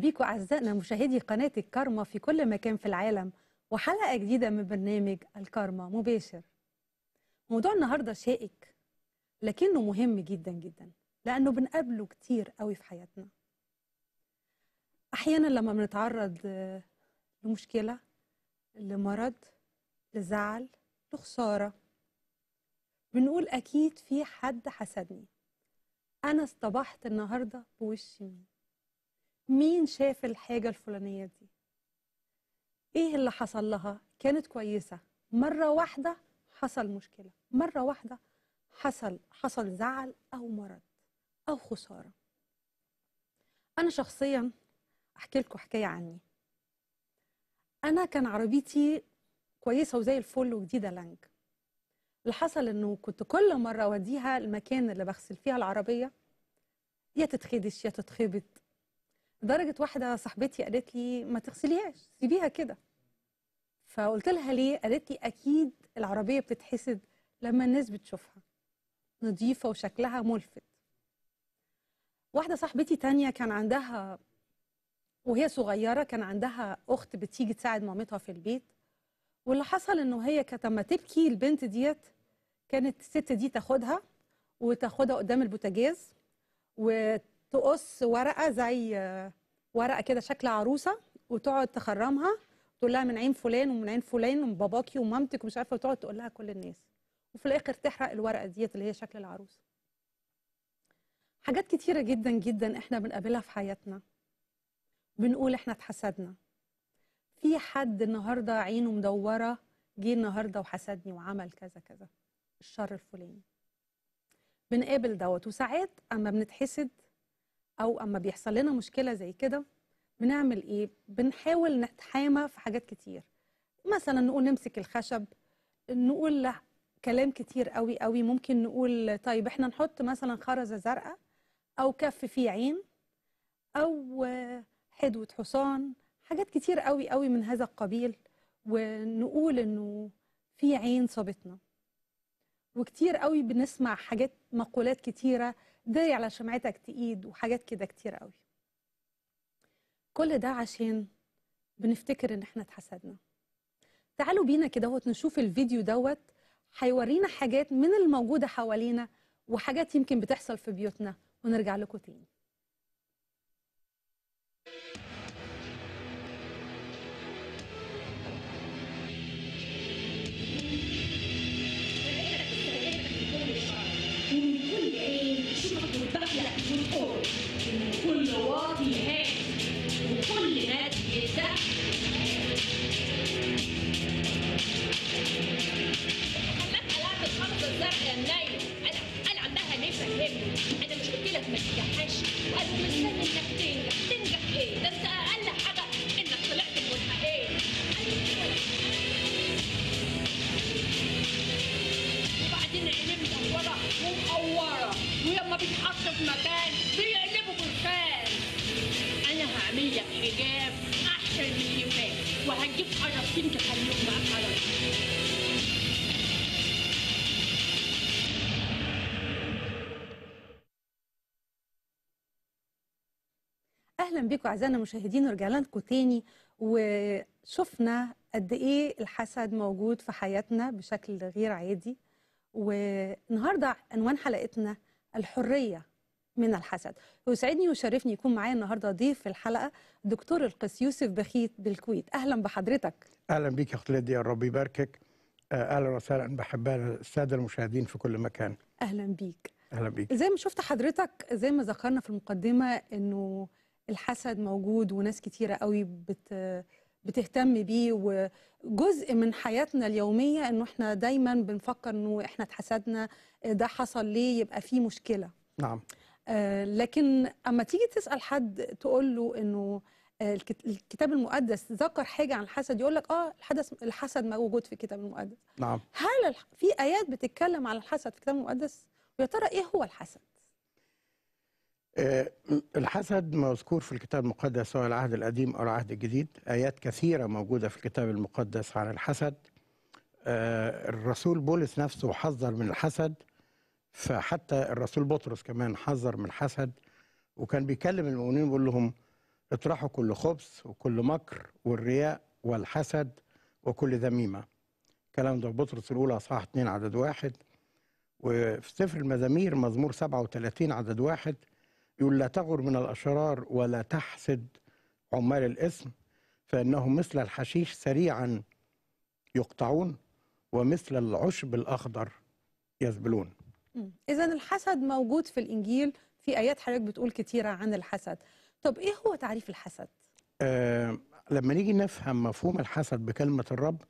بيكم أعزائنا مشاهدي قناة الكارما في كل مكان في العالم وحلقة جديدة من برنامج الكارما مباشر موضوع النهاردة شائك لكنه مهم جدا جدا لأنه بنقابله كتير قوي في حياتنا أحيانا لما بنتعرض لمشكلة لمرض لزعل لخسارة بنقول أكيد في حد حسدني أنا اصطبحت النهاردة بوش مين مين شاف الحاجة الفلانية دي ايه اللي حصل لها كانت كويسة مرة واحدة حصل مشكلة مرة واحدة حصل حصل زعل أو مرض أو خسارة أنا شخصيا أحكي لكم حكاية عني أنا كان عربيتي كويسة وزي الفل وجديدة لانج اللي حصل إنه كنت كل مرة أوديها المكان اللي بغسل فيها العربية يا تتخدش يا تتخبط درجة واحده صاحبتي قالت لي ما تغسليهاش سيبيها كده فقلت لها ليه قالت لي اكيد العربيه بتتحسد لما الناس بتشوفها نظيفه وشكلها ملفت واحده صاحبتي تانية كان عندها وهي صغيره كان عندها اخت بتيجي تساعد مامتها في البيت واللي حصل انه هي كانت لما تبكي البنت ديت كانت الست دي تاخدها وتاخدها قدام البوتاجاز وت تقص ورقه زي ورقه كده شكل عروسه وتقعد تخرمها تقول لها من عين فلان ومن عين فلان وباباكي ومامتك ومش عارفه وتقعد تقول لها كل الناس وفي الاخر تحرق الورقه ديت اللي هي شكل العروسه حاجات كتيره جدا جدا احنا بنقابلها في حياتنا بنقول احنا اتحسدنا في حد النهارده عينه مدوره جه النهارده وحسدني وعمل كذا كذا الشر الفلاني بنقابل دوت وساعات اما بنتحسد او اما بيحصل لنا مشكله زي كده بنعمل ايه بنحاول نتحامى في حاجات كتير مثلا نقول نمسك الخشب نقول له كلام كتير قوي قوي ممكن نقول طيب احنا نحط مثلا خرزه زرقاء او كف فيه عين او حدوه حصان حاجات كتير قوي قوي من هذا القبيل ونقول انه في عين صابتنا وكتير قوي بنسمع حاجات مقولات كتيرة داي على شمعتك تقيد وحاجات كده كتير قوي كل ده عشان بنفتكر ان احنا اتحسدنا تعالوا بينا كده نشوف الفيديو دوت هيورينا حاجات من الموجودة حوالينا وحاجات يمكن بتحصل في بيوتنا ونرجع لكم تاني لكم اعزائنا المشاهدين ورجعنا لكم تاني وشفنا قد ايه الحسد موجود في حياتنا بشكل غير عادي والنهارده عنوان حلقتنا الحريه من الحسد ويسعدني ويشرفني يكون معايا النهارده ضيف الحلقه دكتور القس يوسف بخيت بالكويت اهلا بحضرتك اهلا بيك يا اخت ليديا ربي يباركك آه، اهلا وسهلا بحب الساده المشاهدين في كل مكان اهلا بيك اهلا بيك زي ما شفت حضرتك زي ما ذكرنا في المقدمه انه الحسد موجود وناس كتيرة قوي بت بتهتم بيه وجزء من حياتنا اليومية انه احنا دايما بنفكر انه احنا اتحسدنا ده حصل ليه يبقى في مشكلة نعم آه لكن اما تيجي تسأل حد تقول له انه آه، الكتاب المقدس ذكر حاجة عن الحسد يقول لك اه الحدث الحسد موجود في الكتاب المقدس نعم هل في آيات بتتكلم عن الحسد في الكتاب المقدس ويا ترى ايه هو الحسد آه، الحسد مذكور في الكتاب المقدس سواء العهد القديم أو العهد الجديد آيات كثيرة موجودة في الكتاب المقدس عن الحسد آه، الرسول بولس نفسه حذر من الحسد فحتى الرسول بطرس كمان حذر من الحسد وكان بيكلم المؤمنين بيقول لهم اطرحوا كل خبث وكل مكر والرياء والحسد وكل ذميمة الكلام ده بطرس الأولى صح 2 عدد واحد وفي سفر المزامير مزمور 37 عدد واحد يقول لا تغر من الأشرار ولا تحسد عمال الإثم فإنهم مثل الحشيش سريعا يقطعون ومثل العشب الأخضر يذبلون إذا الحسد موجود في الإنجيل في آيات حضرتك بتقول كثيرة عن الحسد طب إيه هو تعريف الحسد؟ آه لما نيجي نفهم مفهوم الحسد بكلمة الرب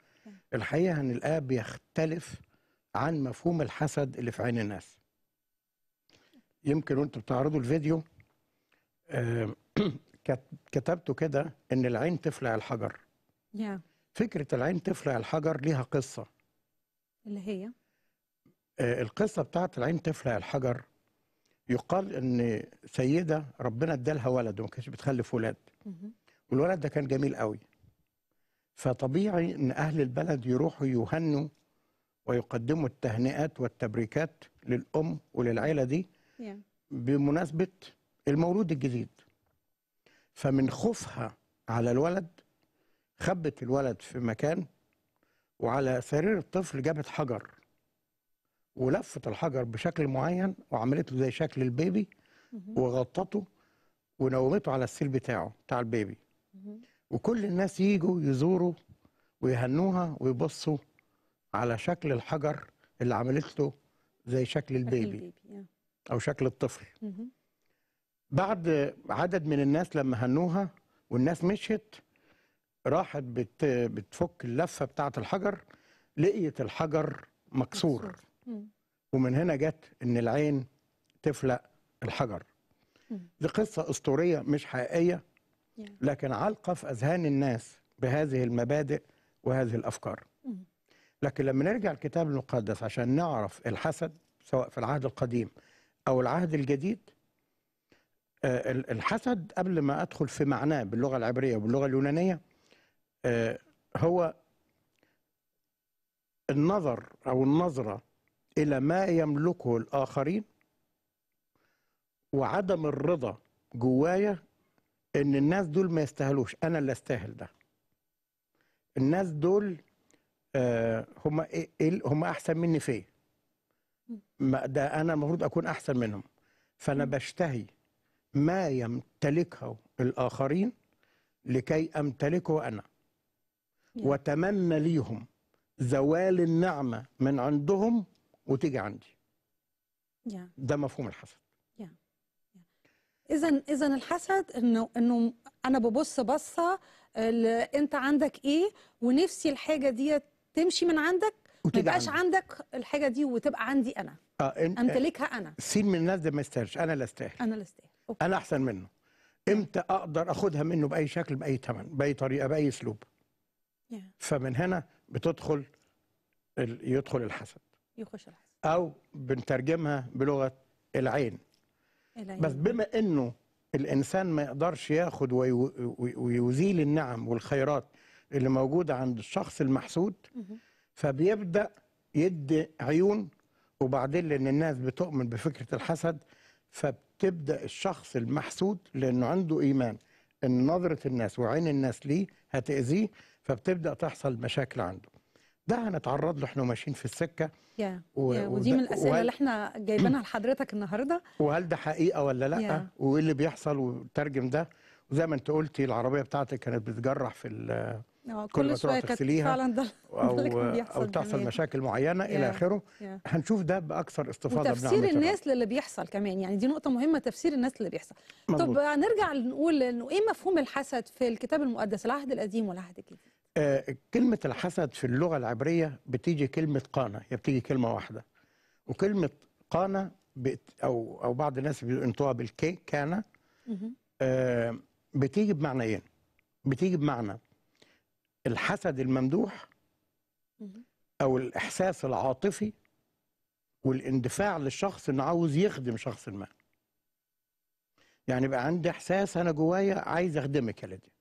الحقيقة أن الآب يختلف عن مفهوم الحسد اللي في عين الناس يمكن وانتوا بتعرضوا الفيديو كتبته كده ان العين تفلع الحجر فكره العين تفلع الحجر ليها قصه اللي هي آه، القصه بتاعت العين تفلع الحجر يقال ان سيده ربنا ادالها ولد وما كانتش بتخلف ولاد والولد ده كان جميل قوي فطبيعي ان اهل البلد يروحوا يهنوا ويقدموا التهنئات والتبريكات للام وللعيله دي بمناسبه المولود الجديد فمن خوفها على الولد خبت الولد في مكان وعلى سرير الطفل جابت حجر ولفت الحجر بشكل معين وعملت له زي شكل البيبي وغطته ونومته على السيل بتاعه بتاع البيبي وكل الناس يجوا يزوروا ويهنوها ويبصوا على شكل الحجر اللي عملت له زي شكل البيبي او شكل الطفل بعد عدد من الناس لما هنوها والناس مشيت راحت بت بتفك اللفه بتاعه الحجر لقيت الحجر مكسور ومن هنا جت ان العين تفلق الحجر دي قصه اسطوريه مش حقيقيه لكن علقه في اذهان الناس بهذه المبادئ وهذه الافكار لكن لما نرجع الكتاب المقدس عشان نعرف الحسد سواء في العهد القديم أو العهد الجديد آه، الحسد قبل ما أدخل في معناه باللغة العبرية وباللغة اليونانية آه، هو النظر أو النظرة إلى ما يملكه الآخرين وعدم الرضا جوايا إن الناس دول ما يستاهلوش أنا اللي أستاهل ده الناس دول هم آه، هم إيه- إيه- أحسن مني فيه ما ده انا المفروض اكون احسن منهم فانا بشتهي ما يمتلكه الاخرين لكي امتلكه انا واتمنى ليهم زوال النعمه من عندهم وتيجي عندي ده مفهوم الحسد اذا اذا الحسد انه انه انا ببص بصه انت عندك ايه ونفسي الحاجه دي تمشي من عندك ما يبقاش عندك الحاجه دي وتبقى عندي انا اه إن... امتلكها آه، انا سين من الناس ده ما يستاهلش انا لا استاهل انا لا استاهل انا احسن منه امتى اقدر اخدها منه باي شكل باي ثمن باي طريقه باي اسلوب yeah. فمن هنا بتدخل ال... يدخل الحسد يخش الحسد او بنترجمها بلغه العين, العين. بس بما انه الانسان ما يقدرش ياخد ويزيل النعم والخيرات اللي موجوده عند الشخص المحسود فبيبدا يدي عيون وبعدين لان الناس بتؤمن بفكره الحسد فبتبدا الشخص المحسود لانه عنده ايمان ان نظره الناس وعين الناس ليه هتاذيه فبتبدا تحصل مشاكل عنده ده هنتعرض له احنا ماشيين في السكه yeah. و... yeah. ودي من الاسئله وهل... اللي احنا جايبينها لحضرتك النهارده وهل ده حقيقه ولا لا yeah. وايه اللي بيحصل وترجم ده وزي ما انت قلتي العربيه بتاعتك كانت بتجرح في آه، كل شويه تروح تغسليها فعلا ده او أو, او تحصل جميل. مشاكل معينه يا. الى اخره يا. هنشوف ده باكثر استفاضه من تفسير الناس للي بيحصل كمان يعني دي نقطه مهمه تفسير الناس للي بيحصل مزبوط. طب نرجع نقول انه ايه مفهوم الحسد في الكتاب المقدس العهد القديم والعهد الجديد آه كلمه الحسد في اللغه العبريه بتيجي كلمه قانه هي بتيجي كلمه واحده وكلمه قانه او او بعض الناس بينطقوها بالكي كان آه بتيجي بمعنيين بتيجي بمعنى الحسد الممدوح او الاحساس العاطفي والاندفاع للشخص انه عاوز يخدم شخص ما يعني بقى عندي احساس انا جوايا عايز اخدمك يا لدي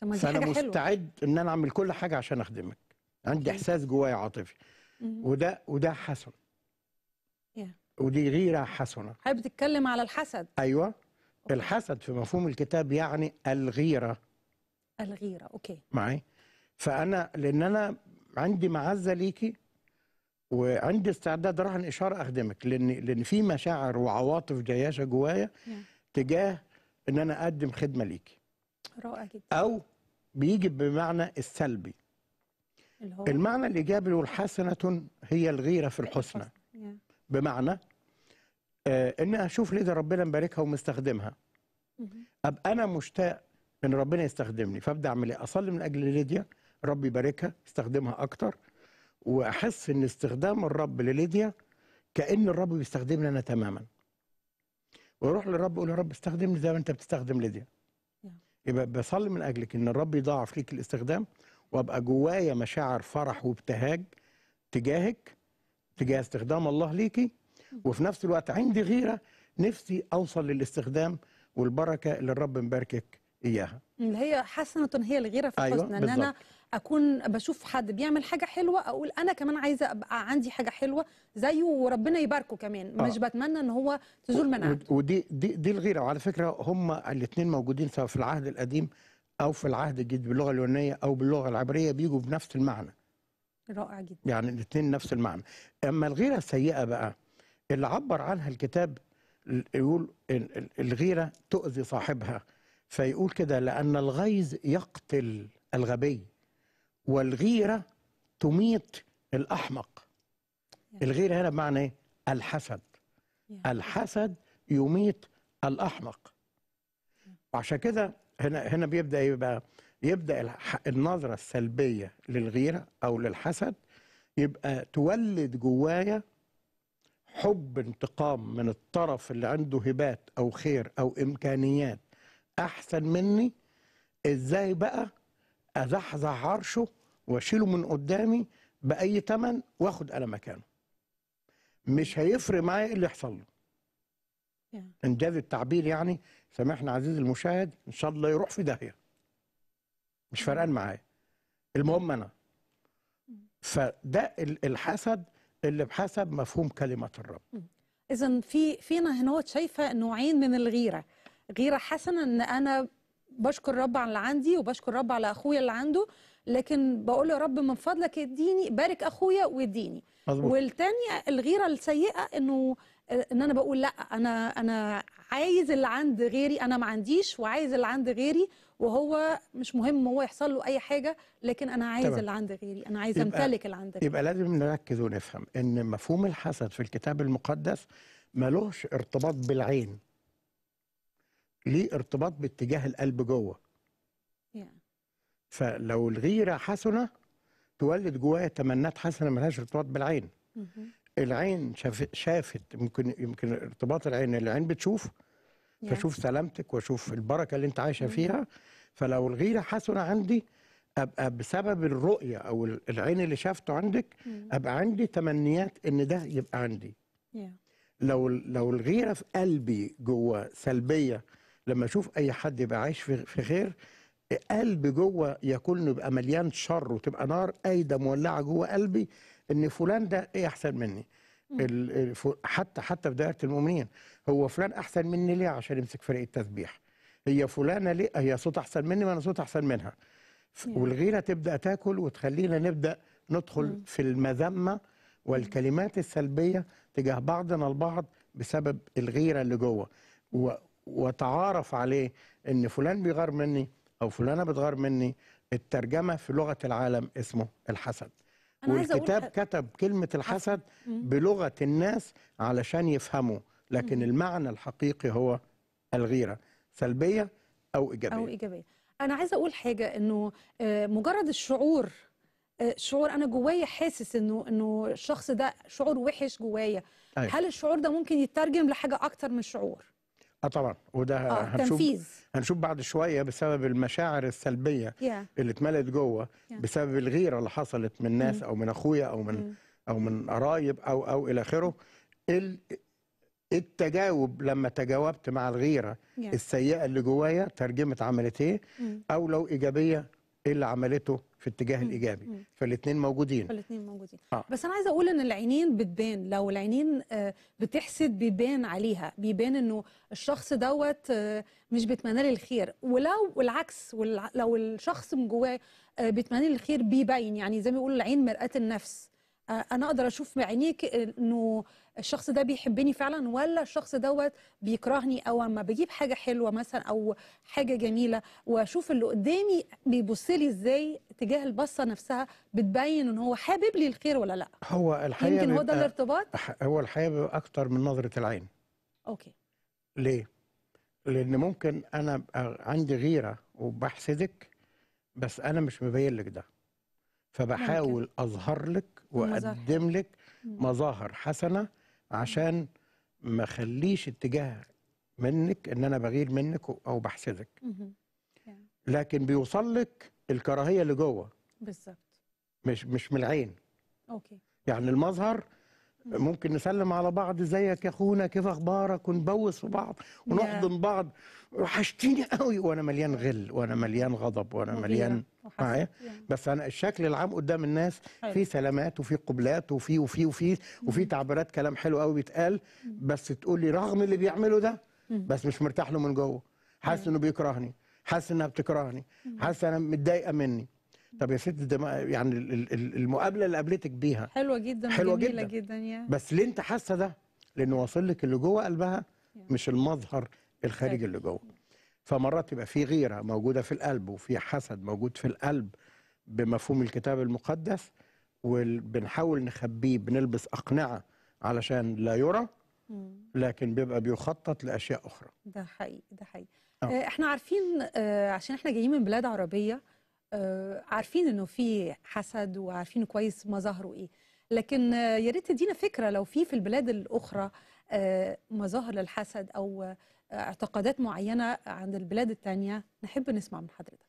طب ما دي فانا مستعد ان انا اعمل كل حاجه عشان اخدمك عندي احساس جوايا عاطفي وده وده حسن ودي غيره حسنه هي بتتكلم على الحسد ايوه الحسد في مفهوم الكتاب يعني الغيره الغيره اوكي معي؟ فانا لان انا عندي معزه ليكي وعندي استعداد رهن اشاره اخدمك لان لان في مشاعر وعواطف جياشه جوايا نعم. تجاه ان انا اقدم خدمه ليكي رائع جدا او بيجي بمعنى السلبي اللي هو المعنى الايجابي والحسنه هي الغيره في الحسنى نعم. بمعنى آه ان اشوف ليه ربنا مباركها ومستخدمها ابقى انا مشتاق ان ربنا يستخدمني فابدا اعمل ايه اصلي من اجل ليديا رب يباركها استخدمها اكتر واحس ان استخدام الرب لليديا كان الرب بيستخدمني انا تماما واروح للرب اقول يا رب استخدمني زي ما انت بتستخدم ليديا يبقى بصلي من اجلك ان الرب يضاعف ليك الاستخدام وابقى جوايا مشاعر فرح وابتهاج تجاهك تجاه استخدام الله ليكي mm. وفي نفس الوقت عندي غيره نفسي اوصل للاستخدام والبركه اللي الرب مباركك اياها اللي هي حسنه هي الغيره في أيوة الحسنى ان انا اكون بشوف حد بيعمل حاجه حلوه اقول انا كمان عايزه ابقى عندي حاجه حلوه زيه وربنا يباركه كمان آه. مش بتمنى ان هو تزول من عنده ودي دي دي الغيره وعلى فكره هم الاثنين موجودين سواء في العهد القديم او في العهد الجديد باللغه اليونانيه او باللغه العبريه بيجوا بنفس المعنى رائع جدا يعني الاثنين نفس المعنى اما الغيره السيئه بقى اللي عبر عنها الكتاب يقول الغيره تؤذي صاحبها فيقول كده لان الغيظ يقتل الغبي والغيرة تميت الأحمق الغيرة هنا بمعنى إيه؟ الحسد الحسد يميت الأحمق وعشان كده هنا هنا بيبدأ يبقى إيه يبدأ النظرة السلبية للغيرة أو للحسد يبقى تولد جوايا حب انتقام من الطرف اللي عنده هبات أو خير أو إمكانيات أحسن مني إزاي بقى أزحزح عرشه واشيله من قدامي باي ثمن واخد انا مكانه مش هيفرق معايا ايه اللي يحصل له انجاز التعبير يعني سامحنا عزيزي المشاهد ان شاء الله يروح في داهيه مش فارقان معايا المهم انا فده الحسد اللي بحسب مفهوم كلمه الرب اذا في فينا هنا شايفه نوعين من الغيره غيره حسنه ان انا بشكر الرب على اللي عندي وبشكر الرب على اخويا اللي عنده لكن بقول يا رب من فضلك اديني بارك اخويا واديني والتانية الغيره السيئه انه ان انا بقول لا انا انا عايز اللي عند غيري انا ما عنديش وعايز اللي عند غيري وهو مش مهم هو يحصل له اي حاجه لكن انا عايز طبعا. اللي عند غيري انا عايز امتلك اللي عند غيري يبقى لازم نركز ونفهم ان مفهوم الحسد في الكتاب المقدس ملوش ارتباط بالعين ليه ارتباط باتجاه القلب جوه فلو الغيره حسنه تولد جوايا تمنات حسنه ملهاش ارتباط بالعين العين شاف شافت ممكن يمكن ارتباط العين العين بتشوف فاشوف سلامتك واشوف البركه اللي انت عايشه فيها فلو الغيره حسنه عندي ابقى بسبب الرؤيه او العين اللي شافته عندك ابقى عندي تمنيات ان ده يبقى عندي لو لو الغيره في قلبي جوه سلبيه لما اشوف اي حد يبقى عايش في خير قلب جوه يكون يبقى مليان شر وتبقى نار قايده مولعه جوه قلبي ان فلان ده ايه احسن مني حتى حتى في دائره المؤمنين هو فلان احسن مني ليه عشان يمسك فريق التسبيح هي فلانه ليه هي صوت احسن مني ما انا صوت احسن منها والغيره تبدا تاكل وتخلينا نبدا ندخل في المذمه والكلمات السلبيه تجاه بعضنا البعض بسبب الغيره اللي جوه وتعارف عليه ان فلان بيغار مني او فلانه بتغار مني الترجمه في لغه العالم اسمه الحسد والكتاب أقول... كتب كلمه الحسد بلغه الناس علشان يفهموا لكن المعنى الحقيقي هو الغيره سلبيه او ايجابيه او ايجابيه انا عايزه اقول حاجه انه آه، مجرد الشعور آه، شعور انا جوايا حاسس انه انه الشخص ده شعور وحش جوايا أيوة. هل الشعور ده ممكن يترجم لحاجه اكتر من شعور اه طبعا وده آه هنشوف تنفيذ هنشوف بعد شويه بسبب المشاعر السلبيه yeah. اللي اتملت جوه yeah. بسبب الغيره اللي حصلت من mm-hmm. ناس mm. او من اخويا او من mm. او من قرايب او او الى اخره التجاوب لما تجاوبت مع الغيره yeah. السيئه اللي جوايا ترجمت عملت ايه mm. او لو ايجابيه ايه اللي عملته في الاتجاه الايجابي فالاثنين موجودين فالاثنين موجودين آه. بس انا عايزه اقول ان العينين بتبان لو العينين آه، بتحسد بيبان عليها بيبان انه الشخص دوت آه، مش بيتمنى لي الخير ولو العكس لو الشخص من جواه آه، بيتمنى لي الخير بيبين يعني زي ما يقول العين مرآة النفس انا اقدر اشوف بعينيك انه الشخص ده بيحبني فعلا ولا الشخص دوت بيكرهني او اما بجيب حاجه حلوه مثلا او حاجه جميله واشوف اللي قدامي بيبص لي ازاي تجاه البصه نفسها بتبين ان هو حابب لي الخير ولا لا هو الحقيقه يمكن هو ده الارتباط هو الحقيقه بيبقى اكتر من نظره العين اوكي ليه لان ممكن انا ابقى عندي غيره وبحسدك بس انا مش مبين لك ده فبحاول ممكن. اظهر لك واقدم لك مظاهر حسنه عشان ما اخليش اتجاه منك ان انا بغير منك او بحسدك لكن بيوصل لك الكراهيه اللي جوه بالظبط مش مش من العين اوكي يعني المظهر ممكن نسلم على بعض ازيك يا اخونا كيف اخبارك ونبوس في بعض ونحضن بعض وحشتيني قوي وانا مليان غل وانا مليان غضب وانا مليان معايا بس انا الشكل العام قدام الناس في سلامات وفي قبلات وفي وفي وفي وفي تعبيرات كلام حلو قوي بيتقال بس تقول لي رغم اللي بيعمله ده بس مش مرتاح له من جوه حاسس انه بيكرهني حاسس انها بتكرهني حاسس انا متضايقه مني طب يا ست ده يعني المقابله اللي قابلتك بيها حلوه جدا حلوه جدا جدا يعني. بس ليه انت حاسه ده لانه واصل لك اللي جوه قلبها مش المظهر الخارجي اللي جوه فمرات يبقى في غيره موجوده في القلب وفي حسد موجود في القلب بمفهوم الكتاب المقدس وبنحاول نخبيه بنلبس اقنعه علشان لا يرى لكن بيبقى بيخطط لاشياء اخرى ده حقيقي ده حقيقي آه. آه، احنا عارفين آه، عشان احنا جايين من بلاد عربيه آه، عارفين انه في حسد وعارفين كويس مظاهره ايه لكن آه، يا ريت تدينا فكره لو في في البلاد الاخرى آه، مظاهر للحسد او اعتقادات معينه عند البلاد الثانيه نحب نسمع من حضرتك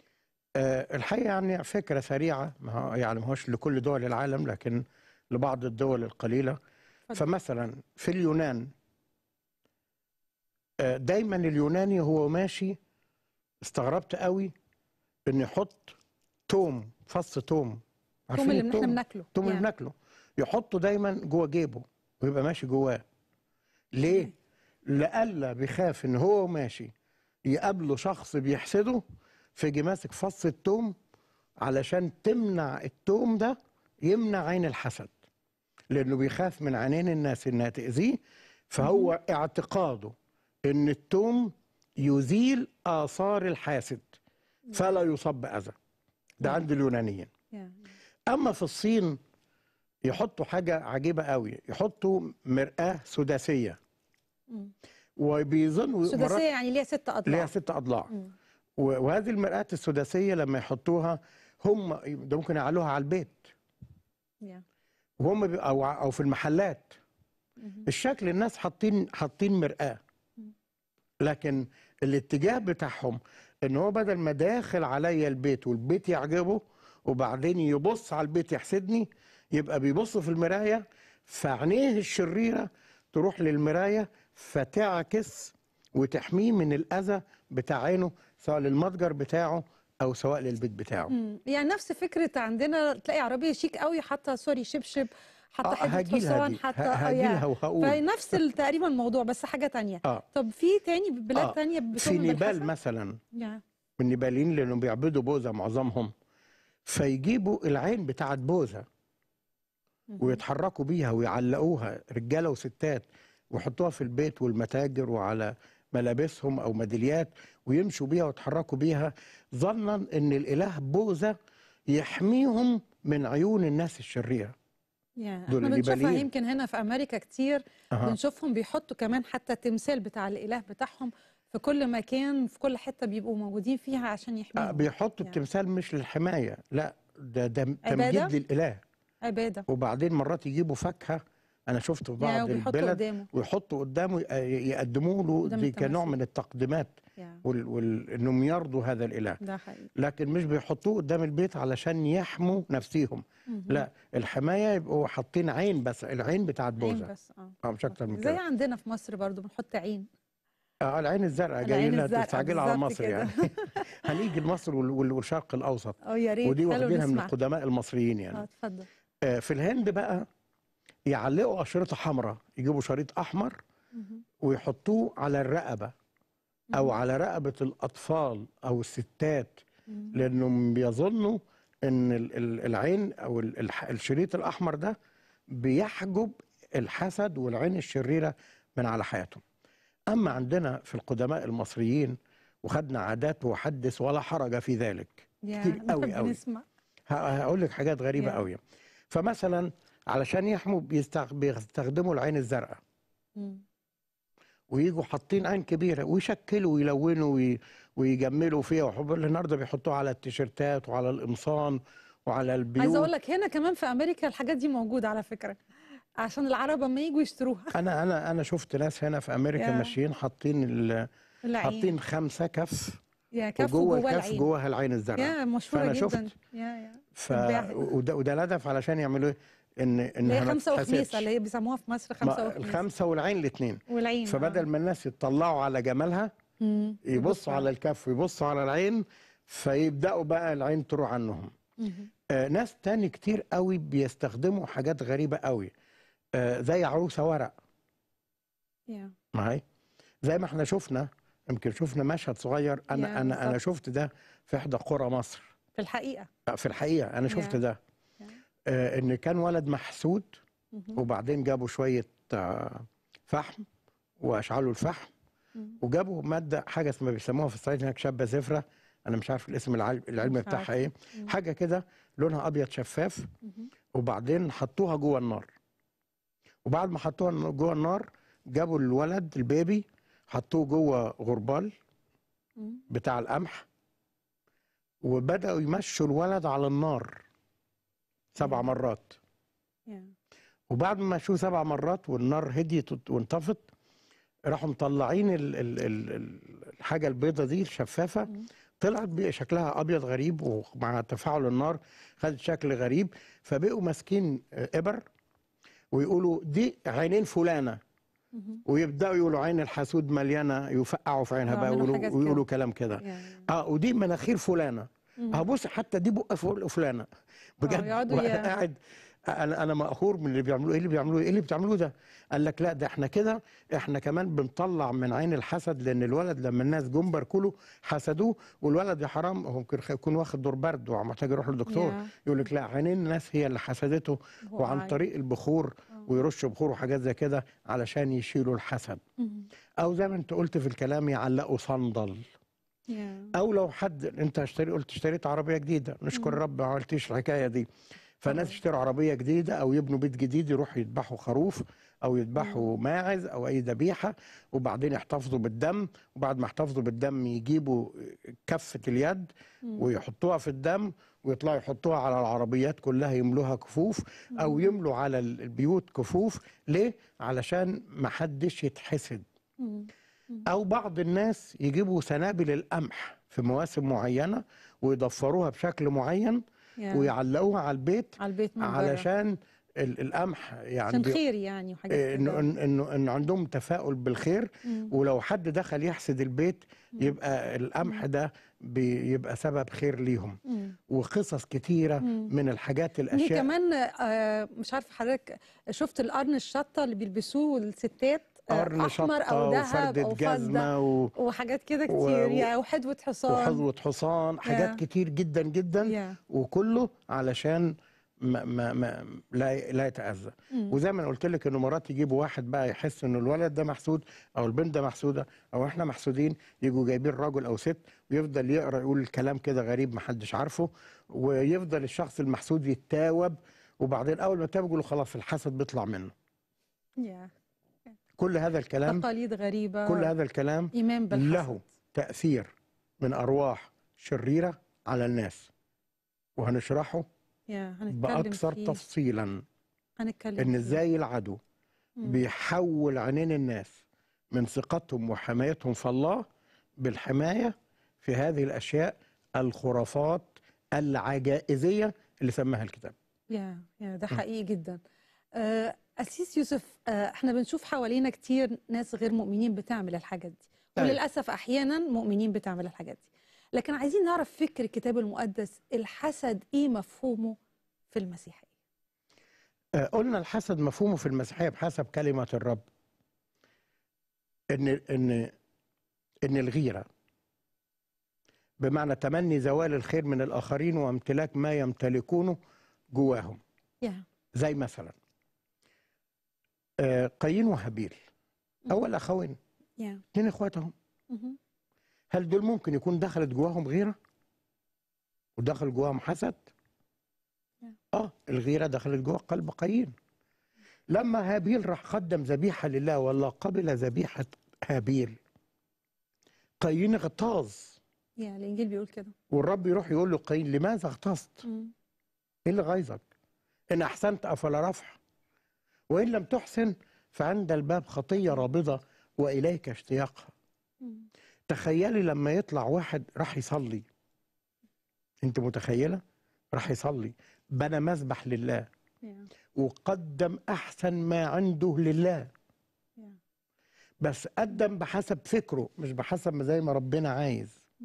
الحقيقه يعني فكره سريعه ما يعني ماهوش لكل دول العالم لكن لبعض الدول القليله فمثلا في اليونان دايما اليوناني هو ماشي استغربت قوي انه يحط توم فص توم توم اللي احنا بناكله توم يعني. اللي بناكله يحطه دايما جوه جيبه ويبقى ماشي جواه ليه؟ لألا بيخاف ان هو ماشي يقابله شخص بيحسده فيجي ماسك فص التوم علشان تمنع التوم ده يمنع عين الحسد لانه بيخاف من عينين الناس انها تاذيه فهو اعتقاده ان التوم يزيل اثار الحاسد فلا يصاب باذى ده عند اليونانيين اما في الصين يحطوا حاجه عجيبه قوي يحطوا مراه سداسيه وبيظنوا سداسيه يعني ليها ست اضلاع ليها ست اضلاع وهذه المراه السداسيه لما يحطوها هم ده ممكن يعلوها على البيت وهم او او في المحلات الشكل الناس حاطين حاطين مرآه لكن الاتجاه بتاعهم ان هو بدل ما داخل عليا البيت والبيت يعجبه وبعدين يبص على البيت يحسدني يبقى بيبص في المرايه فعينيه الشريره تروح للمرايه فتعكس وتحميه من الاذى بتاع عينه سواء للمتجر بتاعه او سواء للبيت بتاعه يعني نفس فكره عندنا تلاقي عربيه شيك قوي حاطه سوري شبشب حتى آه، حته حصان حتى هجيلها آه، وهقول نفس تقريبا الموضوع بس حاجه ثانيه آه. طب في ثاني بلاد آه. ثانيه تانية في نيبال مثلا yeah. النيباليين لانه بيعبدوا بوذا معظمهم فيجيبوا العين بتاعه بوذا ويتحركوا بيها ويعلقوها رجاله وستات ويحطوها في البيت والمتاجر وعلى ملابسهم او ميداليات ويمشوا بيها ويتحركوا بيها ظنا ان الاله بوذا يحميهم من عيون الناس الشريره يعني دول احنا بنشوفها يمكن هنا في امريكا كتير أه. بنشوفهم بيحطوا كمان حتى التمثال بتاع الاله بتاعهم في كل مكان في كل حته بيبقوا موجودين فيها عشان يحميهم أه بيحطوا يعني. التمثال مش للحمايه لا ده ده تمجيد للاله عباده وبعدين مرات يجيبوا فاكهه انا شفت في بعض يعني البلد ويحطوا قدامه آه، يقدموه له دي كنوع من التقديمات وانهم وال... يرضوا هذا الاله ده حقيقي. لكن مش بيحطوه قدام البيت علشان يحموا نفسيهم لا الحمايه يبقوا حاطين عين بس العين بتاعت بوزه عين بس اه, مش اكتر من كده زي عندنا في مصر برضو بنحط عين اه العين الزرقاء جايين لنا تستعجل على مصر كده. يعني هنيجي لمصر والشرق الاوسط اه يا ريت ودي واخدينها من القدماء المصريين يعني اه اتفضل آه، في الهند بقى يعلقوا أشرطة حمراء يجيبوا شريط أحمر ويحطوه على الرقبة أو على رقبة الأطفال أو الستات لأنهم بيظنوا إن العين أو الشريط الأحمر ده بيحجب الحسد والعين الشريرة من على حياتهم أما عندنا في القدماء المصريين وخدنا عادات وحدث ولا حرج في ذلك كتير قوي قوي هقول لك حاجات غريبة قوي فمثلا علشان يحموا بيستخدموا العين الزرقاء ويجوا حاطين عين كبيره ويشكلوا ويلونوا ويجملوا فيها وحب النهارده بيحطوها على التيشيرتات وعلى القمصان وعلى البيوت عايز اقول لك هنا كمان في امريكا الحاجات دي موجوده على فكره عشان العرب اما يجوا يشتروها انا انا انا شفت ناس هنا في امريكا ماشيين حاطين حاطين خمسه كف يا كف وجوه الكف جواها العين الزرقاء يا مشهوره فأنا جدا شفت يا يا ف... وده وده الهدف علشان يعملوا ايه ان ان هي خمسه وخميسه اللي هي بيسموها في مصر خمسه وخميسه الخمسه والعين الاثنين والعين فبدل آه. ما الناس يطلعوا على جمالها يبصوا على الكف ويبصوا على العين فيبداوا بقى العين تروح عنهم آه ناس تاني كتير قوي بيستخدموا حاجات غريبه قوي آه زي عروسه ورق yeah. معايا زي ما احنا شفنا يمكن شفنا مشهد صغير انا yeah, انا بالزبط. انا شفت ده في احدى قرى مصر في الحقيقه آه، في الحقيقه انا شفت yeah. ده آه، ان كان ولد محسود وبعدين جابوا شويه آه، فحم واشعلوا الفحم وجابوا ماده حاجه اسمها بيسموها في الصعيد هناك شابه زفره انا مش عارف الاسم العلمي بتاعها ايه حاجه كده لونها ابيض شفاف وبعدين حطوها جوه النار وبعد ما حطوها جوه النار جابوا الولد البيبي حطوه جوه غربال بتاع القمح وبداوا يمشوا الولد على النار سبع مرات وبعد ما شو سبع مرات والنار هديت وانطفت راحوا مطلعين الـ الـ الـ الحاجه البيضه دي الشفافه طلعت شكلها ابيض غريب ومع تفاعل النار خدت شكل غريب فبقوا ماسكين ابر ويقولوا دي عينين فلانه ويبداوا يقولوا عين الحسود مليانه يفقعوا في عينها آه، بقى ويقولوا كلام كده اه ودي مناخير فلانه هبص حتى دي بقى فوق الفلانه بجد آه، قاعد انا انا مقهور من اللي بيعملوه ايه اللي بيعملوه ايه اللي بتعملوه ده قال لك لا ده احنا كده احنا كمان بنطلع من عين الحسد لان الولد لما الناس جم باركوله حسدوه والولد يا حرام هو ممكن يكون واخد دور برد ومحتاج يروح للدكتور يقول لك لا عينين الناس هي اللي حسدته وعن طريق البخور آه. ويرش بخور وحاجات زي كده علشان يشيلوا الحسد او زي ما انت قلت في الكلام يعلقوا صندل او لو حد انت اشتري قلت اشتريت عربيه جديده نشكر رب ما عملتيش الحكايه دي فناس تشتري عربيه جديده او يبنوا بيت جديد يروحوا يذبحوا خروف او يذبحوا ماعز او اي ذبيحه وبعدين يحتفظوا بالدم وبعد ما يحتفظوا بالدم يجيبوا كفه اليد ويحطوها في الدم ويطلعوا يحطوها على العربيات كلها يملوها كفوف او يملوا على البيوت كفوف ليه علشان ما حدش يتحسد او بعض الناس يجيبوا سنابل القمح في مواسم معينه ويضفروها بشكل معين ويعلقوها على البيت على البيت من علشان القمح يعني عشان خير يعني وحاجات إيه، انه انه انه عندهم تفاؤل بالخير ولو حد دخل يحسد البيت يبقى القمح ده بيبقى سبب خير ليهم وقصص كتيره من الحاجات الاشياء دي كمان آه، مش عارف حضرتك شفت القرن الشطه اللي بيلبسوه الستات آه، قرن احمر او ذهب او جزمه و... وحاجات كده كتير و... يعني وحدوه حصان وحدوه حصان حاجات yeah. كتير جدا جدا yeah. وكله علشان ما ما ما لا لا يتاذى وزي ما انا قلت لك انه مرات يجيبوا واحد بقى يحس انه الولد ده محسود او البنت ده محسوده او احنا محسودين يجوا جايبين راجل او ست ويفضل يقرا يقول كلام كده غريب ما حدش عارفه ويفضل الشخص المحسود يتاوب وبعدين اول ما تاوب يقولوا خلاص الحسد بيطلع منه yeah. كل هذا الكلام تقاليد غريبة كل هذا الكلام إيمان له تأثير من أرواح شريرة على الناس وهنشرحه بأكثر فيه. تفصيلا هنتكلم إن إزاي العدو بيحول عينين الناس من ثقتهم وحمايتهم في الله بالحماية في هذه الأشياء الخرافات العجائزية اللي سماها الكتاب يا يا ده حقيقي جدا أه أسيس يوسف آه، احنا بنشوف حوالينا كتير ناس غير مؤمنين بتعمل الحاجات دي طيب. وللأسف أحيانا مؤمنين بتعمل الحاجات دي لكن عايزين نعرف فكر الكتاب المقدس الحسد إيه مفهومه في المسيحية آه، قلنا الحسد مفهومه في المسيحية بحسب كلمة الرب إن إن إن الغيرة بمعنى تمني زوال الخير من الآخرين وامتلاك ما يمتلكونه جواهم yeah. زي مثلا آه، قايين وهابيل اول اخوين اثنين اخواتهم هل دول ممكن يكون دخلت جواهم غيره ودخل جواهم حسد اه الغيره دخلت جوا قلب قايين لما هابيل راح قدم ذبيحه لله والله قبل ذبيحه هابيل قايين اغتاظ يا الانجيل بيقول كده والرب يروح يقول له قايين لماذا اغتظت؟ ايه اللي غيظك؟ ان احسنت افلا رفح وإن لم تحسن فعند الباب خطية رابضة وإليك اشتياقها تخيلي لما يطلع واحد راح يصلي انت متخيله راح يصلي بنى مذبح لله وقدم احسن ما عنده لله بس قدم بحسب فكره مش بحسب ما زي ما ربنا عايز mm.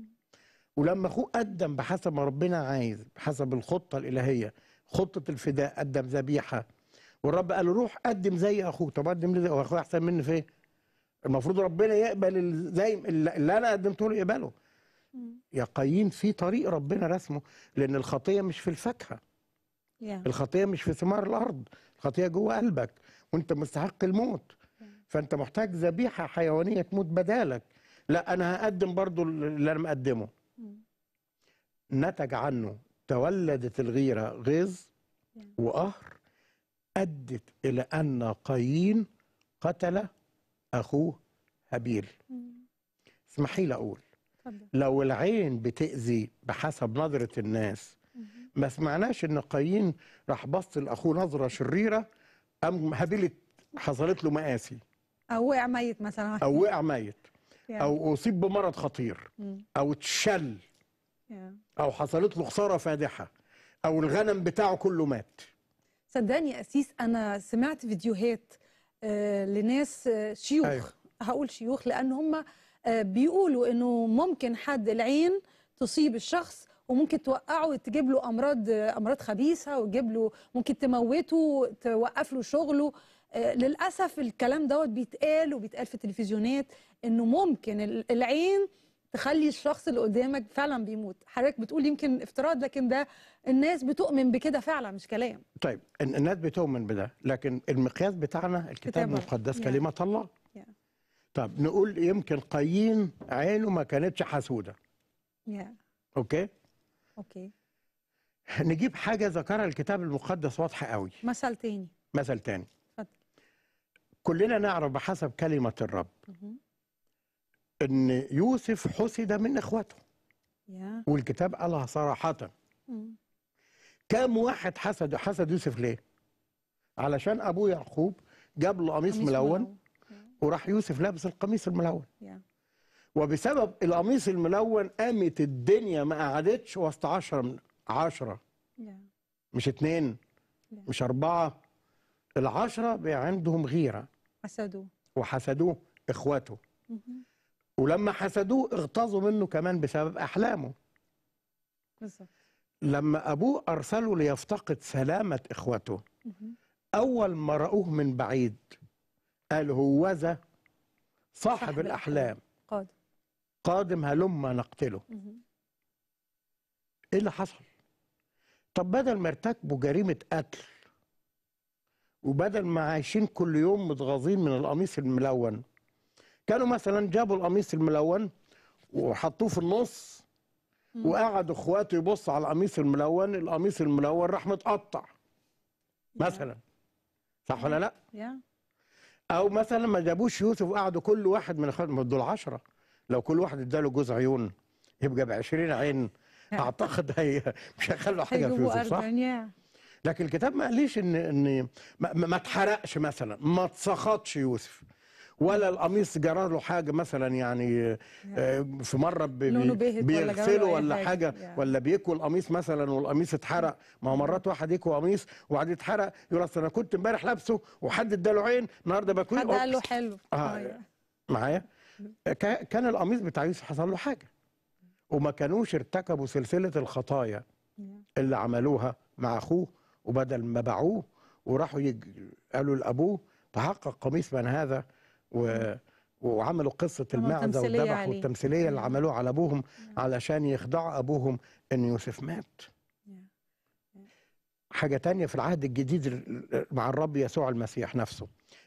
ولما اخوه قدم بحسب ما ربنا عايز بحسب الخطه الالهيه خطه الفداء قدم ذبيحه والرب قال له روح قدم زي اخوك طب قدم لي زي اخويا احسن مني في ايه؟ المفروض ربنا يقبل زي اللي انا قدمته له يقبله يا قايين في طريق ربنا رسمه لان الخطيه مش في الفاكهه yeah. الخطيه مش في ثمار الارض الخطيه جوه قلبك وانت مستحق الموت فانت محتاج ذبيحه حيوانيه تموت بدالك لا انا هقدم برضو اللي انا مقدمه نتج عنه تولدت الغيره غيظ yeah. وقهر أدت إلى أن قايين قتل أخوه هابيل اسمحي لي أقول لو العين بتأذي بحسب نظرة الناس ما سمعناش إن قايين راح بص لأخوه نظرة شريرة أم هابيل حصلت له مآسي أو وقع ميت مثلا أو وقع ميت أو أصيب بمرض خطير أو اتشل أو حصلت له خسارة فادحة أو الغنم بتاعه كله مات صدقني يا أسيس أنا سمعت فيديوهات آه، لناس آه، شيوخ أيوه. هقول شيوخ لأن هم آه، بيقولوا إنه ممكن حد العين تصيب الشخص وممكن توقعه وتجيب له امراض امراض خبيثه وتجيب له ممكن تموته توقف له شغله للاسف الكلام دوت بيتقال وبيتقال في التلفزيونات انه ممكن العين تخلي الشخص اللي قدامك فعلا بيموت حضرتك بتقول يمكن افتراض لكن ده الناس بتؤمن بكده فعلا مش كلام طيب الناس بتؤمن بده لكن المقياس بتاعنا الكتاب المقدس كلمه الله yeah. طب نقول يمكن قايين عينه ما كانتش حسوده يا. اوكي اوكي نجيب حاجه ذكرها الكتاب المقدس واضحه قوي مثل تاني مثل تاني فضل. كلنا نعرف بحسب كلمه الرب ان يوسف حسد من اخواته yeah. والكتاب قالها صراحه mm. كام واحد حسد حسد يوسف ليه علشان ابوه يعقوب جاب له قميص ملون yeah. وراح يوسف لابس القميص الملون yeah. وبسبب القميص الملون قامت الدنيا ما قعدتش وسط عشرة من عشرة yeah. مش اتنين yeah. مش أربعة العشرة بقى عندهم غيرة حسدوه وحسدوه إخواته mm -hmm. ولما حسدوه اغتاظوا منه كمان بسبب احلامه بالظبط لما ابوه ارسله ليفتقد سلامه اخوته اول ما راوه من بعيد قال هوذا صاحب, صاحب الاحلام قادم قادم هلما نقتله ايه اللي حصل طب بدل ما ارتكبوا جريمه قتل وبدل ما عايشين كل يوم متغاظين من القميص الملون كانوا مثلا جابوا القميص الملون وحطوه في النص وقعدوا اخواته يبصوا على القميص الملون القميص الملون راح متقطع مثلا صح ولا لا او مثلا ما جابوش يوسف وقعدوا كل واحد من اخواته دول 10 لو كل واحد اداله جوز عيون يبقى ب 20 عين اعتقد هي مش هيخلوا حاجه في يوسف صح لكن الكتاب ما قاليش ان ان ما اتحرقش مثلا ما اتسخطش يوسف ولا القميص جرى له حاجه مثلا يعني, آه، يعني في مره بيغسله ولا حاجه ولا بيكوي القميص مثلا والقميص اتحرق ما هو مرات واحد يكوي قميص وبعدين يتحرق يقول اصل انا كنت امبارح لابسه وحد اداله عين النهارده بكوي حد قال له حلو آه, آه، معايا mm. كان القميص بتاع يوسف حصل له حاجه وما كانوش ارتكبوا سلسله الخطايا اللي عملوها مع اخوه وبدل ما باعوه وراحوا يج... قالوا لابوه تحقق قميص من هذا و وعملوا قصة المعزة والذبح والتمثيلية اللي عملوها على أبوهم علشان يخدعوا أبوهم إن يوسف مات حاجة تانية في العهد الجديد مع الرب يسوع المسيح نفسه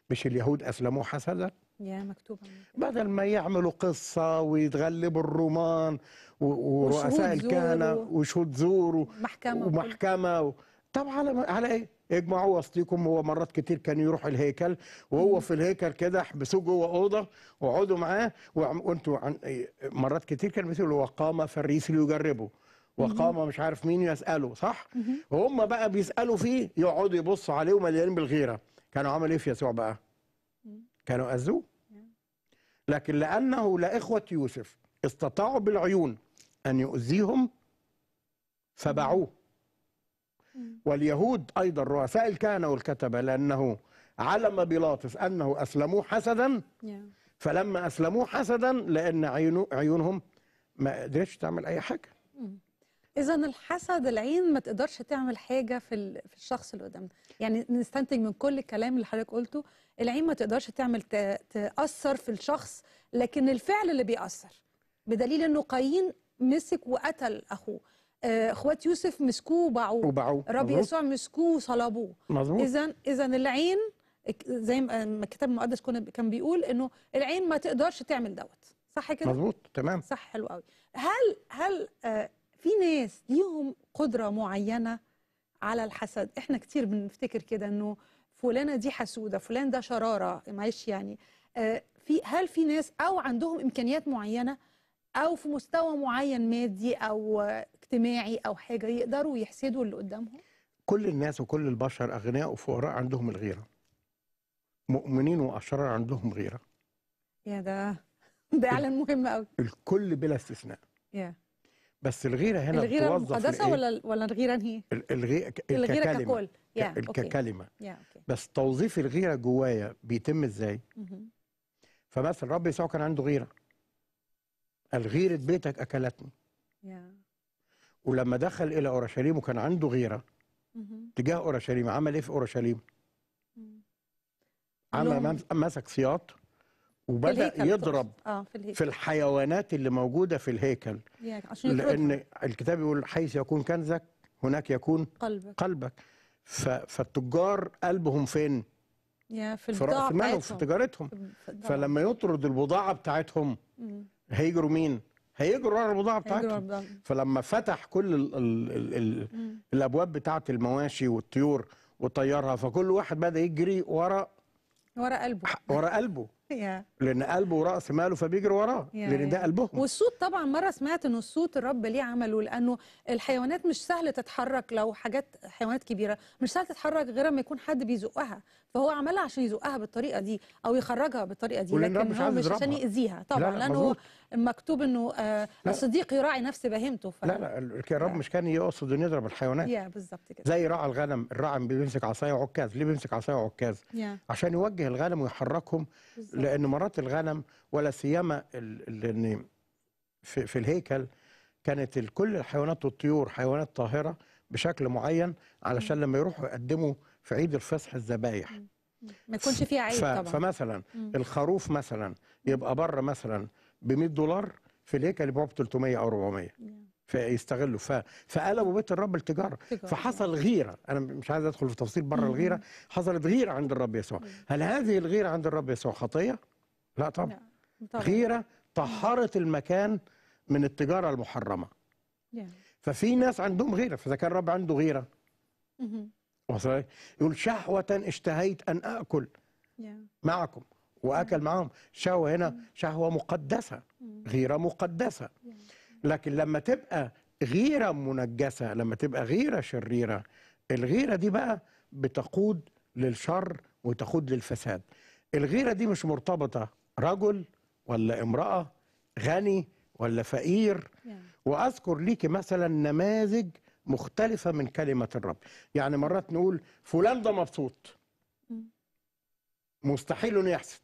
مش اليهود أسلموه حسدا يا مكتوبة بدل ما يعملوا قصة ويتغلبوا الرومان ورؤساء الكهنة وشهود زور ومحكمة ومحكمة طب على على ايه؟ اجمعوا وسطيكم هو مرات كتير كان يروح الهيكل وهو في الهيكل كده احبسوه جوه اوضه واقعدوا معاه وانتوا مرات كتير كان بتقول وقام فريس ليجربه وقام مش عارف مين يساله صح؟ وهم بقى بيسالوا فيه يقعدوا يبصوا عليه ومليانين بالغيره كانوا عملوا ايه في يسوع بقى؟ كانوا اذوه نعم. لكن لانه لاخوه يوسف استطاعوا بالعيون ان يؤذيهم فباعوه واليهود أيضا رؤساء الكهنة والكتبة لأنه علم بيلاطس أنه أسلموه حسدا فلما أسلموه حسدا لأن عيونه عيونهم ما قدرتش تعمل أي حاجة إذا الحسد العين ما تقدرش تعمل حاجة في في الشخص اللي قدامنا، يعني نستنتج من كل الكلام اللي حضرتك قلته، العين ما تقدرش تعمل تأثر في الشخص لكن الفعل اللي بيأثر بدليل إنه قايين مسك وقتل أخوه، آه، اخوات يوسف مسكوه وباعوه وباعوه ربي يسوع مسكوه وصلبوه مظبوط اذا اذا العين زي ما الكتاب المقدس كان بيقول انه العين ما تقدرش تعمل دوت صح كده مظبوط تمام صح حلو قوي هل هل آه، في ناس ليهم قدره معينه على الحسد احنا كتير بنفتكر كده انه فلانه دي حسوده فلان ده شراره معلش يعني آه، في هل في ناس او عندهم امكانيات معينه او في مستوى معين مادي او اجتماعي او حاجه يقدروا يحسدوا اللي قدامهم كل الناس وكل البشر اغنياء وفقراء عندهم الغيره مؤمنين واشرار عندهم غيره يا ده ده اعلان مهم قوي الكل بلا استثناء يا بس الغيره هنا الغيره المقدسه إيه؟ ولا ولا الغيره انهي الغيره الغيره ككل yeah. ككلمه yeah. Okay. بس توظيف الغيره جوايا بيتم ازاي mm -hmm. فمثلا الرب يسوع كان عنده غيره الغيرة بيتك أكلتني yeah. ولما دخل إلى أورشليم وكان عنده غيرة mm -hmm. تجاه أورشليم عمل إيه في أورشليم؟ mm -hmm. عمل مسك سياط وبدا يضرب آه في, في الحيوانات اللي موجوده في الهيكل yeah, عشان لان الكتاب يقول حيث يكون كنزك هناك يكون قلبك, قلبك. فالتجار قلبهم فين؟ yeah, في, في راس مالهم في تجارتهم فلما يطرد البضاعه بتاعتهم mm. هيجروا مين؟ هيجروا ورا البضاعه بتاعتهم فلما فتح كل الـ الـ الـ الـ الابواب بتاعت المواشي والطيور وطيرها فكل واحد بدا يجري ورا ورا قلبه ورا قلبه لان قلبه وراس ماله فبيجري وراه لان ده قلبهم والصوت طبعا مره سمعت ان الصوت الرب ليه عمله لانه الحيوانات مش سهل تتحرك لو حاجات حيوانات كبيره مش سهل تتحرك غير ما يكون حد بيزقها فهو عملها عشان يزقها بالطريقه دي او يخرجها بالطريقه دي لكن مش هو مش عشان ياذيها طبعا لا لا لانه مكتوب انه آه الصديق يراعي نفس بهيمته ف... لا لا الرب مش كان يقصد انه يضرب الحيوانات يا بالظبط كده زي راعي الغنم الراعي بيمسك عصايه وعكاز ليه بيمسك عصايه وعكاز عشان يوجه الغنم ويحركهم بالزبط. لانه مرات مزارات الغنم ولا سيما في, في الهيكل كانت كل الحيوانات والطيور حيوانات طاهره بشكل معين علشان لما يروحوا يقدموا في عيد الفصح الذبايح ما يكونش فيها عيد طبعا فمثلا الخروف مثلا يبقى بره مثلا ب 100 دولار في الهيكل يبيعوه ب 300 او 400 فيستغلوا ف... فقلبوا بيت الرب التجاره فحصل غيره انا مش عايز ادخل في تفاصيل بره الغيره حصلت غيره عند الرب يسوع هل هذه الغيره عند الرب يسوع خطيه؟ لا طبعا غيرة طهرت المكان من التجارة المحرمة ففي ناس عندهم غيرة فإذا كان الرب عنده غيرة يقول شهوة اشتهيت أن أكل معكم وأكل معهم شهوة هنا شهوة مقدسة غيرة مقدسة لكن لما تبقى غيرة منجسة لما تبقى غيرة شريرة الغيرة دي بقى بتقود للشر وتقود للفساد الغيرة دي مش مرتبطة رجل ولا امرأة غني ولا فقير وأذكر ليك مثلا نماذج مختلفة من كلمة الرب يعني مرات نقول فلان ده مبسوط mm. مستحيل انه يحسد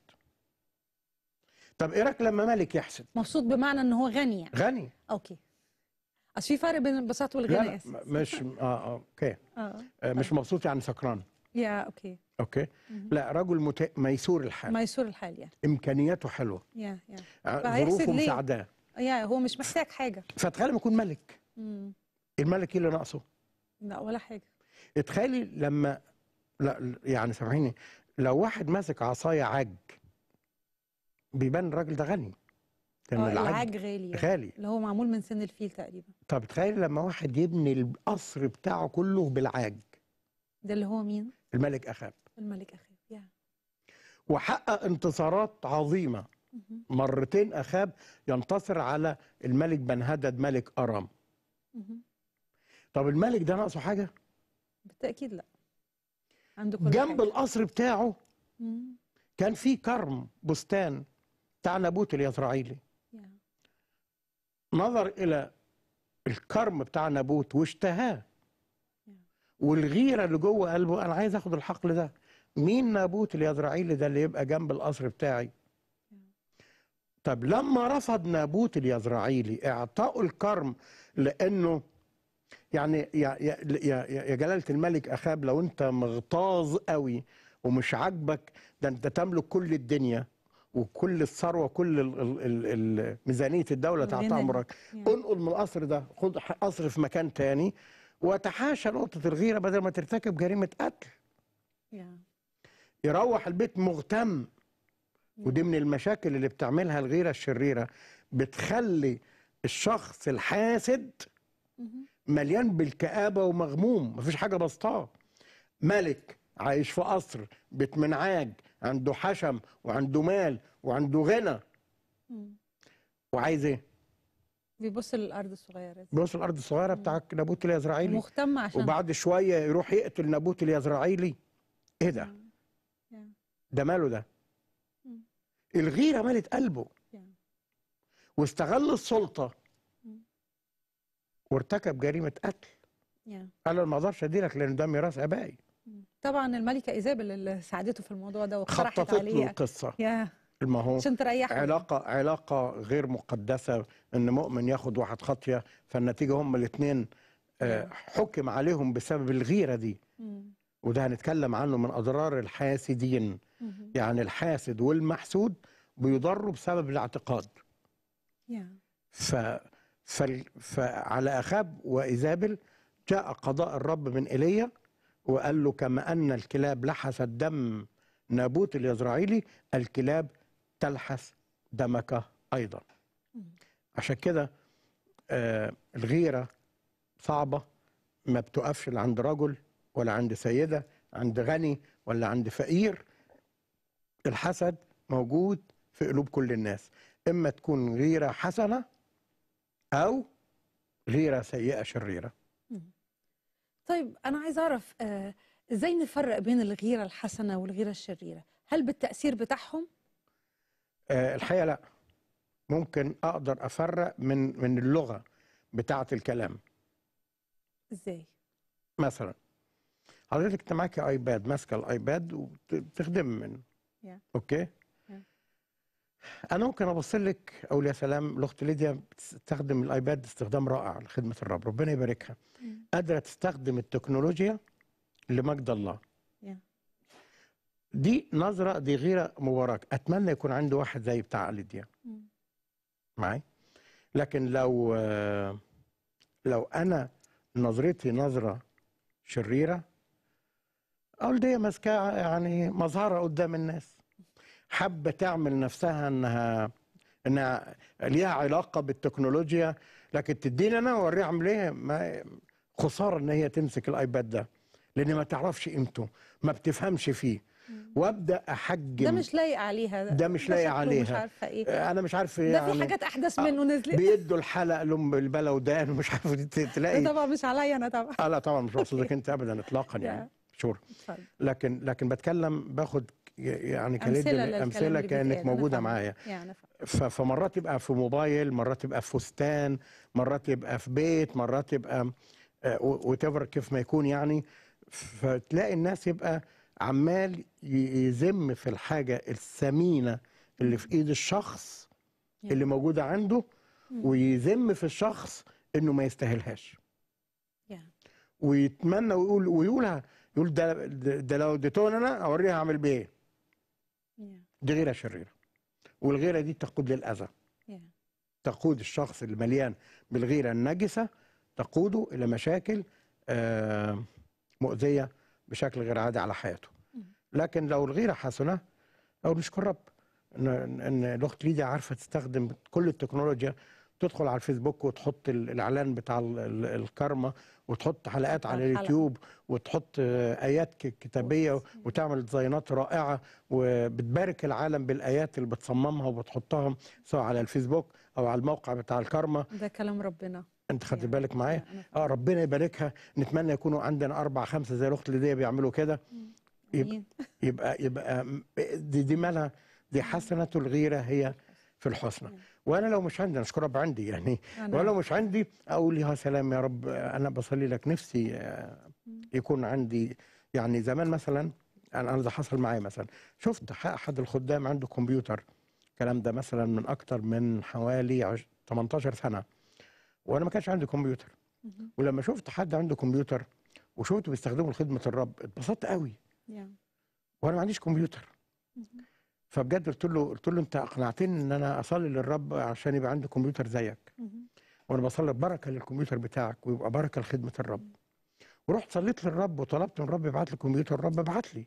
طب ايه رايك لما ملك يحسد مبسوط بمعنى ان هو غني يعني. غني اوكي اصل في فرق بين البساط والغنى لا, لا مش آه،, اه اوكي آه. آه. مش مبسوط يعني سكران يا اوكي اوكي مم. لا رجل مت... ميسور الحال ميسور الحال يعني امكانياته حلوه يا يا آه، ظروفه مساعداه يا هو مش محتاج حاجه فتخيل لما يكون ملك مم. الملك ايه اللي ناقصه؟ لا ولا حاجه اتخيلي لما لا يعني سامحيني لو واحد ماسك عصايه عاج بيبان الراجل ده غني لان يعني العاج غالي يعني. غالي اللي هو معمول من سن الفيل تقريبا طب تخيل لما واحد يبني القصر بتاعه كله بالعاج ده اللي هو مين الملك أخاب الملك أخاب يا وحقق انتصارات عظيمة مرتين أخاب ينتصر على الملك بنهدد ملك أرام طب الملك ده ناقصه حاجة؟ بالتأكيد لا عنده كل جنب حاجة. القصر بتاعه كان في كرم بستان بتاع نابوت اليزرعيلي نظر إلى الكرم بتاع نابوت واشتهاه والغيره اللي جوه قلبه انا عايز اخد الحقل ده مين نابوت اليزرعيلي ده اللي يبقى جنب القصر بتاعي طب لما رفض نابوت اليزرعيلي اعطائه الكرم لانه يعني يا يا يا جلاله الملك اخاب لو انت مغطاز قوي ومش عاجبك ده انت تملك كل الدنيا وكل الثروه كل ميزانيه الدوله تعطيها امرك يعني. انقل من القصر ده خد قصر في مكان تاني وتحاشى نقطة الغيرة بدل ما ترتكب جريمة قتل yeah. يروح البيت مغتم yeah. ودي من المشاكل اللي بتعملها الغيرة الشريرة بتخلي الشخص الحاسد mm-hmm. مليان بالكآبة ومغموم مفيش حاجة بسطاه ملك عايش في قصر بيت منعاج عنده حشم وعنده مال وعنده غنى mm. وعايز ايه بيبص للارض الصغيره بيبص للارض الصغيره بتاع نابوت اليزرعيلي مهتم عشان وبعد شويه يروح يقتل نابوت اليزرعيلي ايه ده؟ ده ماله ده؟ الغيره مالت قلبه واستغل السلطه وارتكب جريمه قتل قال انا ما اقدرش اديلك لان ده ميراث ابائي طبعا الملكه ايزابل اللي ساعدته في الموضوع ده وخرحت عليه خططت له القصه ما هو عشان تريحهم علاقه علاقه غير مقدسه ان مؤمن ياخد واحد خطيه فالنتيجه هم الاثنين آه، حكم عليهم بسبب الغيره دي وده هنتكلم عنه من اضرار الحاسدين يعني الحاسد والمحسود بيضروا بسبب الاعتقاد ف... ف... فعلى اخاب وايزابل جاء قضاء الرب من ايليا وقال له كما ان الكلاب لحست دم نابوت اليزرعيلي الكلاب تلحس دمك ايضا عشان كده آه الغيره صعبه ما بتقفش عند رجل ولا عند سيده عند غني ولا عند فقير الحسد موجود في قلوب كل الناس اما تكون غيره حسنه او غيره سيئه شريره طيب انا عايز اعرف آه، ازاي نفرق بين الغيره الحسنه والغيره الشريره هل بالتاثير بتاعهم آه، الحقيقه لا ممكن اقدر افرق من من اللغه بتاعه الكلام ازاي مثلا حضرتك انت معاكي ايباد ماسكه الايباد وبتخدم منه yeah. اوكي yeah. انا ممكن ابص لك اقول يا سلام الاخت ليديا بتستخدم الايباد استخدام رائع لخدمه الرب ربنا يباركها mm. قادره تستخدم التكنولوجيا لمجد الله دي نظره دي غيره مباركه اتمنى يكون عنده واحد زي بتاع علي ديان معايا لكن لو آه، لو انا نظرتي نظره شريره اقول دي ماسكه يعني مظهرة قدام الناس حابه تعمل نفسها انها انها ليها علاقه بالتكنولوجيا لكن تدينا انا أوريها اعمل ايه ما خساره ان هي تمسك الايباد ده لان ما تعرفش قيمته ما بتفهمش فيه وابدا احجم ده مش لايق عليها ده, ده مش لايق عليها مش عارفه ايه انا مش عارف ايه ده في يعني حاجات احدث آه، منه نزلت بيدوا الحلقه لام ودان ومش عارف تلاقي طبعا مش عليا انا طبعا لا طبعا مش مقصودك انت ابدا اطلاقا يعني شور لكن لكن بتكلم باخد يعني كانت امثله كانت موجوده معايا يعني فمرات يبقى في موبايل مرات يبقى في فستان مرات يبقى في بيت مرات يبقى آه، وتفر كيف ما يكون يعني فتلاقي الناس يبقى عمال يذم في الحاجه الثمينه اللي في ايد الشخص اللي موجوده عنده mm. ويذم في الشخص انه ما يستاهلهاش ويتمنى ويقول ويقولها يقول ده ده لو اديتهولي انا اوريها اعمل بيه ايه دي غيره شريره والغيره دي تقود للاذى تقود الشخص اللي مليان بالغيره النجسه تقوده الى مشاكل آه، مؤذيه بشكل غير عادي على حياته لكن لو الغيره حسنه او نشكر رب ان ان الاخت ليديا عارفه تستخدم كل التكنولوجيا تدخل على الفيسبوك وتحط الاعلان بتاع الكارما وتحط حلقات على اليوتيوب وتحط ايات كتابيه وتعمل ديزاينات رائعه وبتبارك العالم بالايات اللي بتصممها وبتحطها سواء على الفيسبوك او على الموقع بتاع الكارما ده كلام ربنا انت خدت يعني. بالك معايا اه ربنا يباركها نتمنى يكونوا عندنا اربع خمسه زي الاخت اللي بيعملوا كده يبقى, يبقى يبقى دي, دي مالها دي حسنه الغيره هي في الحسنى وانا لو مش عندي اشكر رب يعني. عندي يعني ولو مش عندي اقول يا سلام يا رب انا بصلي لك نفسي آه، يكون عندي يعني زمان مثلا انا ده حصل معايا مثلا شفت احد الخدام عنده كمبيوتر الكلام ده مثلا من اكتر من حوالي 18 سنه وانا ما كانش عندي كمبيوتر ولما شفت حد عنده كمبيوتر وشفته بيستخدمه لخدمه الرب اتبسطت قوي وانا ما عنديش كمبيوتر فبجد قلت له قلت له انت اقنعتني ان انا اصلي للرب عشان يبقى عندي كمبيوتر زيك وانا بصلي بركه للكمبيوتر بتاعك ويبقى بركه لخدمه الرب ورحت صليت للرب وطلبت من الرب يبعت لي كمبيوتر الرب بعت لي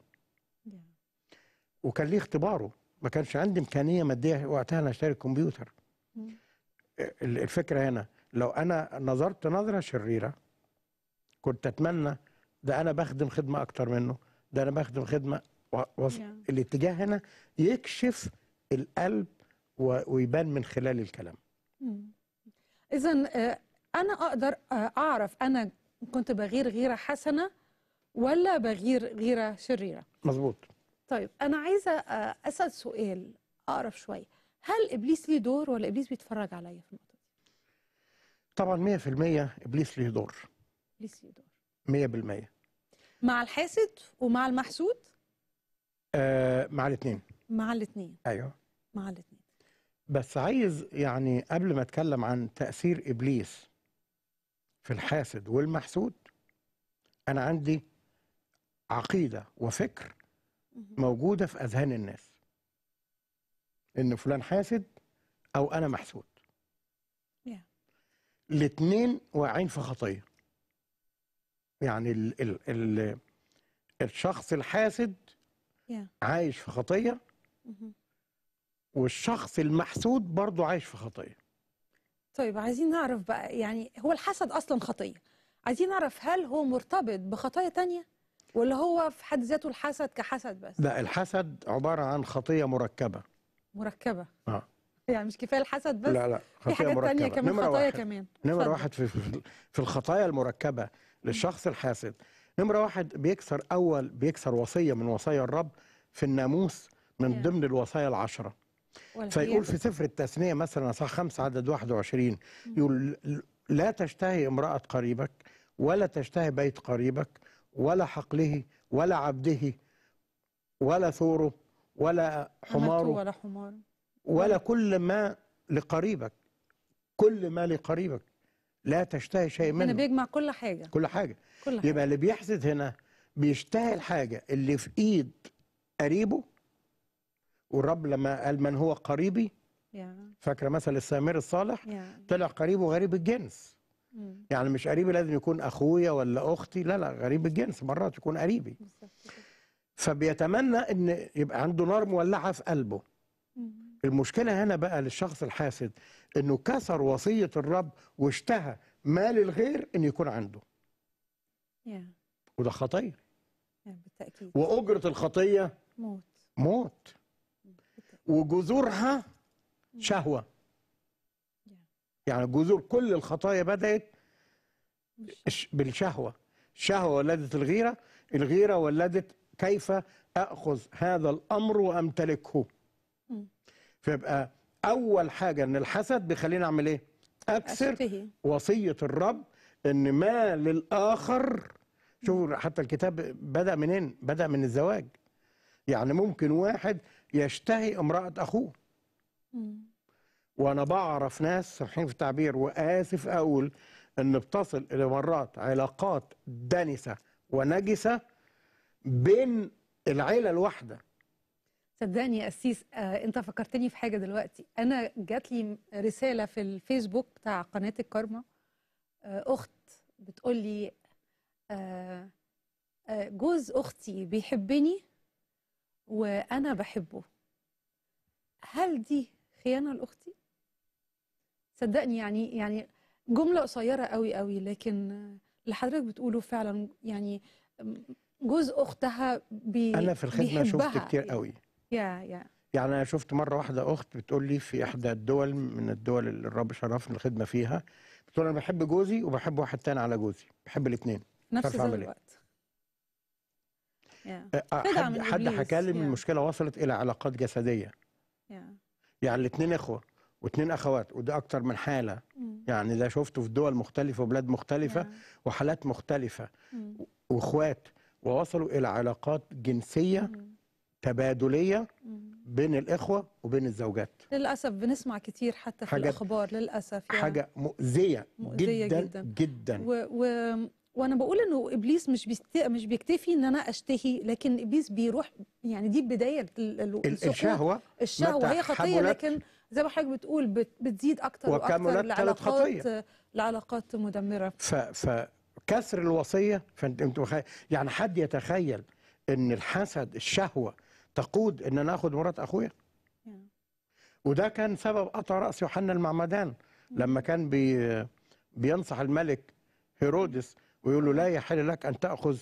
وكان ليه اختباره ما كانش عندي امكانيه ماديه وقتها انا اشتري كمبيوتر الفكره هنا لو انا نظرت نظره شريره كنت اتمنى ده انا بخدم خدمه اكتر منه ده انا بخدم خدمه وص... yeah. الاتجاه هنا يكشف القلب و... ويبان من خلال الكلام mm. اذا آه، انا اقدر آه، اعرف انا كنت بغير غيره حسنه ولا بغير غيره شريره مظبوط طيب انا عايزه آه، اسال سؤال اعرف شويه هل ابليس ليه دور ولا ابليس بيتفرج عليا في الموضوع طبعا 100% ابليس ليه دور ابليس ليه دور 100% مع الحاسد ومع المحسود آه مع الاثنين مع الاثنين ايوه مع الاثنين بس عايز يعني قبل ما اتكلم عن تاثير ابليس في الحاسد والمحسود انا عندي عقيده وفكر موجوده في اذهان الناس ان فلان حاسد او انا محسود الاثنين واقعين في خطيه يعني ال ال ال الشخص الحاسد yeah. عايش في خطيه والشخص المحسود برضه عايش في خطيه طيب عايزين نعرف بقى يعني هو الحسد اصلا خطيه عايزين نعرف هل هو مرتبط بخطايا تانية ولا هو في حد ذاته الحسد كحسد بس لا الحسد عباره عن خطيه مركبه مركبه اه يعني مش كفايه الحسد بس لا لا في حاجات تانية كمان خطايا واحد. كمان نمره واحد في في الخطايا المركبه للشخص الحاسد نمره واحد بيكسر اول بيكسر وصيه من وصايا الرب في الناموس من ضمن الوصايا العشره فيقول في سفر التثنيه مثلا صح 5 عدد 21 يقول لا تشتهي امراه قريبك ولا تشتهي بيت قريبك ولا حقله ولا عبده ولا ثوره ولا حماره ولا حماره ولا كل ما لقريبك كل ما لقريبك لا تشتهي شيء منه هنا بيجمع كل حاجة كل حاجة كل حاجة. يبقى اللي بيحسد هنا بيشتهي الحاجة اللي في إيد قريبه والرب لما قال من هو قريبي yeah. فاكرة مثل السامير الصالح yeah. طلع قريبه غريب الجنس mm. يعني مش قريبي لازم يكون أخويا ولا أختي لا لا غريب الجنس مرات يكون قريبي فبيتمنى ان يبقى عنده نار مولعه في قلبه المشكلة هنا بقى للشخص الحاسد انه كسر وصية الرب واشتهى مال الغير ان يكون عنده yeah. وده خطية yeah, بالتأكيد وأجرة الخطية موت موت وجذورها شهوة yeah. يعني جذور كل الخطايا بدأت بالشهوة الشهوة ولدت الغيرة الغيرة ولدت كيف أخذ هذا الأمر وأمتلكه فيبقى اول حاجه ان الحسد بيخليني اعمل ايه اكسر أشتهي. وصيه الرب ان ما للاخر شوفوا حتى الكتاب بدا منين بدا من الزواج يعني ممكن واحد يشتهي امراه اخوه وانا بعرف ناس صحيح في التعبير واسف اقول ان بتصل الى مرات علاقات دنسه ونجسه بين العيله الواحده صدقني يا أسيس آه أنت فكرتني في حاجة دلوقتي أنا جات لي رسالة في الفيسبوك بتاع قناة الكارما آه أخت بتقول لي آه آه جوز أختي بيحبني وأنا بحبه هل دي خيانة لأختي؟ صدقني يعني يعني جملة قصيرة قوي قوي لكن اللي حضرتك بتقوله فعلا يعني جوز اختها بي انا في الخدمه شفت كتير قوي يا يا يعني انا شفت مره واحده اخت بتقول لي في احدى الدول من الدول اللي الرب شرفني الخدمه فيها بتقول انا بحب جوزي وبحب واحد تاني على جوزي بحب الاثنين نفس إيه. الوقت yeah. حد, حد حكى لي yeah. المشكله وصلت الى علاقات جسديه yeah. يعني الاثنين اخوه واثنين اخوات وده اكتر من حاله mm. يعني ده شفته في دول مختلفه وبلاد مختلفه yeah. وحالات مختلفه mm. واخوات ووصلوا الى علاقات جنسيه mm. تبادليه بين الاخوه وبين الزوجات للاسف بنسمع كتير حتى في الاخبار للاسف يعني حاجه مؤذيه, مؤذية جدا جدا, جدا. و... و... وانا بقول انه ابليس مش مش بيكتفي ان انا اشتهي لكن ابليس بيروح يعني دي بدايه الشهوه الشهوه هي خطيه لكن زي ما حضرتك بتقول بتزيد اكتر واكتر لعلاقات لعلاقات مدمره فكسر الوصيه فانت يعني حد يتخيل ان الحسد الشهوه تقود ان انا مرات اخويا وده كان سبب قطع راس يوحنا المعمدان mm. لما كان بي بينصح الملك هيرودس ويقول له لا يحل لك ان تاخذ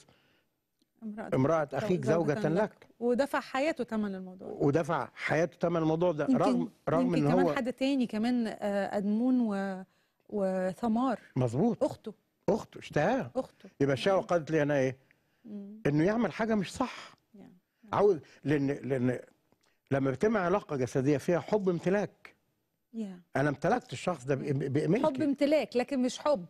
امرأة, امرأة أخيك زوجة, زوجة لك ودفع حياته ثمن الموضوع ده ودفع حياته ثمن الموضوع ده رغم رغم ان هو كمان حد تاني كمان آه، أدمون و... وثمار مظبوط أخته أخته اشتهاها أخته يبقى الشهوة mm. قالت لي أنا إيه؟ mm. إنه يعمل حاجة مش صح عاوز لان لان لما بتم علاقه جسديه فيها حب امتلاك yeah. انا امتلكت الشخص ده باملكي حب امتلاك لكن مش حب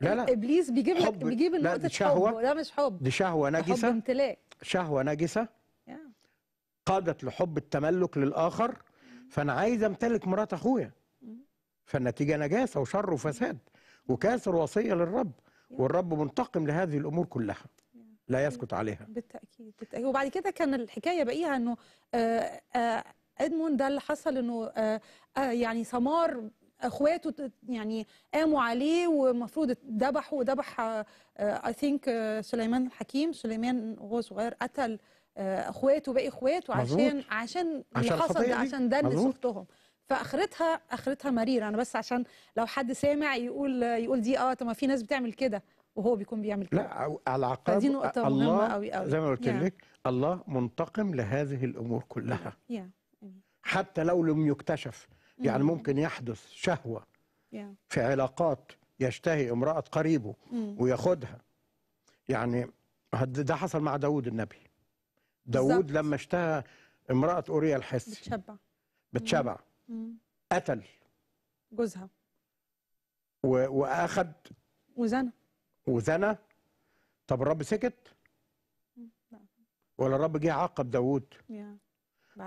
لا لا ابليس بيجيب لك حب بيجيب نقطه شهوه ده مش حب دي شهوه نجسه حب امتلاك شهوه نجسه yeah. قادت لحب التملك للاخر mm-hmm. فانا عايز امتلك مرات اخويا mm-hmm. فالنتيجه نجاسه وشر وفساد وكاسر وصيه للرب والرب منتقم لهذه الامور كلها لا يعني يسكت عليها بالتاكيد بالتاكيد وبعد كده كان الحكايه بقيها انه آه، آه، ادموند ده اللي حصل انه آه، يعني سمار اخواته يعني قاموا عليه ومفروض ذبحوا وذبح اي ثينك سليمان الحكيم سليمان وهو صغير قتل اخواته باقي اخواته عشان عشان اللي حصل ده عشان دنس اختهم فاخرتها اخرتها مريره انا بس عشان لو حد سامع يقول يقول دي اه طب ما في ناس بتعمل كده وهو بيكون بيعمل كده لا العقاب فدي نقطة الله مهمة قوي قوي زي ما قلت لك الله منتقم لهذه الأمور كلها حتى لو لم يكتشف mm-hmm. يعني ممكن يحدث شهوة في علاقات يشتهي امرأة قريبه mm. وياخدها يعني ده حصل مع داود النبي داود لما اشتهى امرأة أوريا الحسي بتشبع بتشبع mm. Mm. قتل جوزها وأخد وزنها وزنى طب الرب سكت ولا الرب جه عاقب داوود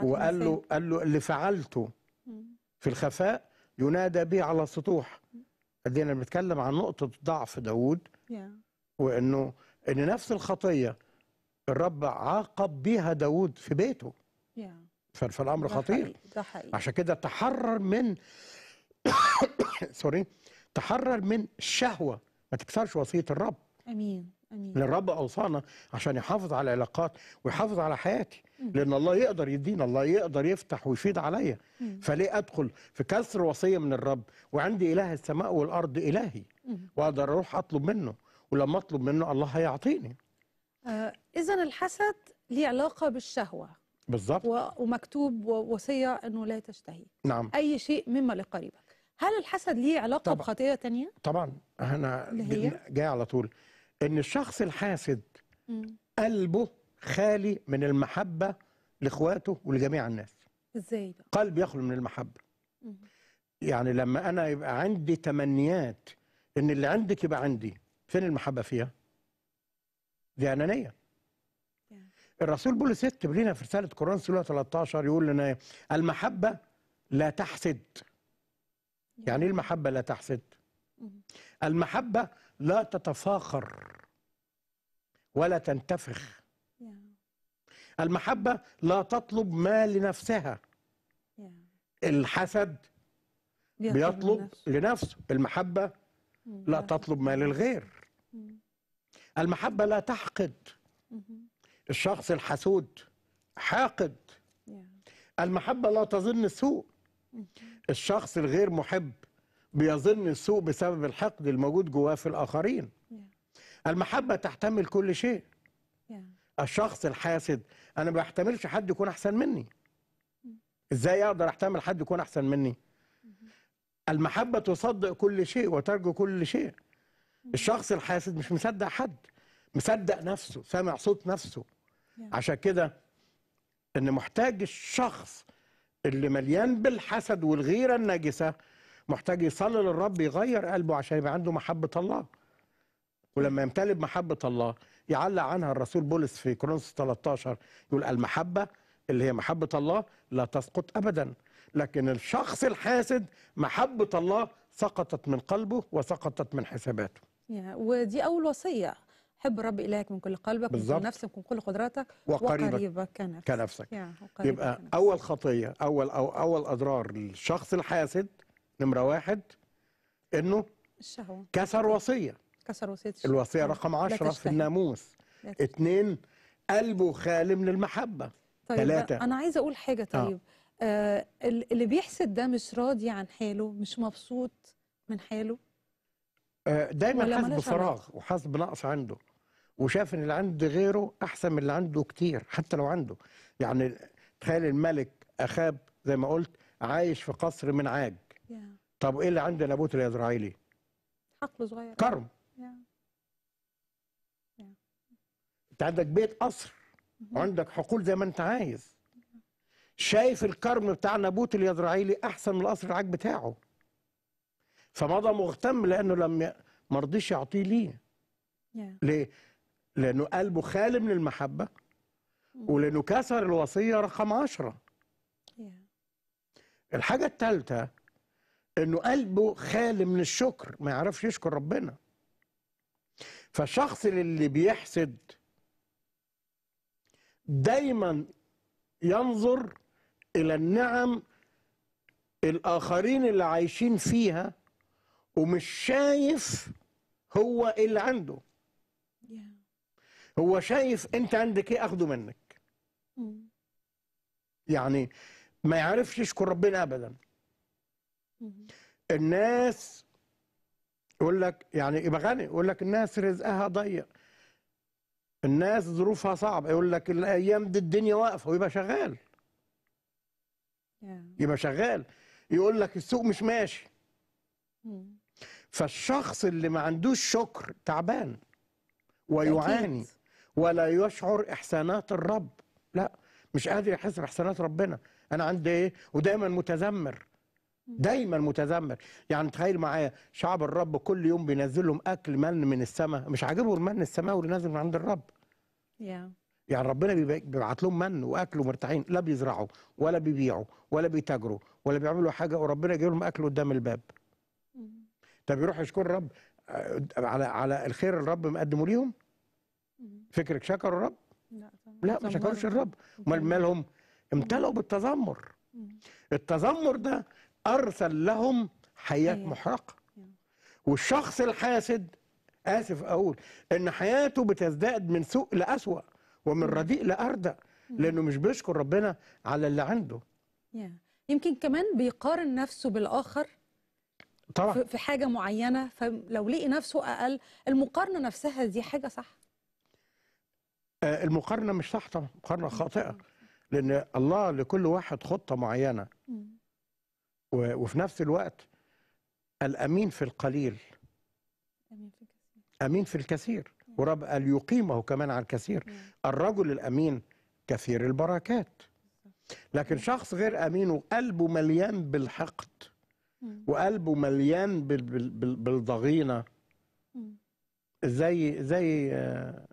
وقال له قال له اللي فعلته mm. في الخفاء ينادى به على السطوح ادينا بنتكلم عن نقطه ضعف داوود وانه ان نفس الخطيه الرب عاقب بها داوود في بيته فالامر خطير ده حقيقي. عشان كده تحرر من سوري تحرر من الشهوه ما تكسرش وصيه الرب امين امين الرب اوصانا عشان يحافظ على العلاقات ويحافظ على حياتي مم. لان الله يقدر يدينا الله يقدر يفتح ويفيد عليا فليه ادخل في كسر وصيه من الرب وعندي اله السماء والارض الهي واقدر اروح اطلب منه ولما اطلب منه الله هيعطيني آه اذا الحسد ليه علاقه بالشهوه بالظبط ومكتوب وصيه انه لا تشتهي نعم اي شيء مما لقريبك هل الحسد ليه علاقه بخطيئه تانية؟ طبعا انا جاي على طول ان الشخص الحاسد قلبه خالي من المحبه لاخواته ولجميع الناس ازاي بقى؟ قلب يخلو من المحبه يعني لما انا يبقى عندي تمنيات ان اللي عندك يبقى عندي فين المحبه فيها دي انانيه الرسول بولس يكتب لنا في رساله كورنثوس 13 يقول لنا المحبه لا تحسد يعني ايه المحبه لا تحسد المحبه لا تتفاخر ولا تنتفخ المحبه لا تطلب ما لنفسها الحسد بيطلب لنفسه المحبه لا تطلب ما للغير المحبه لا تحقد الشخص الحسود حاقد المحبه لا تظن السوء الشخص الغير محب بيظن السوء بسبب الحقد الموجود جواه في الآخرين المحبة تحتمل كل شيء الشخص الحاسد أنا ما بحتملش حد يكون أحسن مني mm-hmm. إزاي أقدر أحتمل حد يكون أحسن مني mm-hmm. المحبة تصدق كل شيء وترجو كل شيء mm-hmm. الشخص الحاسد مش مصدق حد مصدق نفسه سامع صوت نفسه عشان كده ان محتاج الشخص اللي مليان بالحسد والغيرة النجسة محتاج يصلي للرب يغير قلبه عشان يبقى عنده محبة الله ولما يمتلئ بمحبة الله يعلق عنها الرسول بولس في كورنثوس 13 يقول المحبة اللي هي محبة الله لا تسقط أبدا لكن الشخص الحاسد محبة الله سقطت من قلبه وسقطت من حساباته ودي أول وصية حب الرب إلهك من كل قلبك بالزبط. من كل نفسك من كل قدراتك وقريبك, وقريبك كنفسك, كنفسك. وقريبك يبقى كنفسك. أول خطية أول أو أول أضرار للشخص الحاسد نمرة واحد إنه الشهوة كسر وصية كسر وصية الوصية نعم. رقم 10 في الناموس اثنين قلبه خالي من المحبة طيب ثلاثة أنا عايز أقول حاجة آه. طيب آه. آه اللي بيحسد ده مش راضي عن حاله مش مبسوط من حاله آه، دايما حاسس بفراغ وحاسس بنقص عنده وشاف ان اللي عند غيره احسن من اللي عنده كتير حتى لو عنده يعني تخيل الملك اخاب زي ما قلت عايش في قصر من عاج yeah. طب ايه اللي عند نابوت الازرائيلي حقل صغير كرم yeah. yeah. انت عندك بيت قصر mm -hmm. وعندك حقول زي ما انت عايز شايف الكرم بتاع نابوت اليزرعيلي احسن من القصر العاج بتاعه فمضى مغتم لانه لم ي... مرضيش يعطيه ليه yeah. ليه لأنه قلبه خالي من المحبة ولأنه كسر الوصية رقم عشرة الحاجة الثالثة أنه قلبه خالي من الشكر ما يعرفش يشكر ربنا فالشخص اللي بيحسد دايما ينظر إلى النعم الآخرين اللي عايشين فيها ومش شايف هو إيه اللي عنده yeah. هو شايف انت عندك ايه اخده منك يعني ما يعرفش يشكر ربنا ابدا الناس يقول لك يعني يبقى غني يقول لك الناس رزقها ضيق الناس ظروفها صعبه يقول لك الايام دي الدنيا واقفه ويبقى شغال يبقى شغال يقول لك السوق مش ماشي mm. فالشخص اللي ما عندوش شكر تعبان ويعاني ولا يشعر إحسانات الرب لا مش قادر يحس بإحسانات ربنا أنا عندي إيه ودايما متذمر دايما متذمر يعني تخيل معايا شعب الرب كل يوم بينزل لهم أكل من من السماء مش عاجبهم المن السماوي اللي نازل من عند الرب yeah. يعني ربنا بيبعت لهم من واكل ومرتاحين لا بيزرعوا ولا بيبيعوا ولا بيتاجروا ولا بيعملوا حاجه وربنا جايب لهم اكل قدام الباب. Mm. طب يروح يشكر الرب آه، على على الخير الرب مقدمه ليهم؟ فكرك شكروا الرب؟ لا لا ما شكروش الرب امال مالهم؟ امتلأوا بالتذمر التذمر ده ارسل لهم حياه محرقه والشخص الحاسد اسف اقول ان حياته بتزداد من سوء لاسوء ومن رديء لاردى لانه مش بيشكر ربنا على اللي عنده يمكن كمان بيقارن نفسه بالاخر طبعا في حاجه معينه فلو لقي نفسه اقل المقارنه نفسها دي حاجه صح آه، المقارنة مش صح طبعا مقارنة خاطئة لأن الله لكل واحد خطة معينة وفي نفس الوقت الأمين في القليل أمين في الكثير ورب قال يقيمه كمان على الكثير الرجل الأمين كثير البركات لكن شخص غير أمين وقلبه مليان بالحقد وقلبه مليان بالضغينة زي زي آه،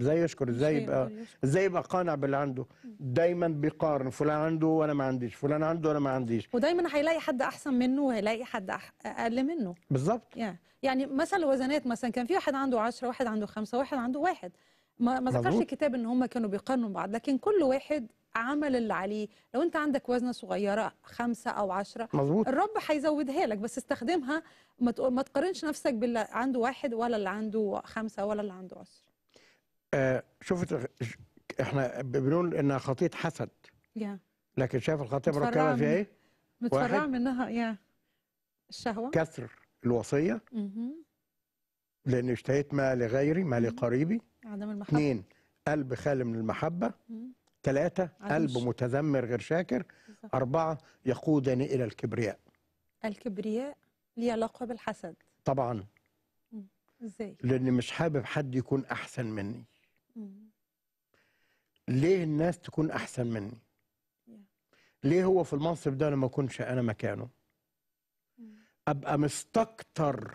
ازاي يشكر ازاي يبقى ازاي يبقى قانع باللي عنده دايما بيقارن فلان عنده وانا ما عنديش فلان عنده وانا ما عنديش ودايما هيلاقي حد احسن منه وهيلاقي حد اقل منه بالظبط يعني مثلا الوزنات مثلا كان في واحد عنده 10 واحد عنده 5 واحد عنده واحد ما, ما ذكرش الكتاب ان هم كانوا بيقارنوا بعض لكن كل واحد عمل اللي عليه لو انت عندك وزنه صغيره خمسة او عشرة مظبوط الرب هيزودها لك بس استخدمها ما تقارنش نفسك باللي عنده واحد ولا اللي عنده خمسة ولا اللي عنده عشرة آه، شفت احنا بنقول انها خطيط حسد yeah. لكن شايف الخطيه مركبه في ايه؟ متفرعه منها يا الشهوه كسر الوصيه mm -hmm. لان اشتهيت ما لغيري ما لقريبي عدم المحبه اثنين قلب خالي من المحبه ثلاثه قلب متذمر غير شاكر بالزبط. اربعه يقودني الى الكبرياء الكبرياء ليه علاقه بالحسد طبعا ازاي لاني مش حابب حد يكون احسن مني ليه الناس تكون احسن مني ليه هو في المنصب ده انا ما اكونش انا مكانه ابقى مستكتر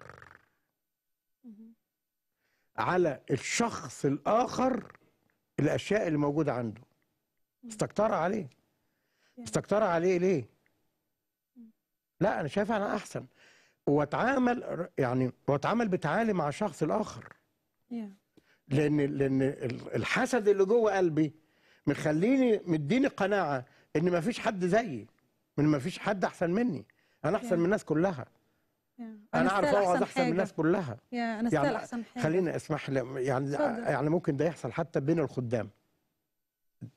على الشخص الاخر الاشياء اللي موجوده عنده مستكترة عليه مستكترة عليه ليه لا انا شايف انا احسن واتعامل يعني واتعامل بتعالي مع الشخص الاخر yeah. لان لان الحسد اللي جوه قلبي مخليني مديني قناعه ان ما فيش حد زيي ان ما فيش حد احسن مني انا احسن من الناس كلها انا اعرف اقعد احسن من الناس كلها يا انا يعني احسن حاجه خليني اسمح لي يعني يعني ممكن ده يحصل حتى بين الخدام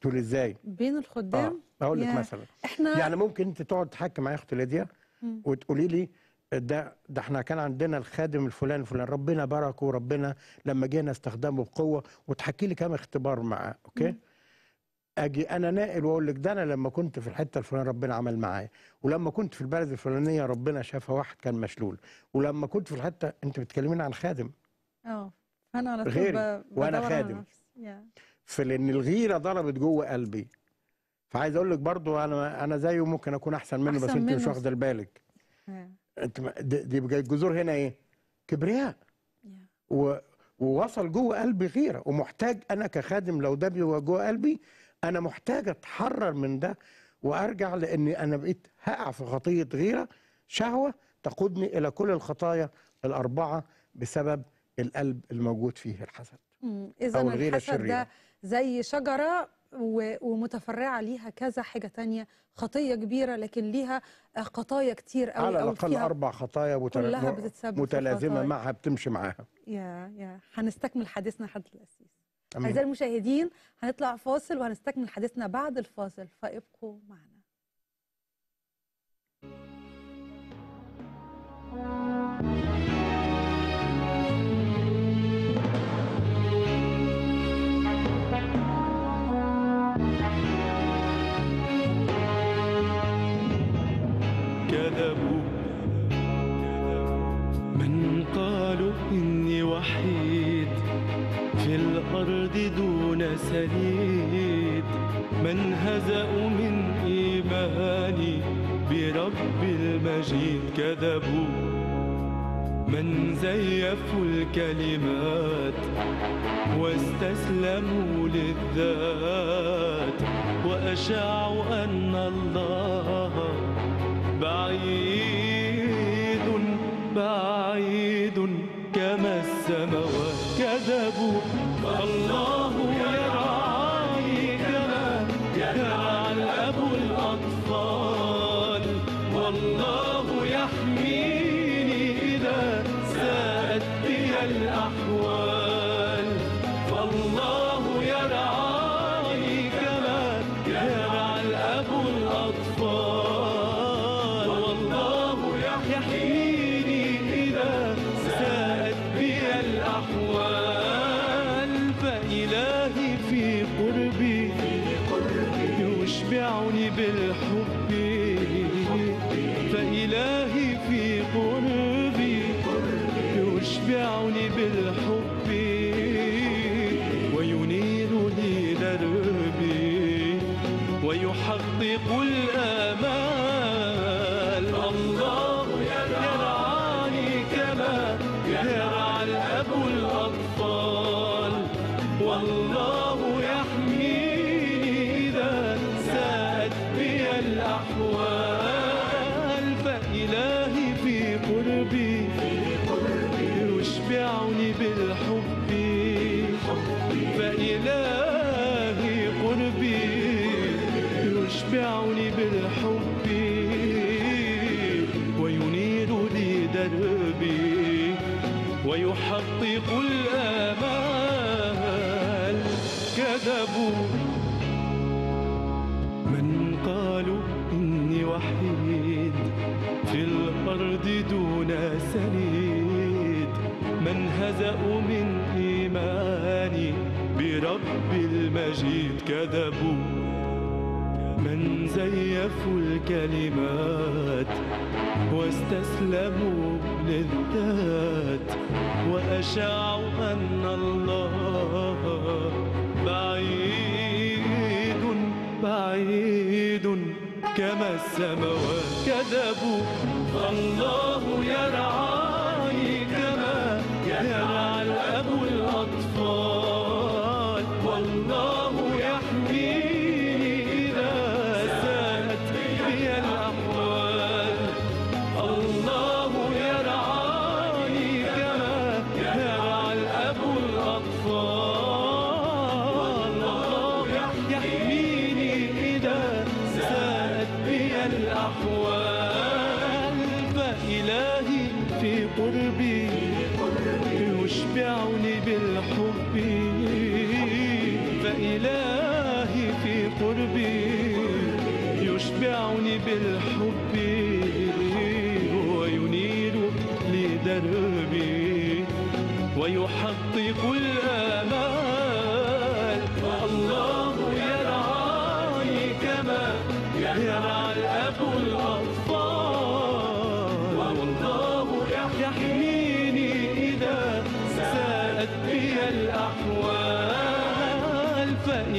تقول ازاي بين الخدام آه. اقول لك مثلا احنا يعني ممكن انت تقعد تحكي معايا اختي ليديا وتقولي لي ده ده احنا كان عندنا الخادم الفلان الفلان ربنا باركه وربنا لما جينا استخدمه بقوه وتحكي لي كام اختبار معاه اوكي مم. اجي انا ناقل واقول لك ده انا لما كنت في الحته الفلانيه ربنا عمل معايا ولما كنت في البلد الفلانيه ربنا شافها واحد كان مشلول ولما كنت في الحته انت بتكلمين عن خادم اه فانا على طول وانا خادم فلان الغيره ضربت جوه قلبي فعايز اقول لك برضو انا انا زيه ممكن اكون احسن منه أحسن بس انت مش واخده بالك انت دي الجذور هنا ايه؟ كبرياء و... ووصل جوه قلبي غيره ومحتاج انا كخادم لو ده بيبقى جوه قلبي انا محتاج اتحرر من ده وارجع لاني انا بقيت هقع في خطيه غيره شهوه تقودني الى كل الخطايا الاربعه بسبب القلب الموجود فيه الحسد. اذا الحسد ده زي شجره ومتفرعه ليها كذا حاجه تانية خطيه كبيره لكن ليها خطايا آه، كتير قوي على الاقل اربع خطايا متل... متلازمه معها بتمشي معاها يا يا هنستكمل حديثنا حد الاسيس اعزائي المشاهدين هنطلع فاصل وهنستكمل حديثنا بعد الفاصل فابقوا معنا Thank you. سليت من هزأوا من إيماني برب المجيد كذبوا من زيفوا الكلمات واستسلموا للذات وأشاعوا أن الله بعيد بعيد كما السماوات كذبوا شافوا الكلمات واستسلموا للذات وأشاعوا أن الله بعيد بعيد كما السماوات كذبوا الله يرعاني كما يرعى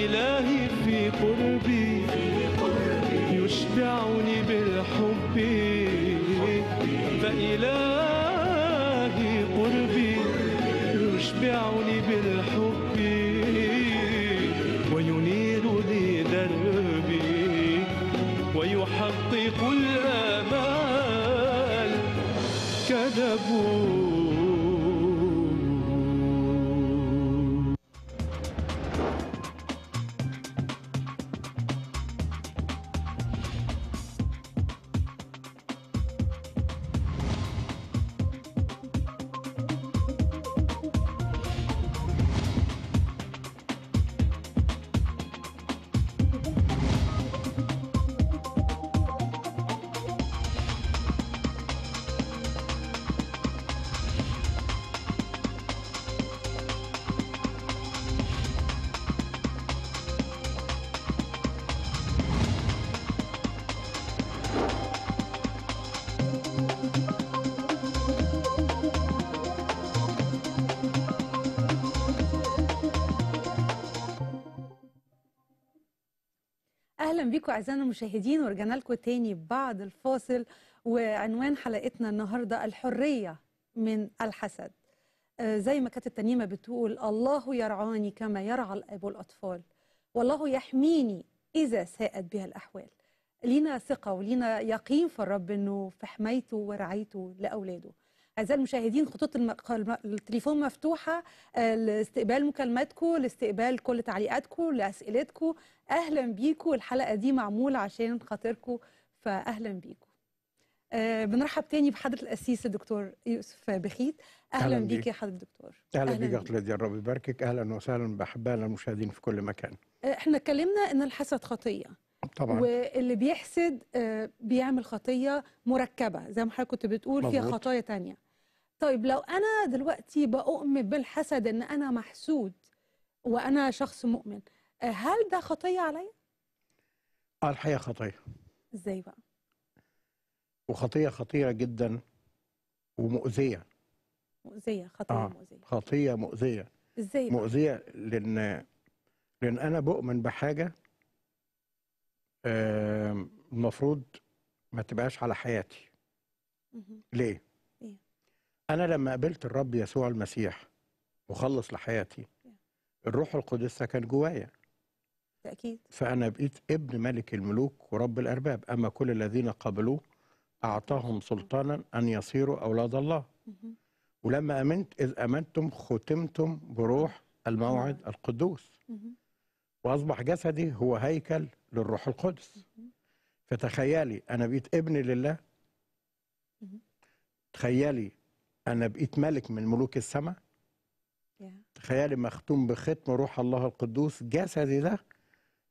إلهي في قربي بيكم اعزائنا المشاهدين ورجعنا لكم تاني بعد الفاصل وعنوان حلقتنا النهارده الحريه من الحسد آه، زي ما كانت التنيمة بتقول الله يرعاني كما يرعى الاب الأطفال والله يحميني اذا ساءت بها الاحوال لينا ثقه ولينا يقين في الرب انه في حمايته ورعايته لاولاده اعزائي المشاهدين خطوط التليفون مفتوحه آه، لاستقبال مكالماتكم لاستقبال كل تعليقاتكم لاسئلتكم اهلا بيكم الحلقه دي معموله عشان خاطركم فاهلا بيكم آه بنرحب تاني بحضره القسيس الدكتور يوسف بخيت اهلا, أهلاً بيك يا حضره الدكتور اهلا, أهلاً بيك يا خالد يا رب يباركك اهلا وسهلا باحبائنا المشاهدين في كل مكان آه، احنا اتكلمنا ان الحسد خطيه طبعا واللي بيحسد آه بيعمل خطيه مركبه زي ما حضرتك كنت بتقول فيها خطايا تانية طيب لو انا دلوقتي بؤمن بالحسد ان انا محسود وانا شخص مؤمن آه، هل ده خطيه عليا؟ اه الحقيقه خطيه ازاي بقى؟ وخطيه خطيره جدا ومؤذيه مؤذيه خطيه آه. مؤذيه خطيه مؤذيه ازاي بقى؟ مؤذيه لان لان انا بؤمن بحاجه آه المفروض ما تبقاش على حياتي ليه؟ إيه؟ أنا لما قابلت الرب يسوع المسيح مخلص لحياتي الروح القدس كان جوايا تأكيد فأنا بقيت ابن ملك الملوك ورب الأرباب أما كل الذين قبلوه أعطاهم سلطانا أن يصيروا أولاد الله ولما أمنت إذ أمنتم ختمتم بروح الموعد القدوس وأصبح جسدي هو هيكل للروح القدس فتخيلي أنا بقيت ابن لله تخيلي أنا بقيت ملك من ملوك السماء تخيلي مختوم بختم روح الله القدوس جسدي ده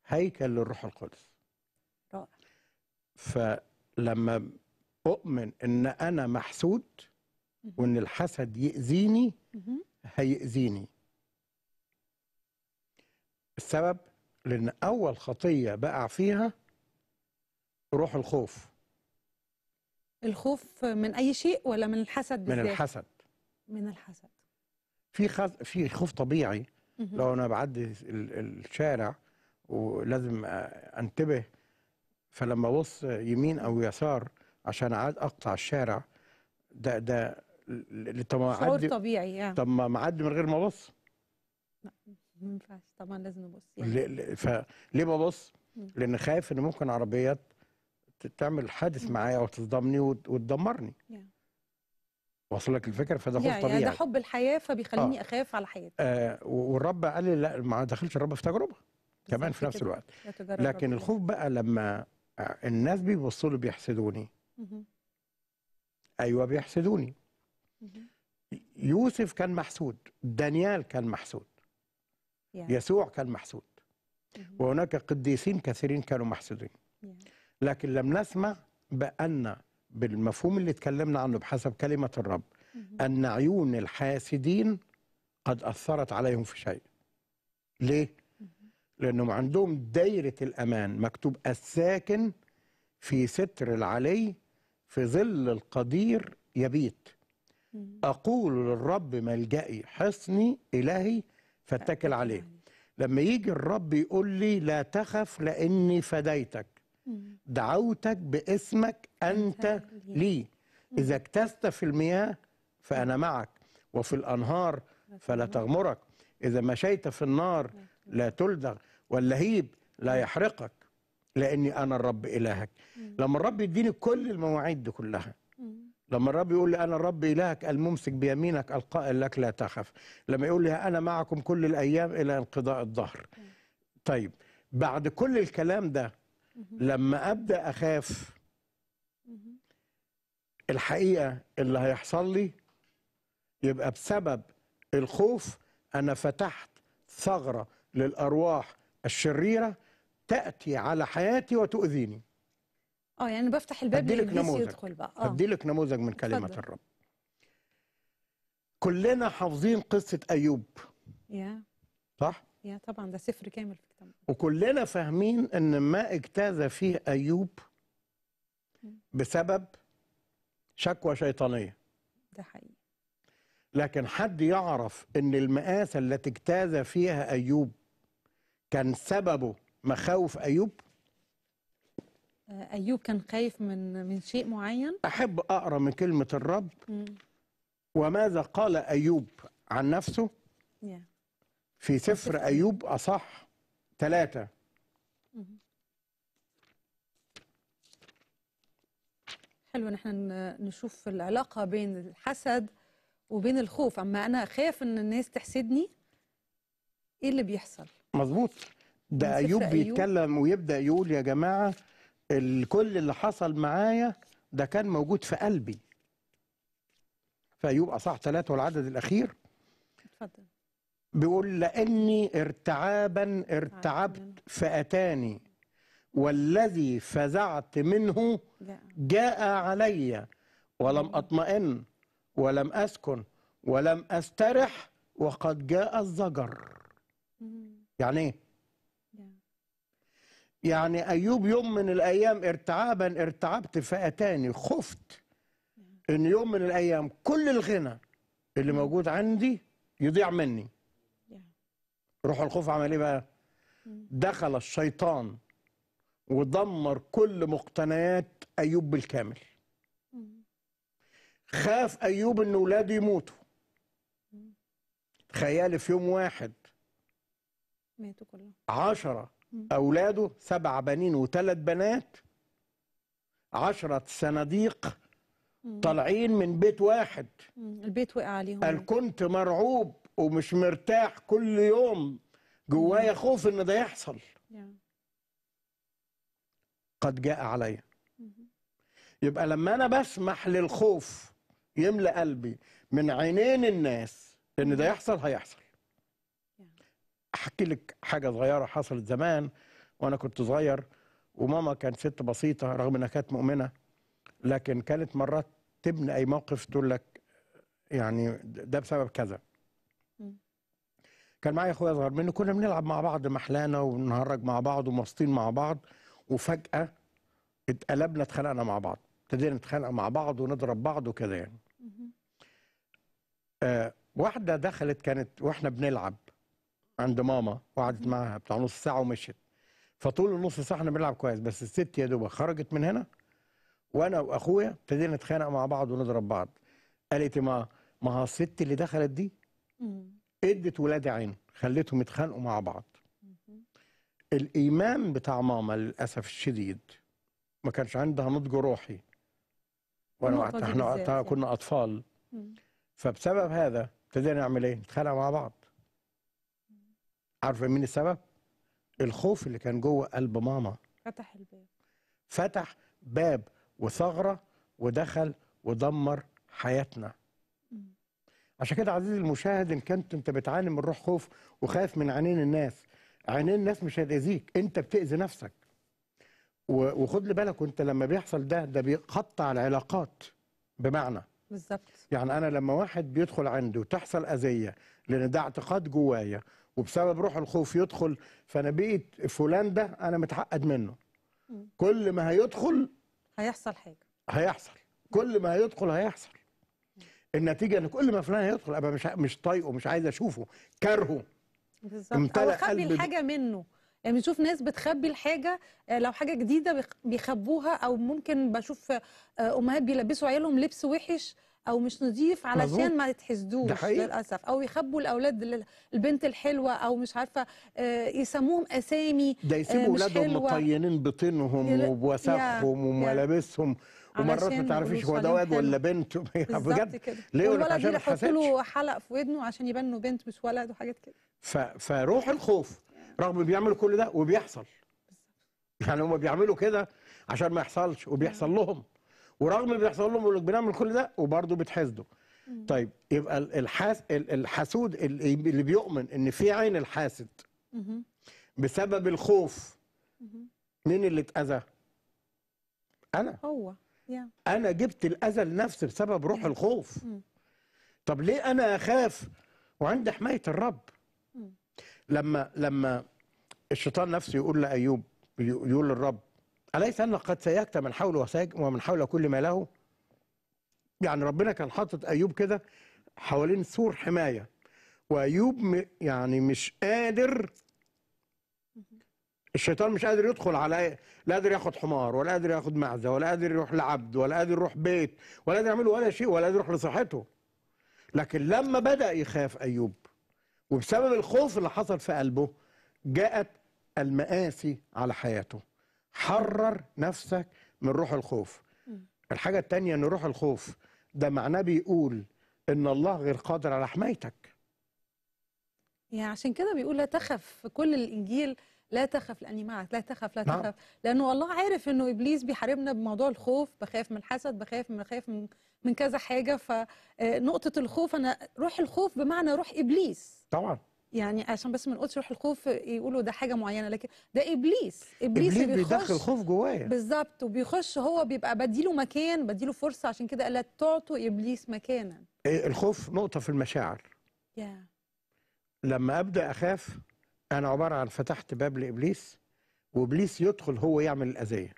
هيكل للروح القدس رائع فلما أؤمن إن أنا محسود وإن الحسد يأذيني هيأذيني السبب لأن أول خطية بقع فيها روح الخوف الخوف من أي شيء ولا من الحسد بالذات؟ من الحسد من الحسد في خز... في خوف طبيعي لو أنا بعدي الشارع ولازم انتبه فلما ابص يمين او يسار عشان عاد اقطع الشارع ده ده طب شعور طبيعي يعني طب ما معدي من غير ما ابص ما ينفعش طبعا لازم ابص يعني فليه ببص؟ لان خايف ان ممكن عربيات تعمل حادث معايا او تصدمني وتدمرني واصل لك الفكره فده خوف طبيعي يعني ده حب الحياه فبيخليني آه. اخاف على حياتي آه والرب قال لي لا ما دخلش الرب في تجربه كمان في نفس الوقت لكن الخوف بقى لما آه، الناس بيبصوا لي بيحسدوني ايوه بيحسدوني يوسف كان محسود دانيال كان محسود يسوع كان محسود وهناك قديسين كثيرين كانوا محسودين لكن لم نسمع بأن بالمفهوم اللي اتكلمنا عنه بحسب كلمة الرب أن عيون الحاسدين قد أثرت عليهم في شيء ليه؟ لأنهم عندهم دايرة الأمان مكتوب الساكن في ستر العلي في ظل القدير يبيت أقول للرب ملجئي حصني إلهي فاتكل عليه لما يجي الرب يقول لي لا تخف لأني فديتك دعوتك باسمك أنت لي إذا اكتست في المياه فأنا معك وفي الأنهار فلا تغمرك إذا مشيت في النار لا تلدغ واللهيب لا نعم. يحرقك لاني انا الرب الهك لما الرب يديني كل المواعيد دي كلها لما الرب يقول لي انا الرب الهك الممسك بيمينك القائل لك لا تخف لما يقول لي انا معكم كل الايام الى انقضاء الظهر طيب بعد كل الكلام ده لما ابدا اخاف الحقيقه اللي هيحصل لي يبقى بسبب الخوف انا فتحت ثغره للارواح الشريرة تأتي على حياتي وتؤذيني اه يعني بفتح الباب لابليس يدخل بقى اه هديلك نموذج من كلمة فضل. الرب كلنا حافظين قصة أيوب يا صح؟ يا طبعا ده سفر كامل في التمام وكلنا فاهمين ان ما اجتاز فيه ايوب بسبب شكوى شيطانيه ده حقيقي لكن حد يعرف ان المآسة التي اجتاز فيها ايوب كان سببه مخاوف ايوب ايوب كان خايف من من شيء معين احب اقرا من كلمه الرب وماذا قال ايوب عن نفسه yeah. في سفر ايوب اصح ثلاثة حلو ان احنا نشوف العلاقه بين الحسد وبين الخوف اما انا خايف ان الناس تحسدني ايه اللي بيحصل مظبوط ده ايوب بيتكلم ويبدا يقول يا جماعه الكل اللي حصل معايا ده كان موجود في قلبي فايوب اصح ثلاثه والعدد الاخير اتفضل بيقول لاني ارتعابا ارتعبت فاتاني والذي فزعت منه جاء علي ولم اطمئن ولم اسكن ولم استرح وقد جاء الزجر يعني ايه يعني ايوب يوم من الايام ارتعابا ارتعبت فاتاني خفت ان يوم من الايام كل الغنى اللي mm. موجود عندي يضيع مني روح الخوف عمل ايه بقى mm. دخل الشيطان ودمر كل مقتنيات ايوب بالكامل mm. خاف ايوب ان ولاده يموتوا تخيل في يوم واحد ماتوا كلهم عشرة أولاده سبع بنين وثلاث بنات عشرة صناديق طالعين من بيت واحد البيت وقع عليهم قال كنت مرعوب ومش مرتاح كل يوم جوايا خوف ان ده يحصل قد جاء عليا يبقى لما انا بسمح للخوف يملى قلبي من عينين الناس ان ده يحصل هيحصل احكي لك حاجه صغيره حصلت زمان وانا كنت صغير وماما كانت ست بسيطه رغم انها كانت مؤمنه لكن كانت مرات تبني اي موقف تقول لك يعني ده بسبب كذا كان معايا اخويا اصغر مني كنا بنلعب مع بعض محلانا ونهرج مع بعض ومبسوطين مع بعض وفجاه اتقلبنا اتخانقنا مع بعض ابتدينا نتخانق مع بعض ونضرب بعض وكذا يعني آه واحده دخلت كانت واحنا بنلعب عند ماما وقعدت معاها بتاع نص ساعه ومشيت فطول النص ساعه احنا بنلعب كويس بس الست يا دوبك خرجت من هنا وانا واخويا ابتدينا نتخانق مع بعض ونضرب بعض قالت ما ما هو الست اللي دخلت دي ادت ولادي عين خلتهم يتخانقوا مع بعض الايمان بتاع ماما للاسف الشديد ما كانش عندها نضج روحي وانا وقتها احنا وقتها كنا اطفال فبسبب هذا ابتدينا نعمل ايه نتخانق مع بعض عارفه مين السبب؟ الخوف اللي كان جوه قلب ماما فتح الباب فتح باب وثغره ودخل ودمر حياتنا عشان كده عزيزي المشاهد ان كنت انت بتعاني من روح خوف وخايف من عينين الناس عينين الناس مش هتاذيك انت بتاذي نفسك وخد لي بالك وانت لما بيحصل ده ده بيقطع العلاقات بمعنى بالظبط يعني انا لما واحد بيدخل عندي وتحصل اذيه لان ده اعتقاد جوايا وبسبب روح الخوف يدخل فانا بقيت فلان ده انا متعقد منه كل ما هيدخل هيحصل حاجه هيحصل كل ما هيدخل هيحصل النتيجه ان كل ما فلان هيدخل ابقى مش مش طايقه مش عايز اشوفه كارهه بالظبط او خبي الحاجه منه يعني بنشوف ناس بتخبي الحاجه آه، لو حاجه جديده بيخبوها او ممكن بشوف آه، امهات بيلبسوا عيالهم لبس وحش او مش نظيف علشان ما يتحسدوش للاسف او يخبوا الاولاد البنت الحلوه او مش عارفه آه، يسموهم اسامي ده آه، يسيبوا اولادهم مطينين بطينهم وبوسخهم وملابسهم ومرات ما تعرفيش هو ده واد ولا بنت بجد ليه عشان يحط له حلق في ودنه عشان يبان انه بنت مش ولد وحاجات كده فروح الخوف رغم بيعملوا كل ده وبيحصل يعني هم بيعملوا كده عشان ما يحصلش وبيحصل لهم ورغم اللي بيحصل لهم بيقول بنعمل كل ده وبرضه بتحسده طيب يبقى الحاس الحسود اللي بيؤمن ان في عين الحاسد بسبب الخوف مين اللي اتاذى؟ انا هو انا جبت الاذى لنفسي بسبب روح الخوف طب ليه انا اخاف وعندي حمايه الرب لما لما الشيطان نفسه يقول لايوب يقول للرب أليس أن قد سيكت من حوله ومن حول كل ما له يعني ربنا كان حاطط أيوب كده حوالين سور حماية وأيوب يعني مش قادر الشيطان مش قادر يدخل على لا قادر ياخد حمار ولا قادر ياخد معزة ولا قادر يروح لعبد ولا قادر يروح بيت ولا قادر يعمل ولا شيء ولا قادر يروح لصحته لكن لما بدأ يخاف أيوب وبسبب الخوف اللي حصل في قلبه جاءت المآسي على حياته حرر نفسك من روح الخوف الحاجة التانية أن روح الخوف ده معناه بيقول أن الله غير قادر على حمايتك يعني عشان كده بيقول لا تخف في كل الإنجيل لا تخف لأني معك لا تخف لا نعم. تخف لأنه الله عارف أنه إبليس بيحاربنا بموضوع الخوف بخاف من الحسد بخاف من خايف من من كذا حاجة فنقطة آه، الخوف أنا روح الخوف بمعنى روح إبليس طبعا يعني عشان بس ما نقولش روح الخوف يقولوا ده حاجه معينه لكن ده ابليس ابليس, إبليس بيدخل خوف جوايا بالظبط وبيخش هو بيبقى بديله مكان بديله فرصه عشان كده قال لا تعطوا ابليس مكانا إيه، الخوف نقطه في المشاعر yeah. لما ابدا اخاف انا عباره عن فتحت باب لابليس وابليس يدخل هو يعمل الاذيه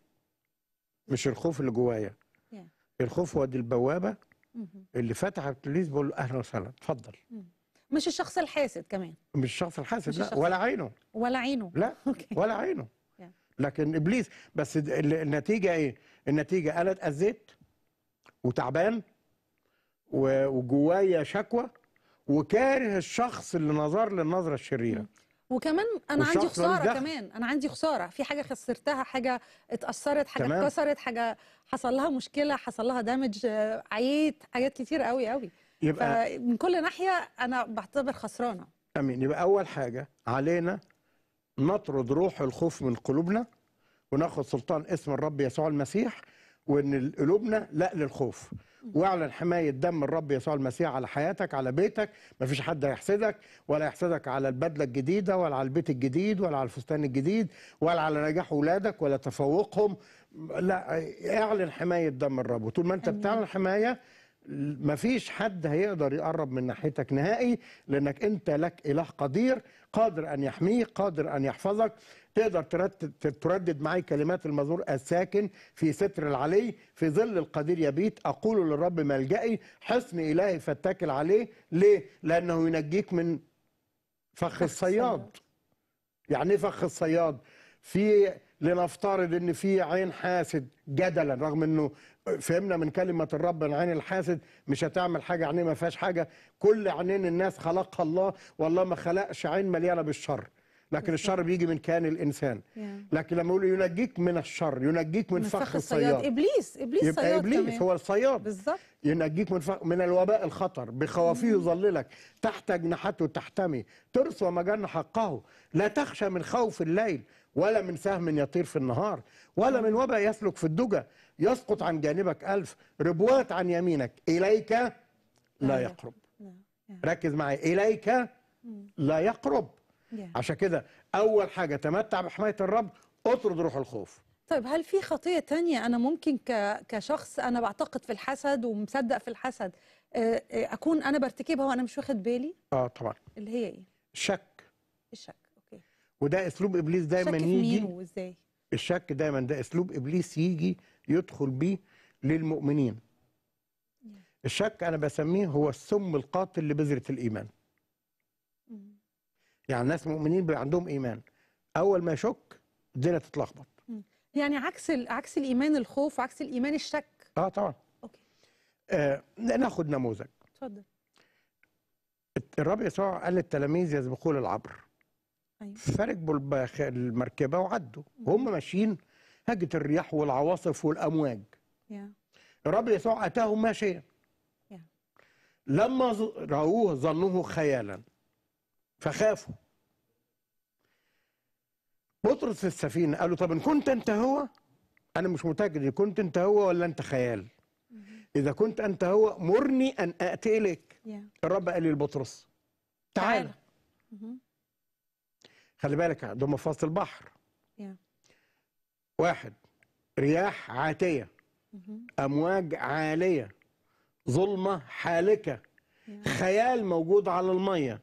مش الخوف اللي جوايا yeah. الخوف هو دي البوابه mm -hmm. اللي فتحت ابليس بقول له اهلا وسهلا اتفضل mm -hmm. مش الشخص الحاسد كمان مش الشخص الحاسد مش لا الشخص ولا عينه ولا عينه لا أوكي. ولا عينه لكن ابليس بس النتيجه ايه النتيجه انا اتاذيت وتعبان وجوايا شكوى وكاره الشخص اللي نظر للنظره الشريره وكمان انا عندي خساره كمان انا عندي خساره في حاجه خسرتها حاجه اتاثرت حاجه تمام. اتكسرت حاجه حصل لها مشكله حصل لها دامج آه، عييت حاجات كتير قوي قوي يبقى من كل ناحيه انا بعتبر خسرانه امين يبقى اول حاجه علينا نطرد روح الخوف من قلوبنا وناخد سلطان اسم الرب يسوع المسيح وان قلوبنا لا للخوف واعلن حمايه دم الرب يسوع المسيح على حياتك على بيتك ما فيش حد هيحسدك ولا يحسدك على البدله الجديده ولا على البيت الجديد ولا على الفستان الجديد ولا على نجاح اولادك ولا تفوقهم لا اعلن حمايه دم الرب وطول ما انت بتعلن حمايه مفيش حد هيقدر يقرب من ناحيتك نهائي لانك انت لك اله قدير قادر ان يحميك قادر ان يحفظك تقدر تردد معي كلمات المزور الساكن في ستر العلي في ظل القدير يبيت اقول للرب ملجئي حصن الهي فاتكل عليه ليه لانه ينجيك من فخ الصياد يعني ايه فخ الصياد في لنفترض ان في عين حاسد جدلا رغم انه فهمنا من كلمه الرب ان عين الحاسد مش هتعمل حاجه عينيه ما فيهاش حاجه كل عينين الناس خلقها الله والله ما خلقش عين مليانه بالشر لكن الشر بيجي من كيان الانسان لكن لما يقول ينجيك من الشر ينجيك من, من فخ الصياد ابليس ابليس يبقى صياد ابليس كمان. هو الصياد بالظبط ينجيك من فخ من الوباء الخطر بخوافيه يظللك تحت اجنحته تحتمي ترث مجن حقه لا تخشى من خوف الليل ولا من سهم يطير في النهار ولا من وباء يسلك في الدجى يسقط عن جانبك ألف ربوات عن يمينك إليك لا يقرب ركز معي إليك لا يقرب عشان كده أول حاجة تمتع بحماية الرب اطرد روح الخوف طيب هل في خطية تانية أنا ممكن كشخص أنا بعتقد في الحسد ومصدق في الحسد آه، آه، أكون أنا برتكبها وأنا مش واخد بالي؟ آه طبعا اللي هي إيه؟ الشك الشك وده اسلوب ابليس دايما يجي وزي. الشك دايما ده اسلوب ابليس يجي يدخل بيه للمؤمنين الشك انا بسميه هو السم القاتل لبذره الايمان يعني ناس مؤمنين بيبقى عندهم ايمان اول ما يشك الدنيا تتلخبط يعني عكس عكس الايمان الخوف عكس الايمان الشك اه طبعا اوكي آه ناخد نموذج اتفضل الرب يسوع قال للتلاميذ يسبقون العبر أيوة. فركبوا المركبه وعدوا وهم ماشيين هجت الرياح والعواصف والامواج يا الرب يسوع اتاهم ماشيا لما راوه ظنوه خيالا فخافوا بطرس في السفينه قالوا طب ان كنت انت هو انا مش متاكد ان كنت انت هو ولا انت خيال اذا كنت انت هو مرني ان اتي اليك الرب قال لبطرس تعال mm خلي بالك ده محفظه البحر واحد رياح عاتيه mm-hmm. امواج عاليه ظلمه حالكه خيال موجود على الميه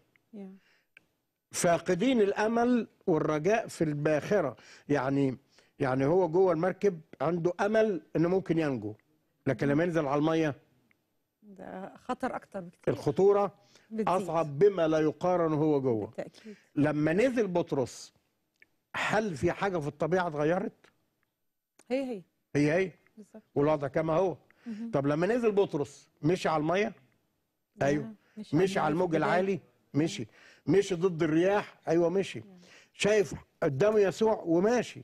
فاقدين الامل والرجاء في الباخره يعني يعني هو جوه المركب عنده امل انه ممكن ينجو لكن لما ينزل على الميه ده خطر اكتر بكتير الخطوره اصعب بما لا يقارن هو جوه بالتأكيد. لما نزل بطرس هل في حاجه في الطبيعه اتغيرت هي هي هي هي بالظبط والوضع كما هو طب لما نزل بطرس مشي على الميه ايوه مشي, على الموج العالي مشي مشي ضد الرياح ايوه مشي شايف قدامه يسوع وماشي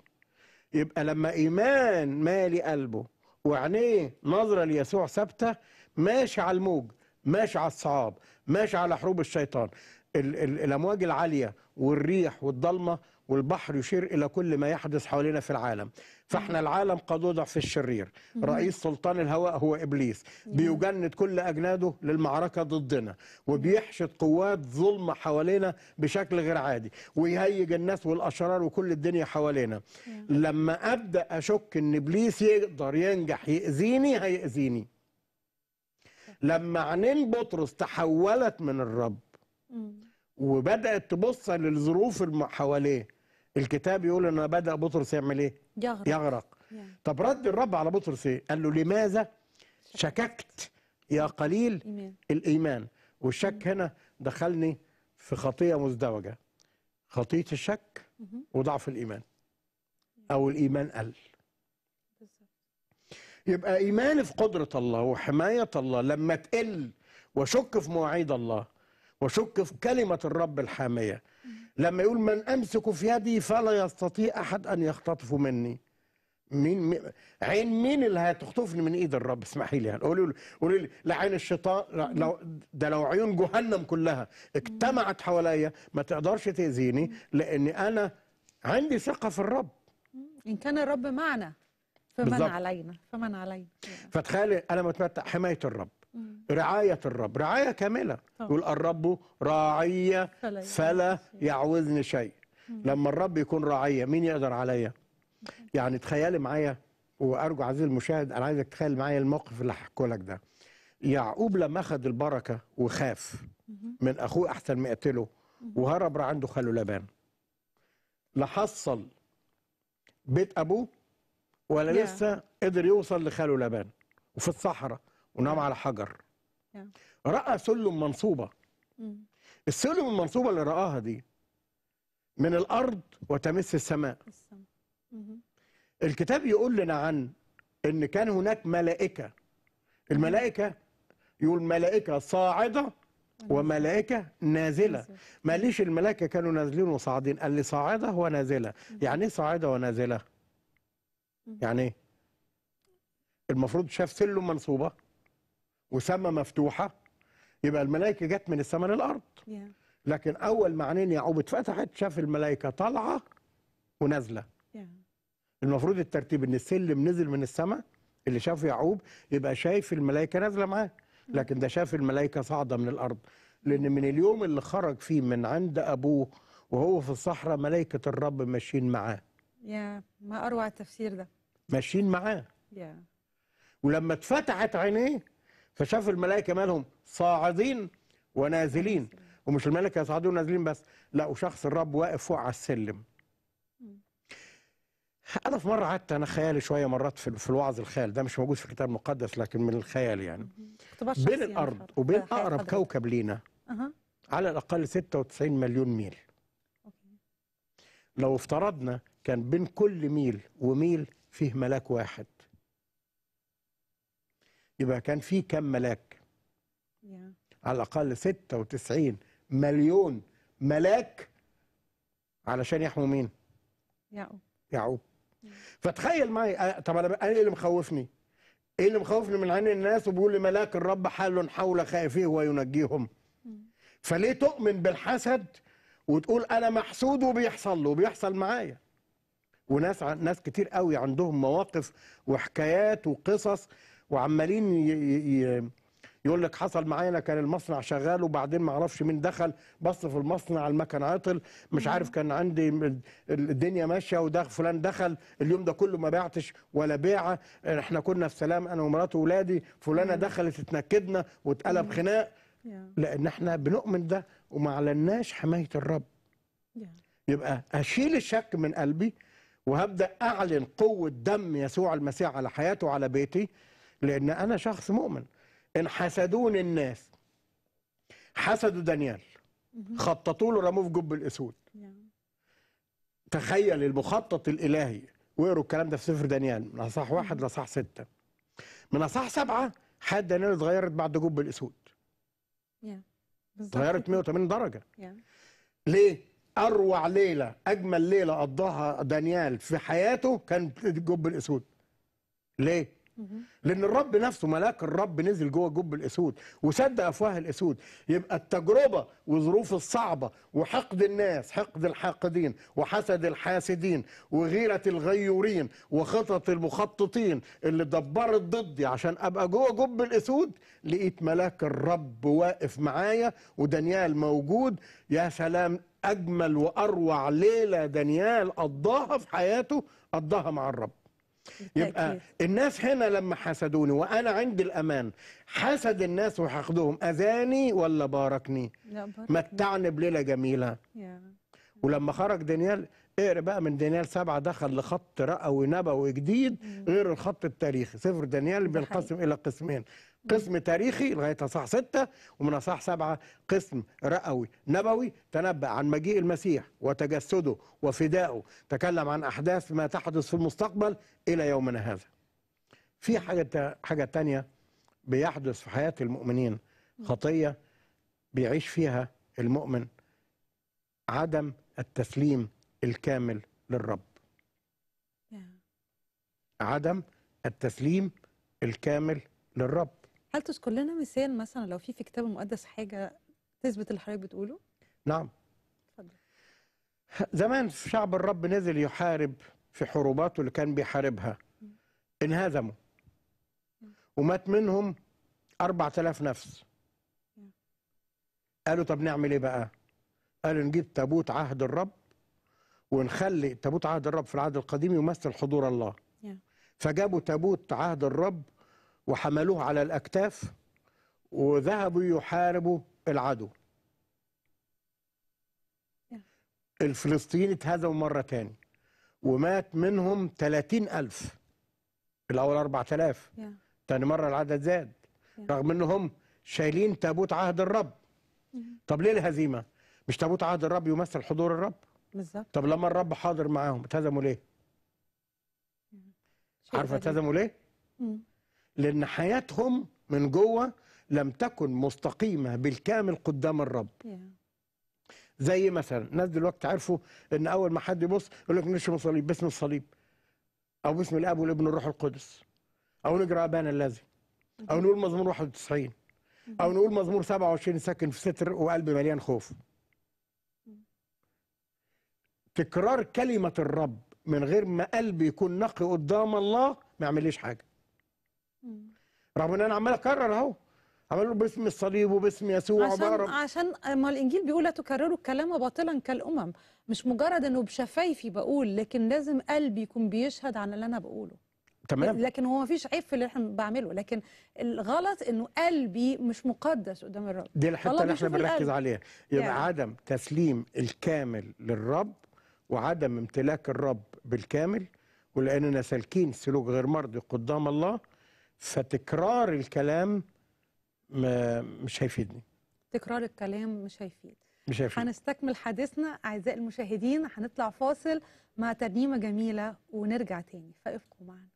يبقى لما ايمان مالي قلبه وعينيه نظره ليسوع ثابته ماشي على الموج ماشي على الصعاب ماشي على حروب الشيطان ال ال الامواج العاليه والريح والضلمه والبحر يشير الى كل ما يحدث حوالينا في العالم فاحنا العالم قد وضع في الشرير رئيس سلطان الهواء هو ابليس بيجند كل اجناده للمعركه ضدنا وبيحشد قوات ظلمة حوالينا بشكل غير عادي ويهيج الناس والاشرار وكل الدنيا حوالينا لما ابدا اشك ان ابليس يقدر ينجح ياذيني هياذيني لما عينين بطرس تحولت من الرب وبدات تبص للظروف اللي حواليه الكتاب يقول ان بدا بطرس يعمل ايه يغرق, يغرق. طب رد الرب على بطرس ايه قال له لماذا شككت يا قليل إيمان. الايمان والشك هنا دخلني في خطيه مزدوجه خطيه الشك وضعف الايمان او الايمان قل يبقى إيماني في قدرة الله وحماية الله لما تقل وشك في مواعيد الله وشك في كلمة الرب الحامية لما يقول من أمسك في يدي فلا يستطيع أحد أن يختطف مني مين, مين عين مين اللي هتخطفني من ايد الرب اسمحي لي يعني قولي قولي لي لا عين الشيطان لو ده لو عيون جهنم كلها اجتمعت حواليا ما تقدرش تاذيني لان انا عندي ثقه في الرب ان كان الرب معنا فمن بالزبط. علينا فمن علينا يعني. فتخيل انا متمتع حمايه الرب رعايه الرب رعايه كامله يقول الرب راعي فلا, فلا يعوزني شيء لما الرب يكون راعيه مين يقدر عليا يعني تخيلي معايا وارجو عزيزي المشاهد انا عايزك تتخيل معايا الموقف اللي هحكي لك ده يعقوب لما اخذ البركه وخاف من اخوه احسن ما يقتله وهرب عنده خاله لبان لحصل بيت ابوه ولا yeah. لسه قدر يوصل لخاله لبان وفي الصحراء ونام yeah. على حجر yeah. راى سلم منصوبه mm. السلم المنصوبه اللي راها دي من الارض وتمس السماء mm -hmm. الكتاب يقول لنا عن ان كان هناك ملائكه mm-hmm. الملائكه يقول ملائكه صاعده mm-hmm. وملائكة نازلة ما ليش الملائكة كانوا نازلين وصاعدين قال لي صاعدة ونازلة mm-hmm. يعني ايه صاعدة ونازلة يعني ايه؟ المفروض شاف سلم منصوبه وسما مفتوحه يبقى الملائكه جت من السماء للارض yeah. لكن اول ما عينين يعقوب اتفتحت شاف الملائكه طالعه ونازله yeah. المفروض الترتيب ان السلم نزل من السماء اللي شافه يعقوب يبقى شايف الملائكه نازله معاه لكن ده شاف الملائكه صاعده من الارض لان من اليوم اللي خرج فيه من عند ابوه وهو في الصحراء ملائكه الرب ماشيين معاه يا ما اروع التفسير ده ماشيين معاه يا ولما اتفتحت عينيه فشاف الملائكه مالهم صاعدين ونازلين ومش الملائكه صاعدين ونازلين بس لا وشخص الرب واقف فوق على السلم انا في مره قعدت انا خيالي شويه مرات في, في الوعظ الخيال ده مش موجود في الكتاب المقدس لكن من الخيال يعني بين يعني الارض وبين آه، اقرب حضرت. كوكب لينا أه. على الاقل 96 مليون ميل أوكي. لو افترضنا كان بين كل ميل وميل فيه ملاك واحد يبقى كان فيه كم ملاك yeah. على الأقل 96 مليون ملاك علشان يحموا مين يعقوب يعقوب فتخيل معي طب انا ايه اللي مخوفني ايه اللي مخوفني من عين الناس وبيقول لي ملاك الرب حال حول خائفيه وينجيهم mm. فليه تؤمن بالحسد وتقول انا محسود وبيحصل له وبيحصل معايا وناس ناس كتير قوي عندهم مواقف وحكايات وقصص وعمالين يقول لك حصل معايا انا كان المصنع شغال وبعدين ما اعرفش مين دخل بص في المصنع المكان عطل مش عارف نعم. كان عندي الدنيا ماشيه وده فلان دخل اليوم ده كله ما بعتش ولا بيعه احنا كنا في سلام انا ومراتي واولادي فلانه نعم. دخلت اتنكدنا واتقلب نعم. خناق لان احنا بنؤمن ده وما اعلناش حمايه الرب يبقى اشيل الشك من قلبي وهبدا اعلن قوه دم يسوع المسيح على حياته وعلى بيتي لان انا شخص مؤمن ان حسدوني الناس حسدوا دانيال خططوا له رموه في جب الاسود نعم. تخيل المخطط الالهي واقروا الكلام ده في سفر دانيال من اصح واحد لاصح سته من اصح سبعه حد دانيال اتغيرت بعد جب الاسود اتغيرت 180 درجه ليه؟ اروع ليله اجمل ليله قضاها دانيال في حياته كانت الجب الاسود ليه لان الرب نفسه ملاك الرب نزل جوه الجب الاسود وصدق افواه الاسود يبقى التجربه والظروف الصعبه وحقد الناس حقد الحاقدين وحسد الحاسدين وغيره الغيورين وخطط المخططين اللي دبرت ضدي عشان ابقى جوه جب الاسود لقيت ملاك الرب واقف معايا ودانيال موجود يا سلام أجمل وأروع ليلة دانيال قضاها في حياته قضاها مع الرب يبقى الناس هنا لما حسدوني وأنا عندي الأمان حسد الناس وحقدهم أذاني ولا باركني متعني بليلة جميلة ولما خرج دانيال اقرا بقى من دانيال سبعة دخل لخط رأوي نبوي جديد غير الخط التاريخي سفر دانيال بينقسم إلى قسمين قسم تاريخي لغايه اصحاح سته ومن اصحاح سبعه قسم رئوي نبوي تنبأ عن مجيء المسيح وتجسده وفدائه تكلم عن احداث ما تحدث في المستقبل الى يومنا هذا في حاجه حاجه ثانيه بيحدث في حياه المؤمنين خطيه بيعيش فيها المؤمن عدم التسليم الكامل للرب عدم التسليم الكامل للرب هل تذكر لنا مثال مثلا لو في في الكتاب المقدس حاجه تثبت اللي حضرتك بتقوله؟ نعم اتفضل زمان شعب الرب نزل يحارب في حروباته اللي كان بيحاربها انهزموا ومات منهم 4000 نفس قالوا طب نعمل ايه بقى؟ قالوا نجيب تابوت عهد الرب ونخلي تابوت عهد الرب في العهد القديم يمثل حضور الله فجابوا تابوت عهد الرب وحملوه على الأكتاف وذهبوا يحاربوا العدو الفلسطيني اتهزموا مرة تاني ومات منهم 30 ألف الأول 4000 yeah. تاني مرة العدد زاد رغم أنهم شايلين تابوت عهد الرب mm-hmm. طب ليه الهزيمة؟ مش تابوت عهد الرب يمثل حضور الرب؟ بالظبط طب لما الرب حاضر معاهم اتهزموا ليه؟ mm-hmm. عارفة اتهزموا ليه؟ mm-hmm. لأن حياتهم من جوه لم تكن مستقيمة بالكامل قدام الرب زي مثلا الناس دلوقتي عرفوا ان اول ما حد يبص يقول لك نشم صليب باسم الصليب او باسم الاب والابن والروح القدس او نقرا ابانا الذي او نقول مزمور 91 او نقول مزمور 27 ساكن في ستر وقلبي مليان خوف تكرار كلمه الرب من غير ما قلبي يكون نقي قدام الله ما يعمليش حاجه رغم ان انا عمال اكرر اهو عمال اقول باسم الصليب وباسم يسوع عشان عشان ما الانجيل بيقول لا تكرروا الكلام باطلا كالامم مش مجرد انه بشفايفي بقول لكن لازم قلبي يكون بيشهد عن اللي انا بقوله تمام لكن هو ما فيش عيب في اللي احنا بعمله لكن الغلط انه قلبي مش مقدس قدام الرب دي الحته اللي احنا بنركز عليها يبقى يعني. عدم تسليم الكامل للرب وعدم امتلاك الرب بالكامل ولاننا سالكين سلوك غير مرضي قدام الله فتكرار الكلام مش هيفيدني تكرار الكلام مش هيفيد مش هيفيد هنستكمل حديثنا اعزائي المشاهدين هنطلع فاصل مع ترنيمه جميله ونرجع تاني فابقوا معنا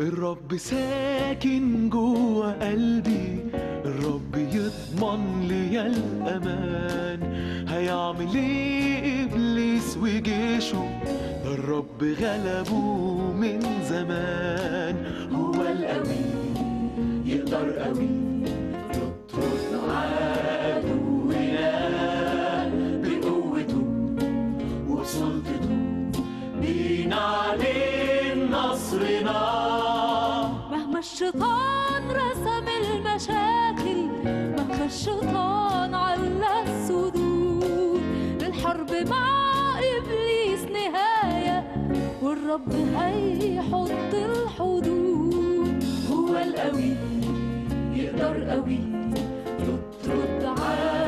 الرب ساكن جوه قلبي الرب يضمن لي الأمان هيعمل ايه إبليس وجيشه ده الرب غلبه من زمان هو القوي يقدر قوي يطرد بقوته وسلطته بينا عليه نار الشيطان رسم المشاكل مكر الشيطان على الصدور للحرب مع إبليس نهاية والرب هيحط الحدود هو القوي يقدر قوي يطرد على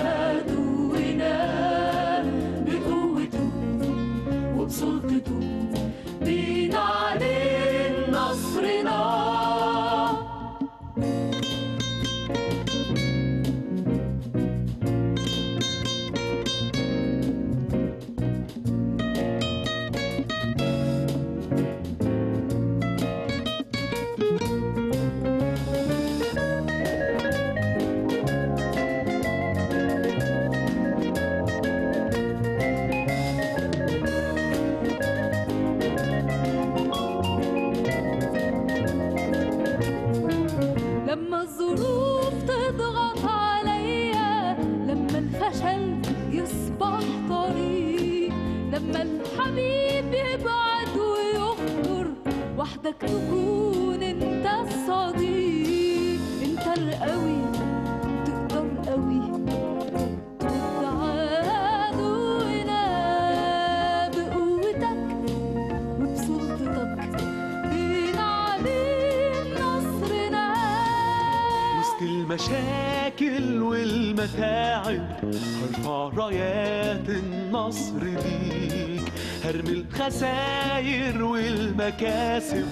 الخسائر والمكاسب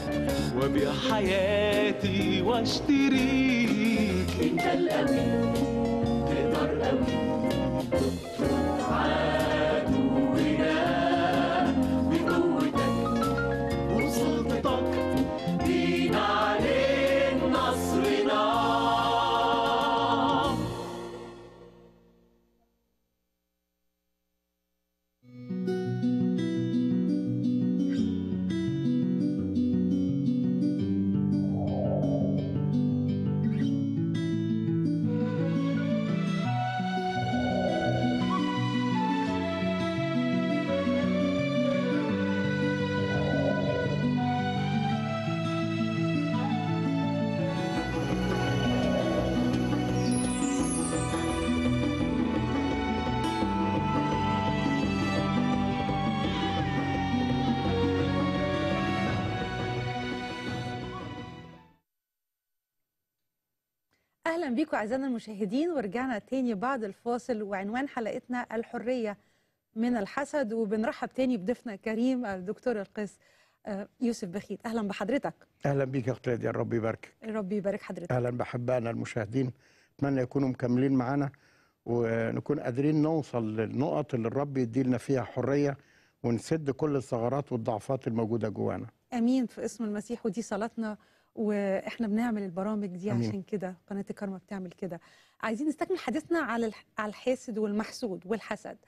وبيع حياتي واشتريك انت الامين بيكم أعزائنا المشاهدين ورجعنا تاني بعد الفاصل وعنوان حلقتنا الحرية من الحسد وبنرحب تاني بضيفنا الكريم الدكتور القس آه، يوسف بخيت أهلا بحضرتك أهلا بيك يا أخت ربي يباركك ربي يبارك حضرتك أهلا بحبائنا المشاهدين أتمنى يكونوا مكملين معانا ونكون قادرين نوصل للنقط اللي الرب يدي لنا فيها حرية ونسد كل الثغرات والضعفات الموجودة جوانا امين في اسم المسيح ودي صلاتنا واحنا بنعمل البرامج دي أمين. عشان كده قناه الكرمه بتعمل كده عايزين نستكمل حديثنا على على الحاسد والمحسود والحسد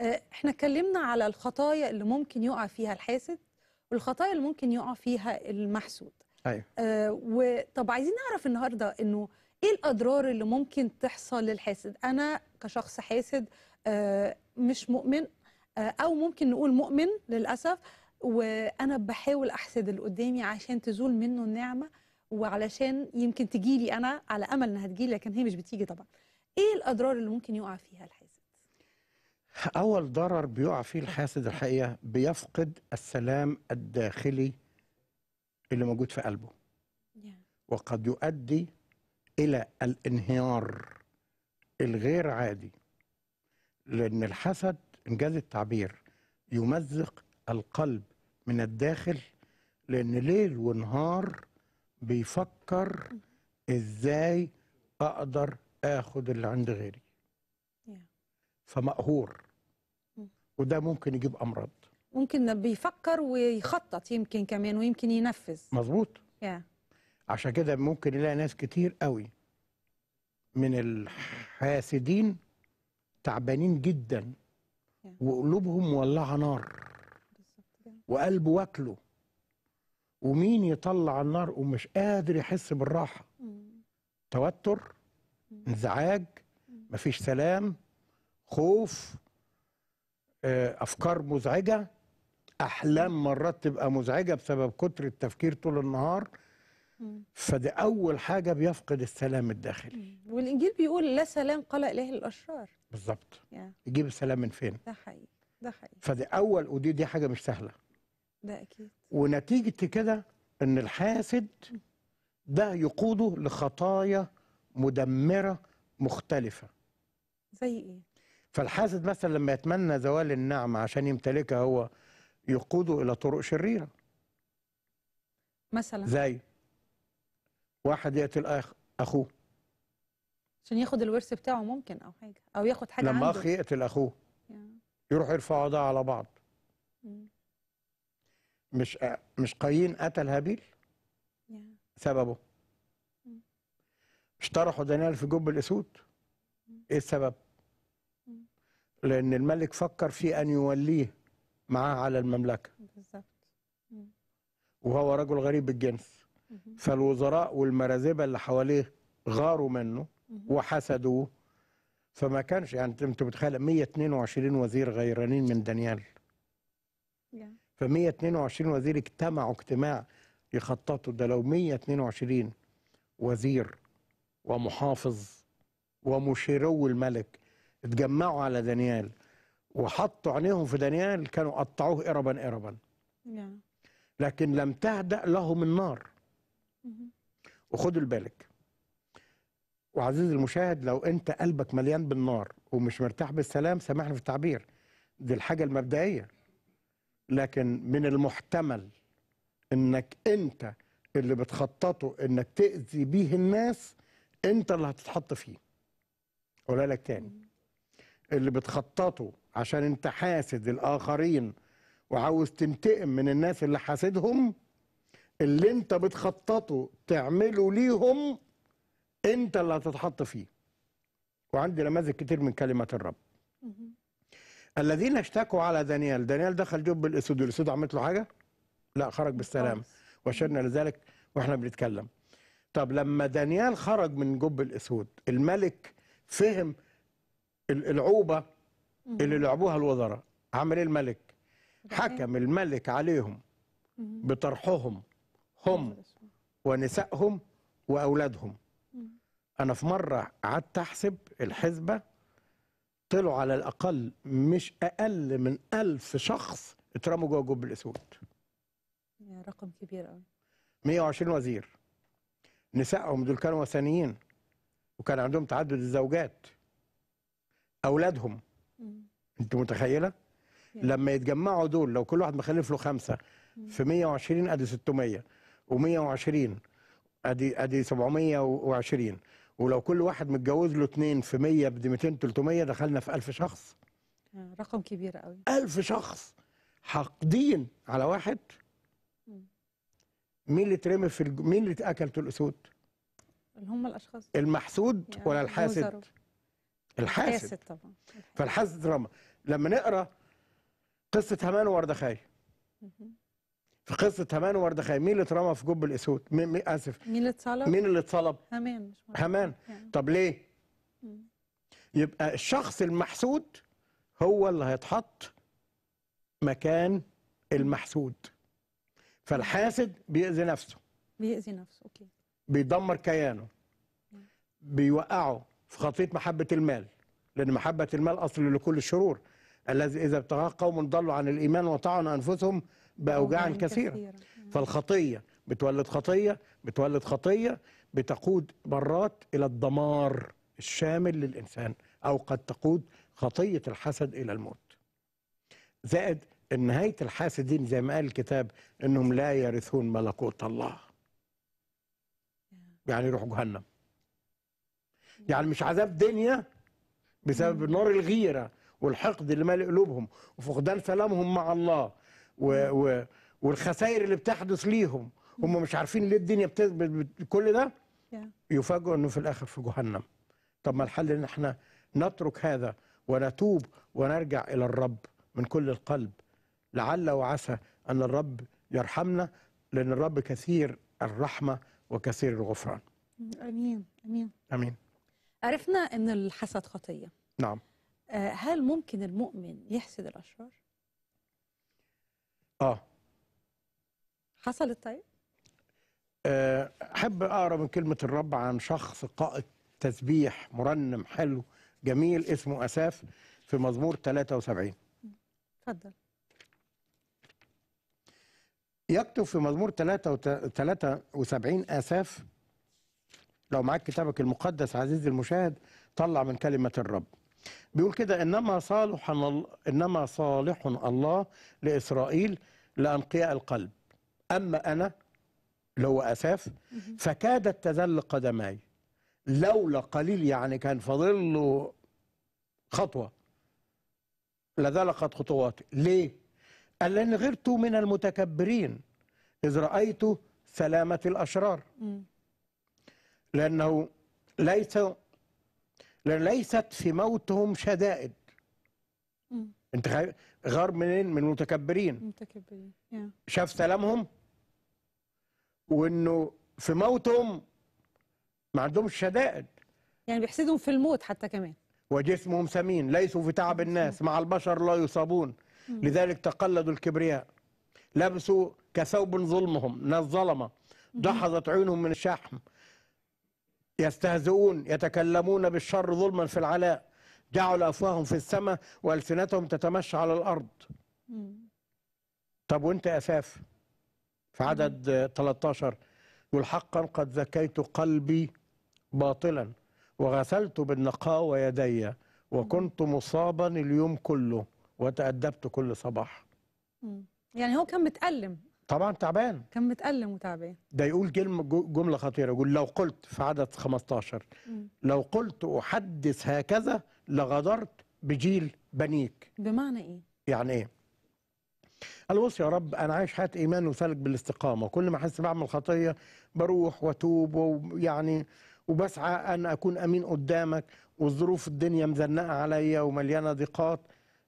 آه، احنا اتكلمنا على الخطايا اللي ممكن يقع فيها الحاسد والخطايا اللي ممكن يقع فيها المحسود ايوه آه وطب عايزين نعرف النهارده انه ايه الاضرار اللي ممكن تحصل للحاسد انا كشخص حاسد آه مش مؤمن آه او ممكن نقول مؤمن للاسف وانا بحاول احسد اللي قدامي عشان تزول منه النعمه وعلشان يمكن تجي لي انا على امل انها تجي لي لكن هي مش بتيجي طبعا ايه الاضرار اللي ممكن يقع فيها الحاسد اول ضرر بيقع فيه الحاسد الحقيقه بيفقد السلام الداخلي اللي موجود في قلبه وقد يؤدي الى الانهيار الغير عادي لان الحسد انجاز التعبير يمزق القلب من الداخل لان ليل ونهار بيفكر ازاي اقدر اخد اللي عند غيري فمقهور mm. وده ممكن يجيب امراض ممكن بيفكر ويخطط يمكن كمان ويمكن ينفذ مظبوط yeah. عشان كده ممكن يلاقي ناس كتير قوي من الحاسدين تعبانين جدا yeah. وقلوبهم مولعه نار وقلبه واكله ومين يطلع النار ومش قادر يحس بالراحه توتر انزعاج مفيش سلام خوف آه، افكار مزعجه احلام مرات تبقى مزعجه بسبب كتر التفكير طول النهار فده اول حاجه بيفقد السلام الداخلي والانجيل بيقول لا سلام قال اليه الاشرار بالظبط يجيب السلام من فين ده حقيقي ده حقيقي فده اول ودي دي حاجه مش سهله ده اكيد ونتيجه كده ان الحاسد ده يقوده لخطايا مدمره مختلفه زي ايه فالحاسد مثلا لما يتمنى زوال النعمه عشان يمتلكها هو يقوده الى طرق شريره مثلا زي واحد يقتل اخوه عشان ياخد الورث بتاعه ممكن او حاجه او ياخد حاجه لما عنده. اخ يقتل اخوه يروح يرفعوا ده على بعض مش مش قايين قتل هابيل سببه مش mm. طرحوا دانيال في جب الاسود mm. ايه السبب mm. لان الملك فكر في ان يوليه معاه على المملكه بالظبط وهو رجل غريب الجنس mm-hmm. فالوزراء والمرازبه اللي حواليه غاروا منه mm-hmm. وحسدوه فما كانش يعني انت متخيل 122 وزير غيرانين من دانيال yeah. ف 122 وزير اجتمعوا اجتماع يخططوا ده لو 122 وزير ومحافظ ومشيرو الملك اتجمعوا على دانيال وحطوا عينيهم في دانيال كانوا قطعوه إربا إربا نعم لكن لم تهدأ لهم النار وخدوا البالك وعزيزي المشاهد لو انت قلبك مليان بالنار ومش مرتاح بالسلام سامحني في التعبير دي الحاجة المبدئية لكن من المحتمل انك انت اللي بتخططه انك تاذي بيه الناس انت اللي هتتحط فيه اقولها لك تاني اللي بتخططه عشان انت حاسد الاخرين وعاوز تنتقم من الناس اللي حاسدهم اللي انت بتخططه تعمله ليهم انت اللي هتتحط فيه وعندي نماذج كتير من كلمه الرب الذين اشتكوا على دانيال دانيال دخل جب الاسود والاسود عملت له حاجه لا خرج بالسلامه وشرنا لذلك واحنا بنتكلم طب لما دانيال خرج من جب الاسود الملك فهم العوبه اللي لعبوها الوزراء عمل ايه الملك حكم الملك عليهم بطرحهم هم ونسائهم واولادهم انا في مره قعدت احسب الحسبه طلعوا على الاقل مش اقل من ألف شخص اترموا جوه الجب الاسود رقم كبير قوي 120 وزير نسائهم دول كانوا وثنيين وكان عندهم تعدد الزوجات اولادهم انت متخيله لما يتجمعوا دول لو كل واحد مخلف له خمسه في 120 ادي 600 و120 ادي ادي 720 ولو كل واحد متجوز له اثنين في 100 ب 200 300 دخلنا في 1000 شخص آه، رقم كبير قوي 1000 شخص حاقدين على واحد مين اللي اترمى في الج... مين اللي اتاكل الاسود اللي هم الاشخاص المحسود يعني ولا الحاسد مزرب. الحاسد الحاسد طبعا الحاسد. فالحاسد رمى لما نقرا قصه همان وردخاي في قصه همان ومردخاي مين اللي اترمى في جب الاسود مين مي اسف مين اللي اتصلب مين اللي اتصلب همان مش همان يعني. طب ليه يبقى الشخص المحسود هو اللي هيتحط مكان المحسود فالحاسد بيأذي نفسه بيأذي نفسه اوكي بيدمر كيانه بيوقعه في خطيه محبه المال لان محبه المال اصل لكل الشرور الذي اذا ابتغاه قوم ضلوا عن الايمان وطعنوا انفسهم باوجاع كثيره فالخطيه بتولد خطيه بتولد خطيه بتقود مرات الى الدمار الشامل للانسان او قد تقود خطيه الحسد الى الموت زائد ان نهايه الحاسدين زي ما قال الكتاب انهم لا يرثون ملكوت الله يعني يروحوا جهنم يعني مش عذاب دنيا بسبب mm. نار الغيره والحقد اللي مالئ قلوبهم وفقدان سلامهم مع الله و و والخسائر اللي بتحدث ليهم هم مش عارفين ليه الدنيا بتثبت كل ده يفاجئوا انه في الاخر في جهنم طب ما الحل ان احنا نترك هذا ونتوب ونرجع الى الرب من كل القلب لعل وعسى ان الرب يرحمنا لان الرب كثير الرحمه وكثير الغفران امين امين امين عرفنا ان الحسد خطيه نعم آه، هل ممكن المؤمن يحسد الاشرار اه حصلت طيب؟ آه، احب اقرا من كلمه الرب عن شخص قائد تسبيح مرنم حلو جميل اسمه اساف في مزمور 73 اتفضل يكتب في مزمور 73 اساف لو معاك كتابك المقدس عزيزي المشاهد طلع من كلمه الرب بيقول كده إنما صالح إنما صالح الله لإسرائيل لأنقياء القلب أما أنا اللي هو أساف فكادت تذل قدماي لولا قليل يعني كان فاضل له خطوة لذلقت خطواتي ليه؟ قال لأن غرت من المتكبرين إذ رأيت سلامة الأشرار لأنه ليس ليست في موتهم شدائد انت غار منين من المتكبرين متكبرين شاف سلامهم وانه في موتهم ما عندهمش شدائد يعني بيحسدهم في الموت حتى كمان وجسمهم سمين ليسوا في تعب الناس مع البشر لا يصابون لذلك تقلدوا الكبرياء لبسوا كثوب ظلمهم ناس ظلمه دحضت عيونهم من الشحم يستهزئون يتكلمون بالشر ظلما في العلاء جعلوا أفواههم في السماء وألسنتهم تتمشى على الأرض طب وانت أساف في عدد 13 يقول حقا قد زكيت قلبي باطلا وغسلت بالنقاء يدي وكنت مصابا اليوم كله وتأدبت كل صباح يعني هو كان متألم طبعا تعبان كان متألم وتعبان ده يقول جملة خطيرة يقول لو قلت في عدد 15 مم. لو قلت أحدث هكذا لغدرت بجيل بنيك بمعنى إيه؟ يعني إيه؟ قال بص يا رب أنا عايش حياة إيمان وسلك بالاستقامة كل ما أحس بعمل خطية بروح وأتوب ويعني وبسعى أن أكون أمين قدامك والظروف الدنيا مزنقة عليا ومليانة ضيقات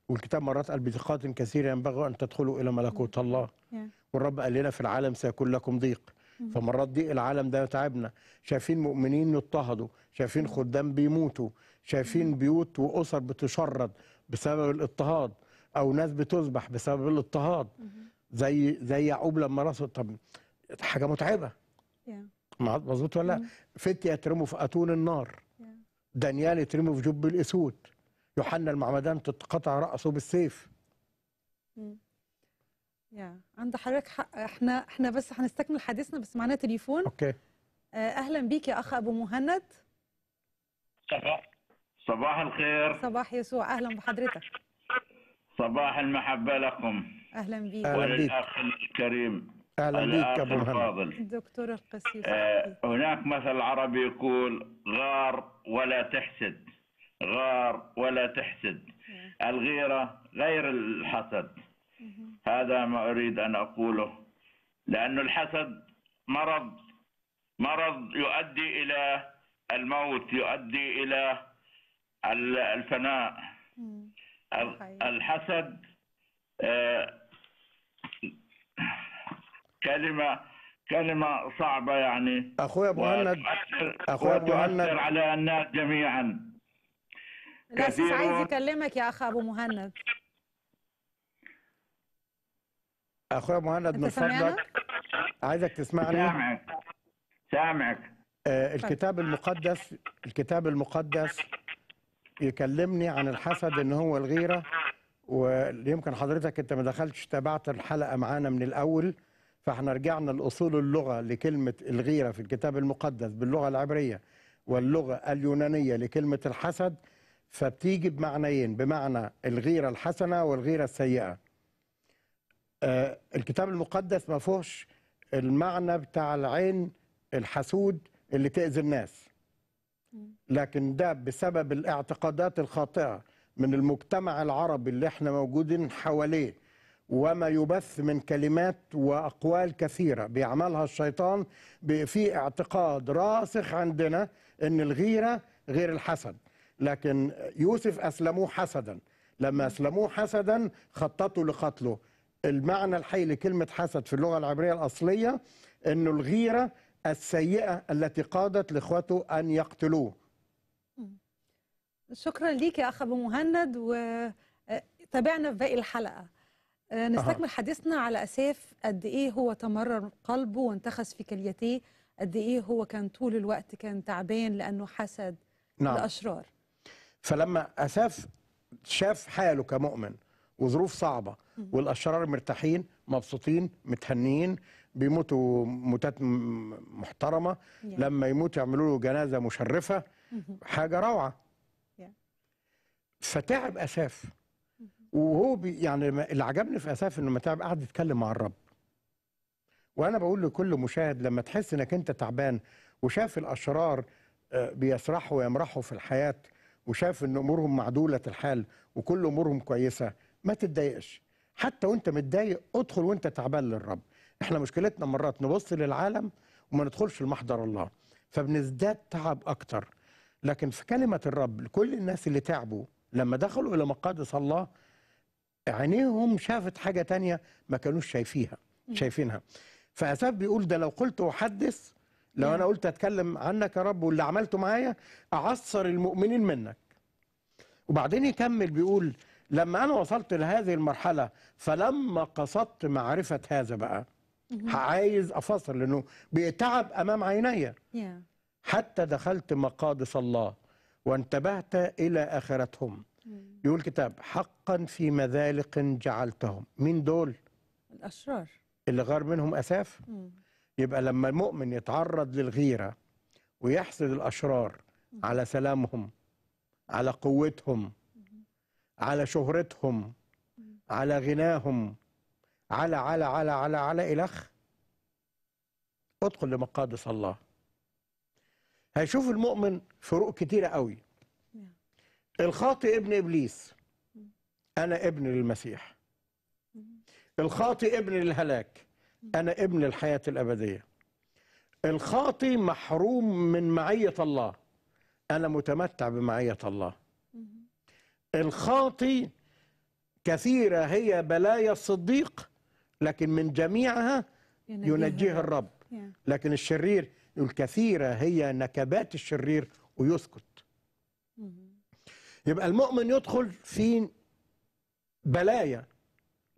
والكتاب مرات قال بضيقات كثيرة ينبغي أن تدخلوا إلى ملكوت الله yeah. والرب قال لنا في العالم سيكون لكم ضيق فمرات ضيق العالم ده تعبنا شايفين مؤمنين يضطهدوا شايفين خدام بيموتوا شايفين بيوت واسر بتشرد بسبب الاضطهاد او ناس بتذبح بسبب الاضطهاد زي زي يعقوب لما راسه طب حاجه متعبه مظبوط ولا لا فتية يترموا في اتون النار دانيال يترموا في جب الاسود يوحنا المعمدان تتقطع راسه بالسيف يا عند حضرتك حق احنا احنا بس هنستكمل حديثنا بس معانا تليفون اوكي آه، اهلا بيك يا اخ ابو مهند صباح صباح الخير صباح يسوع اهلا بحضرتك صباح المحبه لكم اهلا بيك اهلا وللاخ الكريم اهلا بيك ابو مهند دكتور القسيس آه هناك مثل عربي يقول غار ولا تحسد غار ولا تحسد الغيره غير الحسد هذا ما أريد أن أقوله لأن الحسد مرض مرض يؤدي إلى الموت يؤدي إلى الفناء الحسد آه، كلمة كلمة صعبة يعني أخويا مهند أخويا مهند على الناس جميعا الناس عايز يكلمك يا أخ أبو مهند اخويا مهند من فضلك عايزك تسمعني سامعك سامعك آه الكتاب المقدس الكتاب المقدس يكلمني عن الحسد ان هو الغيره ويمكن حضرتك انت ما دخلتش تابعت الحلقه معانا من الاول فاحنا رجعنا لاصول اللغه لكلمه الغيره في الكتاب المقدس باللغه العبريه واللغه اليونانيه لكلمه الحسد فبتيجي بمعنيين بمعنى الغيره الحسنه والغيره السيئه آه، الكتاب المقدس ما فيهوش المعنى بتاع العين الحسود اللي تأذي الناس لكن ده بسبب الاعتقادات الخاطئة من المجتمع العربي اللي احنا موجودين حواليه وما يبث من كلمات وأقوال كثيرة بيعملها الشيطان في اعتقاد راسخ عندنا أن الغيرة غير الحسد لكن يوسف أسلموه حسدا لما أسلموه حسدا خططوا لقتله المعنى الحي لكلمة حسد في اللغة العبرية الأصلية أنه الغيرة السيئة التي قادت لإخوته أن يقتلوه شكرا ليك يا أخ أبو مهند وتابعنا آه، في باقي الحلقة آه، نستكمل حديثنا على أساف قد إيه هو تمرر قلبه وانتخس في كليتيه قد إيه هو كان طول الوقت كان تعبان لأنه حسد نعم. الأشرار فلما أساف شاف حاله كمؤمن وظروف صعبه والاشرار مرتاحين مبسوطين متهنيين بيموتوا موتات محترمه لما يموت يعملوا له جنازه مشرفه حاجه روعه فتعب اساف وهو بي يعني اللي عجبني في اساف انه ما تعب قعد يتكلم مع الرب وانا بقول لكل مشاهد لما تحس انك انت تعبان وشاف الاشرار آه، بيسرحوا ويمرحوا في الحياه وشاف ان امورهم معدوله الحال وكل امورهم كويسه ما تتضايقش حتى وانت متضايق ادخل وانت تعبان للرب احنا مشكلتنا مرات نبص للعالم وما ندخلش لمحضر الله فبنزداد تعب اكتر لكن في كلمه الرب لكل الناس اللي تعبوا لما دخلوا الى مقادس الله عينيهم شافت حاجه تانية ما كانوش شايفيها شايفينها فاساف بيقول ده لو قلت احدث لو انا قلت اتكلم عنك يا رب واللي عملته معايا اعصر المؤمنين منك وبعدين يكمل بيقول لما أنا وصلت لهذه المرحلة فلما قصدت معرفة هذا بقى عايز أفصل لأنه بيتعب أمام عيني حتى دخلت مقادس الله وانتبهت إلى آخرتهم يقول الكتاب حقا في مذالق جعلتهم مين دول؟ الأشرار اللي غار منهم أساف يبقى لما المؤمن يتعرض للغيرة ويحسد الأشرار على سلامهم على قوتهم على شهرتهم على غناهم على على على على على إلخ ادخل لمقادس الله هيشوف المؤمن فروق كتيرة قوي الخاطئ ابن إبليس mm. أنا ابن للمسيح mm. الخاطئ ابن للهلاك mm. أنا ابن الحياة الأبدية الخاطي محروم من معية الله أنا متمتع بمعية الله الخاطي كثيرة هي بلايا الصديق لكن من جميعها ينجيه الرب لكن الشرير الكثيرة هي نكبات الشرير ويسكت mm-hmm. يبقى المؤمن يدخل في بلايا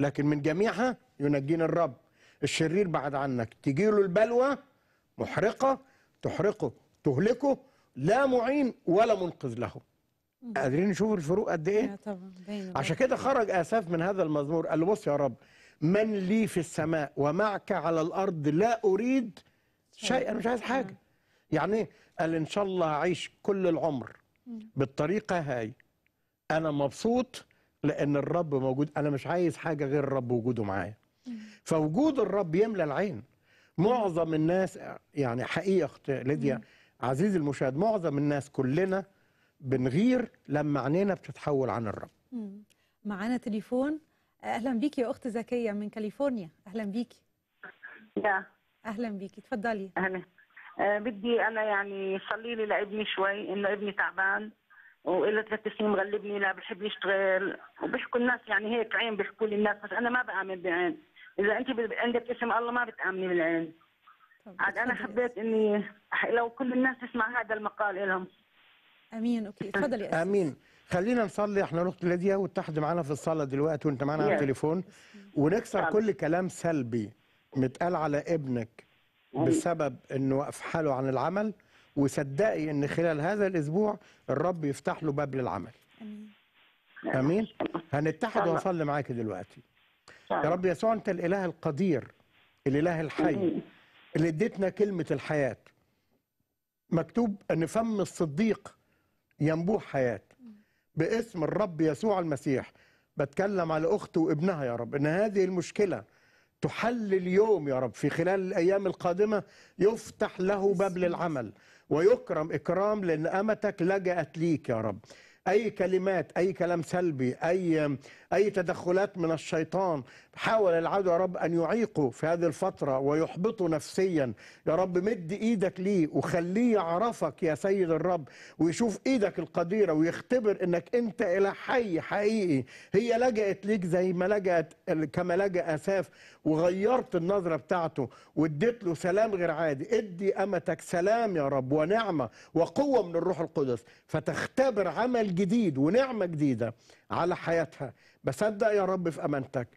لكن من جميعها ينجينا الرب الشرير بعد عنك تجي له البلوى محرقة تحرقه تهلكه لا معين ولا منقذ له قادرين نشوف الفروق قد ايه طبعا عشان كده خرج اساف من هذا المزمور قال له بص يا رب من لي في السماء ومعك على الارض لا اريد شيء انا مش عايز حاجه يعني ايه قال ان شاء الله اعيش كل العمر بالطريقه هاي انا مبسوط لان الرب موجود انا مش عايز حاجه غير الرب وجوده معايا فوجود الرب يملى العين معظم الناس يعني حقيقه اخت ليديا عزيزي المشاهد معظم الناس كلنا بنغير لما عينينا بتتحول عن الرب معانا تليفون اهلا بيكي يا اخت زكيه من كاليفورنيا اهلا بيكي يا اهلا بيكي اتفضلي اهلا آه، بدي انا يعني صلي لي لابني شوي انه ابني تعبان وإله ثلاث سنين مغلبني لا بحب يشتغل وبحكوا الناس يعني هيك عين بحكوا لي الناس بس انا ما بامن بعين اذا انت عندك اسم الله ما بتامني بالعين عاد انا حبيت اني لو كل الناس تسمع هذا المقال لهم امين اوكي اتفضل يا امين خلينا نصلي احنا الاخت ليديا إيه؟ وتحت معانا في الصلاه دلوقتي وانت معانا على التليفون ونكسر كل كلام سلبي متقال على ابنك بسبب انه حاله عن العمل وصدقي ان خلال هذا الاسبوع الرب يفتح له باب للعمل امين امين هنتحد ونصلي معاك دلوقتي يا رب يسوع انت الاله القدير الاله الحي اللي اديتنا كلمه الحياه مكتوب ان فم الصديق ينبوع حياه باسم الرب يسوع المسيح بتكلم على اخته وابنها يا رب ان هذه المشكله تحل اليوم يا رب في خلال الايام القادمه يفتح له باب للعمل ويكرم اكرام لان امتك لجأت ليك يا رب اي كلمات اي كلام سلبي اي اي تدخلات من الشيطان حاول العدو يا رب ان يعيقه في هذه الفتره ويحبطه نفسيا يا رب مد ايدك ليه وخليه يعرفك يا سيد الرب ويشوف ايدك القديره ويختبر انك انت اله حي حقيقي هي لجأت ليك زي ما لجأت كما لجأ اساف وغيرت النظره بتاعته واديت له سلام غير عادي ادي امتك سلام يا رب ونعمه وقوه من الروح القدس فتختبر عمل جمال جديد ونعمه جديده على حياتها بصدق يا رب في امانتك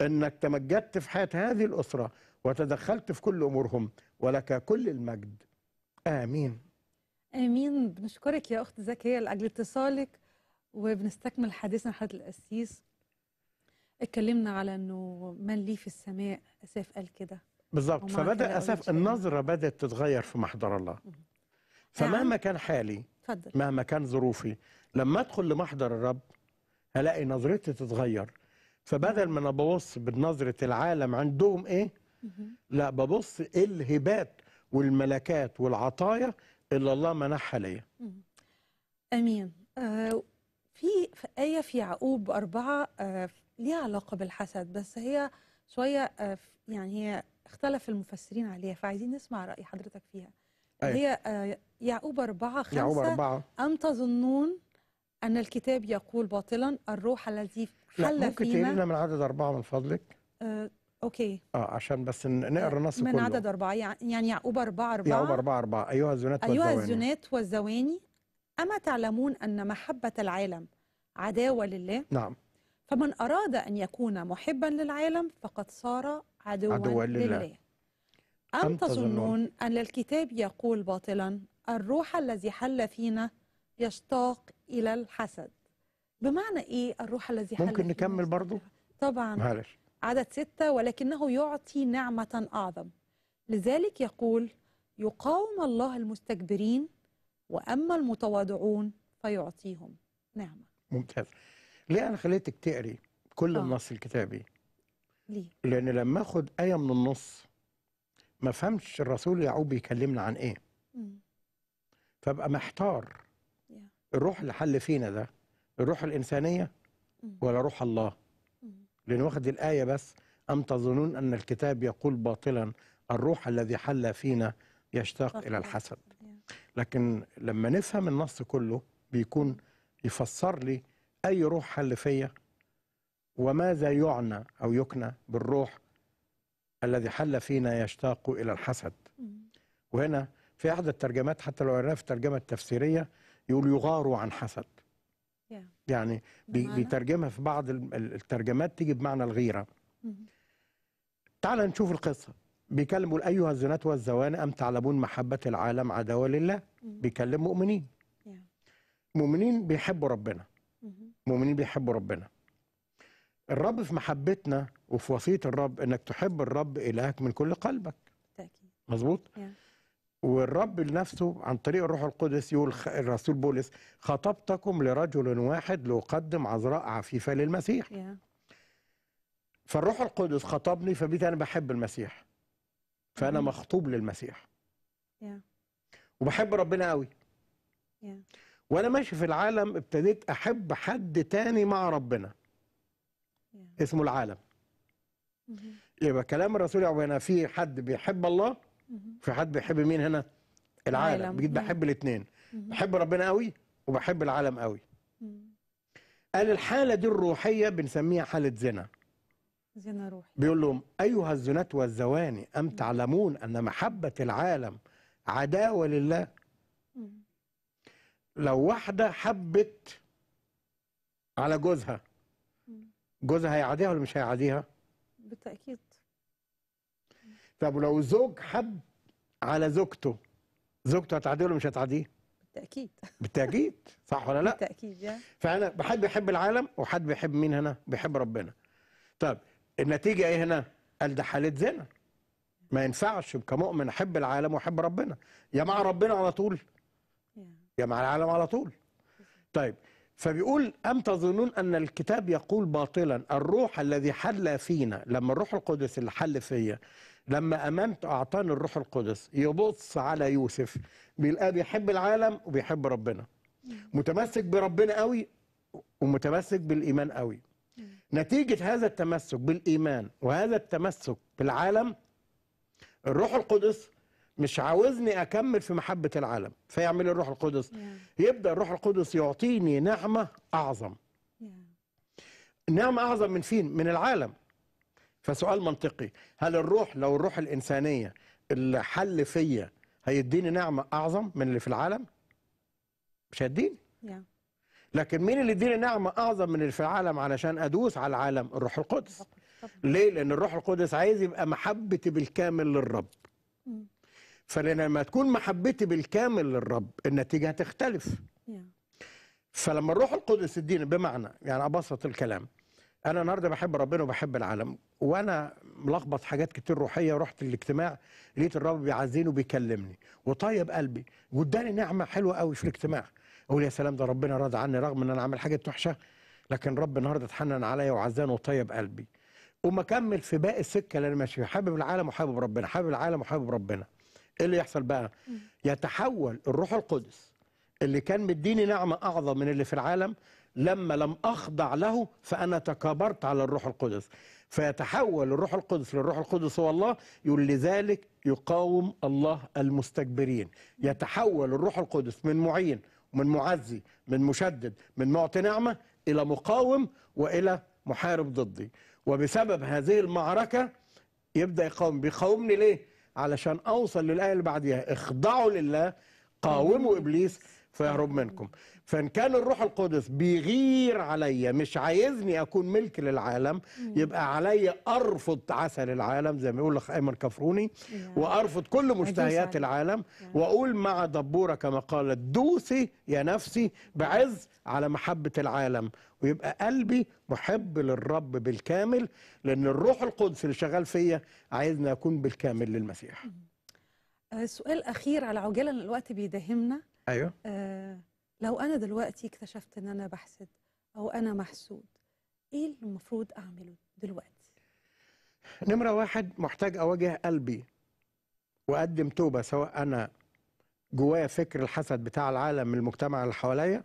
انك تمجدت في حياه هذه الاسره وتدخلت في كل امورهم ولك كل المجد امين امين بنشكرك يا اخت زكيه لاجل اتصالك وبنستكمل حديثنا حضره القسيس اتكلمنا على انه من ليه في السماء اساف قال كده بالظبط فبدا اساف النظره بدات تتغير في محضر الله فمهما نعم. كان حالي فضل. مهما كان ظروفي لما ادخل لمحضر الرب هلاقي نظرتي تتغير فبدل ما انا ببص بنظره العالم عندهم ايه لا ببص ايه الهبات والملكات والعطايا اللي الله منحها ليا امين آه في ايه في يعقوب اربعه آه ليها علاقه بالحسد بس هي شويه آه يعني هي اختلف المفسرين عليها فعايزين نسمع راي حضرتك فيها أيه. هي آه، يعقوب أربعة خمسة يعقوب أربعة أم تظنون أن الكتاب يقول باطلا الروح الذي حل لا ممكن فيما لنا من عدد أربعة من فضلك آه اوكي اه عشان بس نقرا النص كله من عدد أربعة يعني يعقوب أربعة أربعة يعقوب أربعة أربعة أيها الزنات والزواني أيها الزنات والزواني أما تعلمون أن محبة العالم عداوة لله نعم فمن أراد أن يكون محبا للعالم فقد صار عدوا, عدوا لله, لله. أم تظنون أن الكتاب يقول باطلا الروح الذي حل فينا يشتاق إلى الحسد بمعنى إيه الروح الذي حل ممكن نكمل برضو؟ طبعا معلش عدد ستة ولكنه يعطي نعمة أعظم لذلك يقول يقاوم الله المستكبرين وأما المتواضعون فيعطيهم نعمة ممتاز ليه أنا خليتك تقري كل آه. النص الكتابي؟ ليه؟ لأن لما أخد آية من النص ما فهمش الرسول يعقوب بيكلمنا عن ايه فبقى محتار الروح اللي حل فينا ده الروح الانسانيه ولا روح الله لان واخد الايه بس ام تظنون ان الكتاب يقول باطلا الروح الذي حل فينا يشتاق الى الحسد لكن لما نفهم النص كله بيكون يفسر لي اي روح حل فيا وماذا يعنى او يكنى بالروح الذي حل فينا يشتاق إلى الحسد وهنا في أحد الترجمات حتى لو في الترجمة التفسيرية يقول يغار عن حسد يعني بيترجمها في بعض الترجمات تيجي بمعنى الغيرة تعال نشوف القصة بيكلموا أيها الزنات والزوان أم تعلمون محبة العالم عداوة لله بيكلم مؤمنين مؤمنين بيحبوا ربنا مؤمنين بيحبوا ربنا الرب في محبتنا وفي وصيه الرب انك تحب الرب الهك من كل قلبك بالتاكيد مظبوط والرب لنفسه عن طريق الروح القدس يقول الرسول بولس خطبتكم لرجل واحد لأقدم عذراء عفيفة للمسيح فالروح القدس خطبني فبيت أنا بحب المسيح فأنا mm-hmm. مخطوب للمسيح وبحب ربنا قوي وأنا ماشي في العالم ابتديت أحب حد تاني مع ربنا اسمه العالم mm-hmm. يبقى كلام الرسول هنا في حد بيحب الله mm-hmm. في حد بيحب مين هنا العالم بجد بحب mm-hmm. الاثنين بحب ربنا قوي وبحب العالم قوي قال الحالة دي الروحية بنسميها حالة زنا زنا روحي بيقول لهم أيها الزنات والزواني أم تعلمون أن محبة العالم عداوة لله لو واحدة حبت على جوزها جوزها هيعاديها ولا مش هيعاديها؟ بالتاكيد طب ولو زوج حب على زوجته زوجته هتعاديه ولا مش هتعاديه؟ بالتاكيد بالتاكيد صح ولا لا؟ بالتاكيد يعني فانا حد بيحب العالم وحد بيحب مين هنا؟ بيحب ربنا طب النتيجه ايه هنا؟ قال ده حاله زنا ما ينفعش كمؤمن احب العالم واحب ربنا يا مع ربنا على طول يا مع العالم على طول طيب فبيقول أم تظنون أن الكتاب يقول باطلا الروح الذي حل فينا لما الروح القدس اللي حل فيا لما أمنت أعطاني الروح القدس يبص على يوسف بيلقاه بيحب العالم وبيحب ربنا متمسك بربنا قوي ومتمسك بالإيمان قوي نتيجة هذا التمسك بالإيمان وهذا التمسك بالعالم الروح القدس مش عاوزني اكمل في محبه العالم فيعمل الروح القدس yeah. يبدا الروح القدس يعطيني نعمه اعظم yeah. نعمه اعظم من فين من العالم فسؤال منطقي هل الروح لو الروح الانسانيه اللي حل فيا هيديني نعمه اعظم من اللي في العالم مش هيديني yeah. لكن مين اللي يديني نعمه اعظم من اللي في العالم علشان ادوس على العالم الروح القدس ليه لان الروح القدس عايز يبقى محبتي بالكامل للرب mm. فلما تكون محبتي بالكامل للرب النتيجه هتختلف فلما الروح القدس يديني بمعنى يعني ابسط الكلام انا النهارده بحب ربنا وبحب العالم وانا ملخبط حاجات كتير روحيه ورحت الاجتماع لقيت الرب بيعزيني وبيكلمني وطيب قلبي واداني نعمه حلوه قوي في الاجتماع اقول يا سلام ده ربنا راض عني رغم ان انا عامل حاجه وحشه لكن رب النهارده اتحنن عليا وعزاني وطيب قلبي وما في باقي السكه اللي انا ماشي فيها حابب العالم وحابب ربنا حابب العالم وحابب ربنا ايه اللي يحصل بقى يتحول الروح القدس اللي كان مديني نعمه اعظم من اللي في العالم لما لم اخضع له فانا تكابرت على الروح القدس فيتحول الروح القدس للروح القدس هو الله يقول لذلك يقاوم الله المستكبرين يتحول الروح القدس من معين ومن معزي من مشدد من معطي نعمه الى مقاوم والى محارب ضدي وبسبب هذه المعركه يبدا يقاوم بيقاومني ليه علشان اوصل للايه اللي بعديها اخضعوا لله قاوموا ابليس فيهرب منكم فان كان الروح القدس بيغير عليا مش عايزني اكون ملك للعالم يبقى عليا ارفض عسل العالم زي ما يقول الاخ ايمن كفروني وارفض كل مشتهيات العالم واقول مع دبوره كما قالت دوسي يا نفسي بعز على محبه العالم ويبقى قلبي محب للرب بالكامل لان الروح القدس اللي شغال فيا عايزني اكون بالكامل للمسيح آه، سؤال اخير على عجاله الوقت بيداهمنا ايوه آه لو انا دلوقتي اكتشفت ان انا بحسد او انا محسود ايه اللي المفروض اعمله دلوقتي نمره واحد محتاج اواجه قلبي واقدم توبه سواء انا جوايا فكر الحسد بتاع العالم من المجتمع اللي حواليا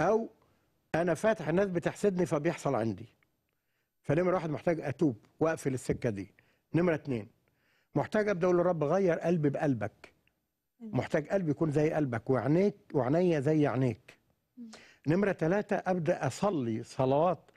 او انا فاتح الناس بتحسدني فبيحصل عندي فنمره واحد محتاج اتوب واقفل السكه دي نمره اتنين محتاج ابدا اقول للرب غير قلبي بقلبك محتاج قلبي يكون زي قلبك وعينيك وعينيا زي عينيك نمره ثلاثة ابدا اصلي صلوات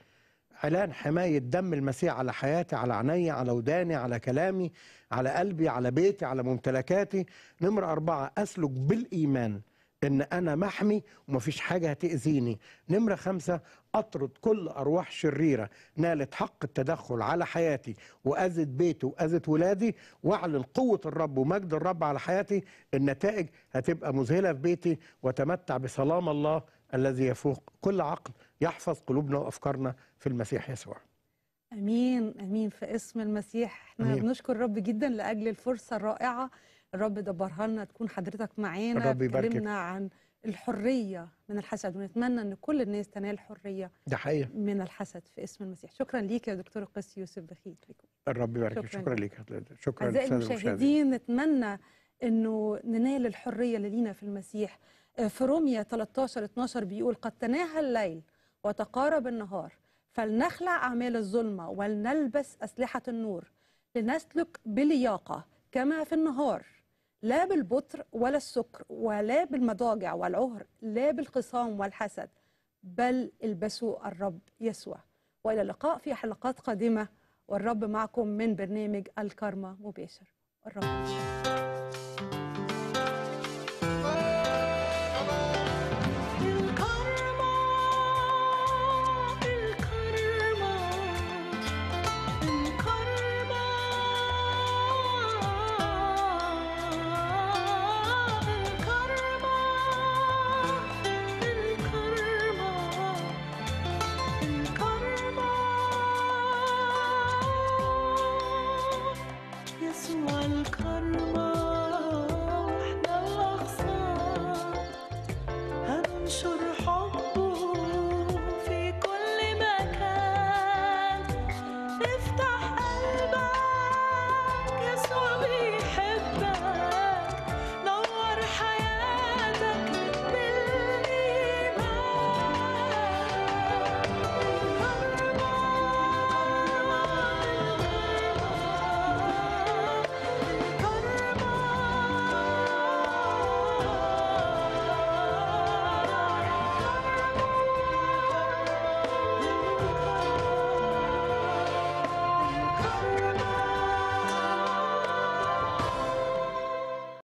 اعلان حمايه دم المسيح على حياتي على عيني على وداني على كلامي على قلبي على بيتي على ممتلكاتي نمره اربعه اسلك بالايمان ان انا محمي ومفيش حاجه هتاذيني نمره خمسه اطرد كل ارواح شريره نالت حق التدخل على حياتي واذت بيتي واذت ولادي واعلن قوه الرب ومجد الرب على حياتي النتائج هتبقى مذهله في بيتي وتمتع بسلام الله الذي يفوق كل عقل يحفظ قلوبنا وافكارنا في المسيح يسوع. امين امين في اسم المسيح احنا أمين. بنشكر رب جدا لاجل الفرصه الرائعه الرب دبرها لنا تكون حضرتك معانا تكلمنا عن الحريه من الحسد ونتمنى ان كل الناس تنال حريه ده حقيقة. من الحسد في اسم المسيح شكرا ليك يا دكتور القس يوسف بخيت الرب يبارك شكرا, شكرا ليك شكرا اعزائي المشاهدين نتمنى انه ننال الحريه اللي لينا في المسيح آه، في روميا 13 12 بيقول قد تناهى الليل وتقارب النهار فلنخلع اعمال الظلمه ولنلبس اسلحه النور لنسلك بلياقه كما في النهار لا بالبطر ولا السكر ولا بالمضاجع والعهر لا بالخصام والحسد بل البسوا الرب يسوع والى اللقاء في حلقات قادمه والرب معكم من برنامج الكارما مباشر الرب